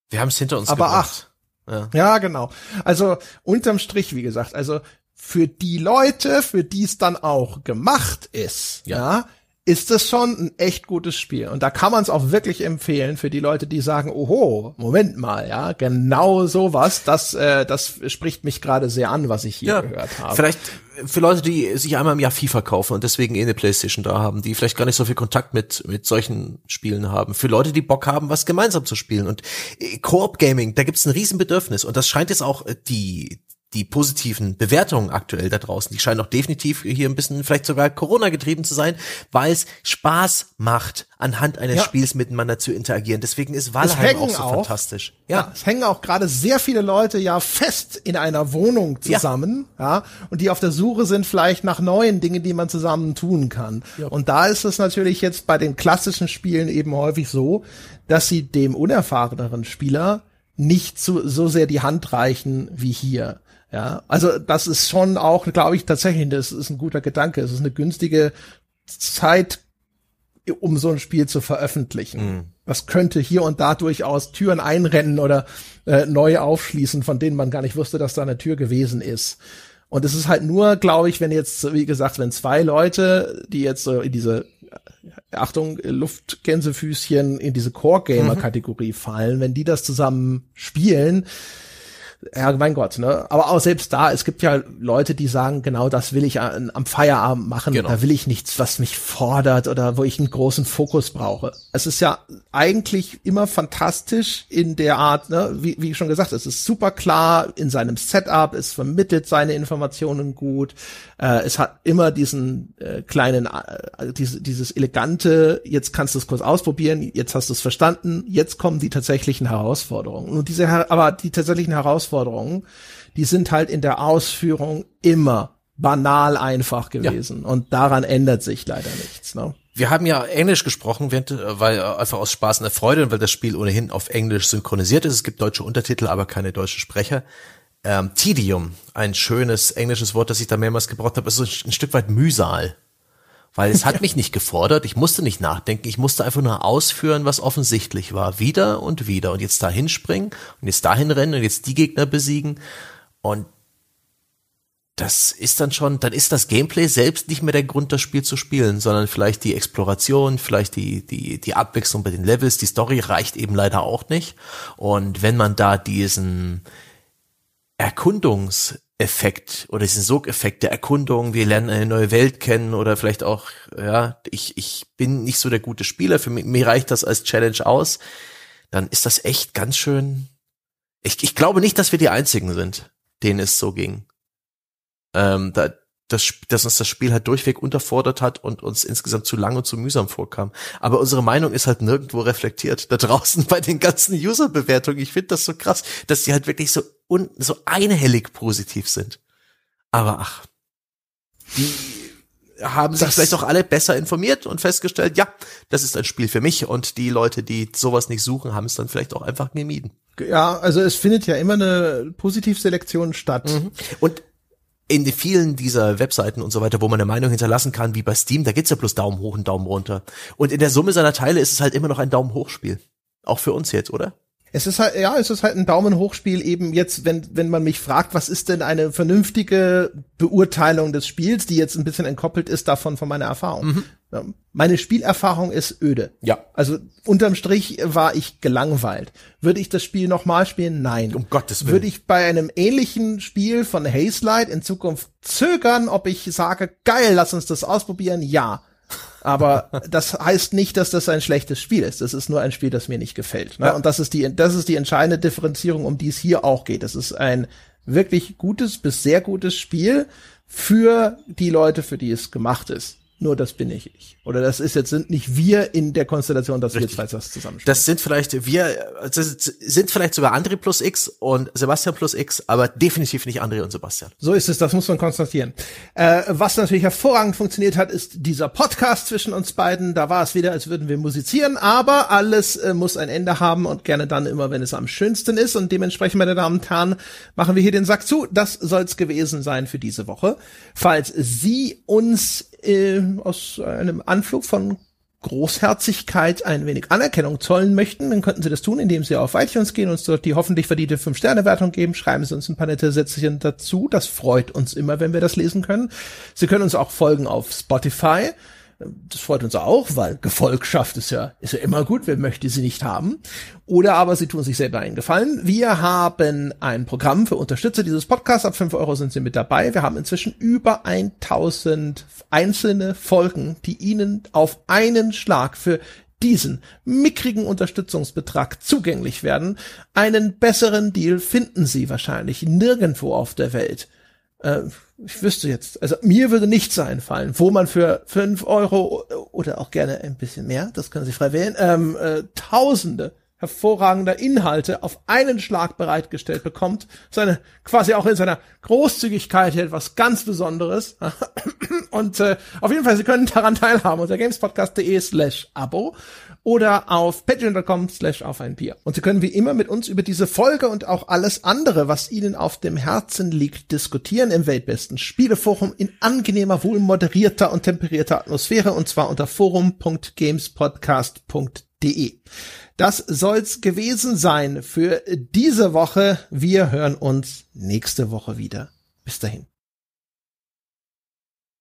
Speaker 2: wir haben es hinter uns Aber gebracht.
Speaker 1: Aber ach. Ja. ja, genau. Also unterm Strich, wie gesagt, also für die Leute, für die es dann auch gemacht ist, ja, ja ist es schon ein echt gutes Spiel. Und da kann man es auch wirklich empfehlen für die Leute, die sagen, oho, Moment mal, ja, genau sowas, das, äh, das spricht mich gerade sehr an, was ich hier ja, gehört habe. Vielleicht
Speaker 2: für Leute, die sich einmal im Jahr FIFA kaufen und deswegen eh eine Playstation da haben, die vielleicht gar nicht so viel Kontakt mit, mit solchen Spielen haben. Für Leute, die Bock haben, was gemeinsam zu spielen. Und äh, Koop Gaming, da gibt's ein Riesenbedürfnis. Und das scheint jetzt auch äh, die, die positiven Bewertungen aktuell da draußen, die scheinen auch definitiv hier ein bisschen vielleicht sogar Corona getrieben zu sein, weil es Spaß macht, anhand eines ja. Spiels miteinander zu interagieren. Deswegen ist Valheim auch so auch, fantastisch.
Speaker 1: Ja. ja. es hängen auch gerade sehr viele Leute ja fest in einer Wohnung zusammen, ja. ja. und die auf der Suche sind vielleicht nach neuen Dingen, die man zusammen tun kann. Und da ist es natürlich jetzt bei den klassischen Spielen eben häufig so, dass sie dem unerfahreneren Spieler nicht so, so sehr die Hand reichen wie hier. Ja, also das ist schon auch, glaube ich, tatsächlich, das ist ein guter Gedanke. Es ist eine günstige Zeit, um so ein Spiel zu veröffentlichen. Mhm. Das könnte hier und da durchaus Türen einrennen oder äh, neu aufschließen, von denen man gar nicht wusste, dass da eine Tür gewesen ist. Und es ist halt nur, glaube ich, wenn jetzt, wie gesagt, wenn zwei Leute, die jetzt so in diese äh, Achtung, Luftgänsefüßchen in diese Core-Gamer-Kategorie mhm. fallen, wenn die das zusammen spielen, ja, mein Gott, ne? Aber auch selbst da, es gibt ja Leute, die sagen, genau das will ich am Feierabend machen. Genau. Da will ich nichts, was mich fordert oder wo ich einen großen Fokus brauche. Es ist ja eigentlich immer fantastisch in der Art, ne? wie, wie schon gesagt, es ist super klar in seinem Setup, es vermittelt seine Informationen gut, äh, es hat immer diesen äh, kleinen, äh, diese, dieses elegante, jetzt kannst du es kurz ausprobieren, jetzt hast du es verstanden, jetzt kommen die tatsächlichen Herausforderungen. Und diese, aber die tatsächlichen Herausforderungen Herausforderungen, die sind halt in der Ausführung immer banal einfach gewesen. Ja. Und daran ändert sich leider nichts. Ne?
Speaker 2: Wir haben ja Englisch gesprochen, weil einfach aus Spaß und der Freude und weil das Spiel ohnehin auf Englisch synchronisiert ist. Es gibt deutsche Untertitel, aber keine deutschen Sprecher. Ähm, Tidium, ein schönes englisches Wort, das ich da mehrmals gebraucht habe, ist ein, ein Stück weit Mühsal weil es hat mich nicht gefordert, ich musste nicht nachdenken, ich musste einfach nur ausführen, was offensichtlich war, wieder und wieder und jetzt dahin springen und jetzt dahin rennen und jetzt die Gegner besiegen und das ist dann schon, dann ist das Gameplay selbst nicht mehr der Grund, das Spiel zu spielen, sondern vielleicht die Exploration, vielleicht die, die, die Abwechslung bei den Levels, die Story reicht eben leider auch nicht. Und wenn man da diesen Erkundungs, Effekt oder diesen Sogeffekt der Erkundung, wir lernen eine neue Welt kennen oder vielleicht auch, ja, ich, ich bin nicht so der gute Spieler, für mich, mir reicht das als Challenge aus, dann ist das echt ganz schön. Ich, ich glaube nicht, dass wir die einzigen sind, denen es so ging. Ähm, da, das, dass uns das Spiel halt durchweg unterfordert hat und uns insgesamt zu lang und zu mühsam vorkam. Aber unsere Meinung ist halt nirgendwo reflektiert. Da draußen bei den ganzen User-Bewertungen. Ich finde das so krass, dass die halt wirklich so un so einhellig positiv sind. Aber ach, die haben sich das vielleicht auch alle besser informiert und festgestellt, ja, das ist ein Spiel für mich und die Leute, die sowas nicht suchen, haben es dann vielleicht auch einfach
Speaker 1: gemieden. Ja, also es findet ja immer eine Positivselektion statt. Mhm. Und
Speaker 2: in vielen dieser Webseiten und so weiter, wo man eine Meinung hinterlassen kann, wie bei Steam, da es ja bloß Daumen hoch und Daumen runter. Und in der Summe seiner Teile ist es halt immer noch ein Daumen hoch Spiel. Auch für uns jetzt, oder?
Speaker 1: Es ist halt, ja, es ist halt ein Daumen hochspiel eben jetzt, wenn, wenn man mich fragt, was ist denn eine vernünftige Beurteilung des Spiels, die jetzt ein bisschen entkoppelt ist davon von meiner Erfahrung. Mhm. meine Spielerfahrung ist öde. Ja. Also unterm Strich war ich gelangweilt. Würde ich das Spiel nochmal spielen? Nein. Um Gottes Willen. Würde ich bei einem ähnlichen Spiel von Hazelight in Zukunft zögern, ob ich sage, geil, lass uns das ausprobieren? Ja. Aber das heißt nicht, dass das ein schlechtes Spiel ist. Das ist nur ein Spiel, das mir nicht gefällt. Ne? Ja. Und das ist die, das ist die entscheidende Differenzierung, um die es hier auch geht. Es ist ein wirklich gutes bis sehr gutes Spiel für die Leute, für die es gemacht ist nur das bin ich ich. Oder das ist jetzt sind nicht wir in der Konstellation, dass Richtig. wir zwei das zusammenspielen. Das sind vielleicht wir, das also
Speaker 2: sind vielleicht sogar André plus X und Sebastian plus X, aber definitiv nicht André und Sebastian.
Speaker 1: So ist es, das muss man konstatieren. Äh, was natürlich hervorragend funktioniert hat, ist dieser Podcast zwischen uns beiden. Da war es wieder, als würden wir musizieren, aber alles äh, muss ein Ende haben und gerne dann immer, wenn es am schönsten ist. Und dementsprechend, meine Damen und Herren, machen wir hier den Sack zu. Das soll's gewesen sein für diese Woche. Falls Sie uns äh, aus einem Anflug von Großherzigkeit ein wenig Anerkennung zollen möchten, dann könnten Sie das tun, indem Sie auf iTunes gehen, uns dort die hoffentlich verdiente 5-Sterne-Wertung geben, schreiben Sie uns ein paar nette Sätzchen dazu. Das freut uns immer, wenn wir das lesen können. Sie können uns auch folgen auf Spotify das freut uns auch, weil Gefolgschaft ist ja, ist ja immer gut, wer möchte sie nicht haben. Oder aber sie tun sich selber einen Gefallen. Wir haben ein Programm für Unterstützer dieses Podcasts. Ab 5 Euro sind sie mit dabei. Wir haben inzwischen über 1000 einzelne Folgen, die Ihnen auf einen Schlag für diesen mickrigen Unterstützungsbetrag zugänglich werden. Einen besseren Deal finden Sie wahrscheinlich nirgendwo auf der Welt. Äh, ich wüsste jetzt, also mir würde nichts einfallen, wo man für fünf Euro oder auch gerne ein bisschen mehr, das können Sie frei wählen, ähm, äh, Tausende hervorragender Inhalte auf einen Schlag bereitgestellt bekommt, seine quasi auch in seiner Großzügigkeit hier etwas ganz Besonderes. Und äh, auf jeden Fall, Sie können daran teilhaben unter gamespodcast.de slash Abo oder auf patreon.com slash auf ein Bier. Und Sie können wie immer mit uns über diese Folge und auch alles andere, was Ihnen auf dem Herzen liegt, diskutieren im Weltbesten Spieleforum in angenehmer, wohl moderierter und temperierter Atmosphäre und zwar unter forum.gamespodcast.de. Das soll's gewesen sein für diese Woche. Wir hören uns nächste Woche wieder. Bis dahin.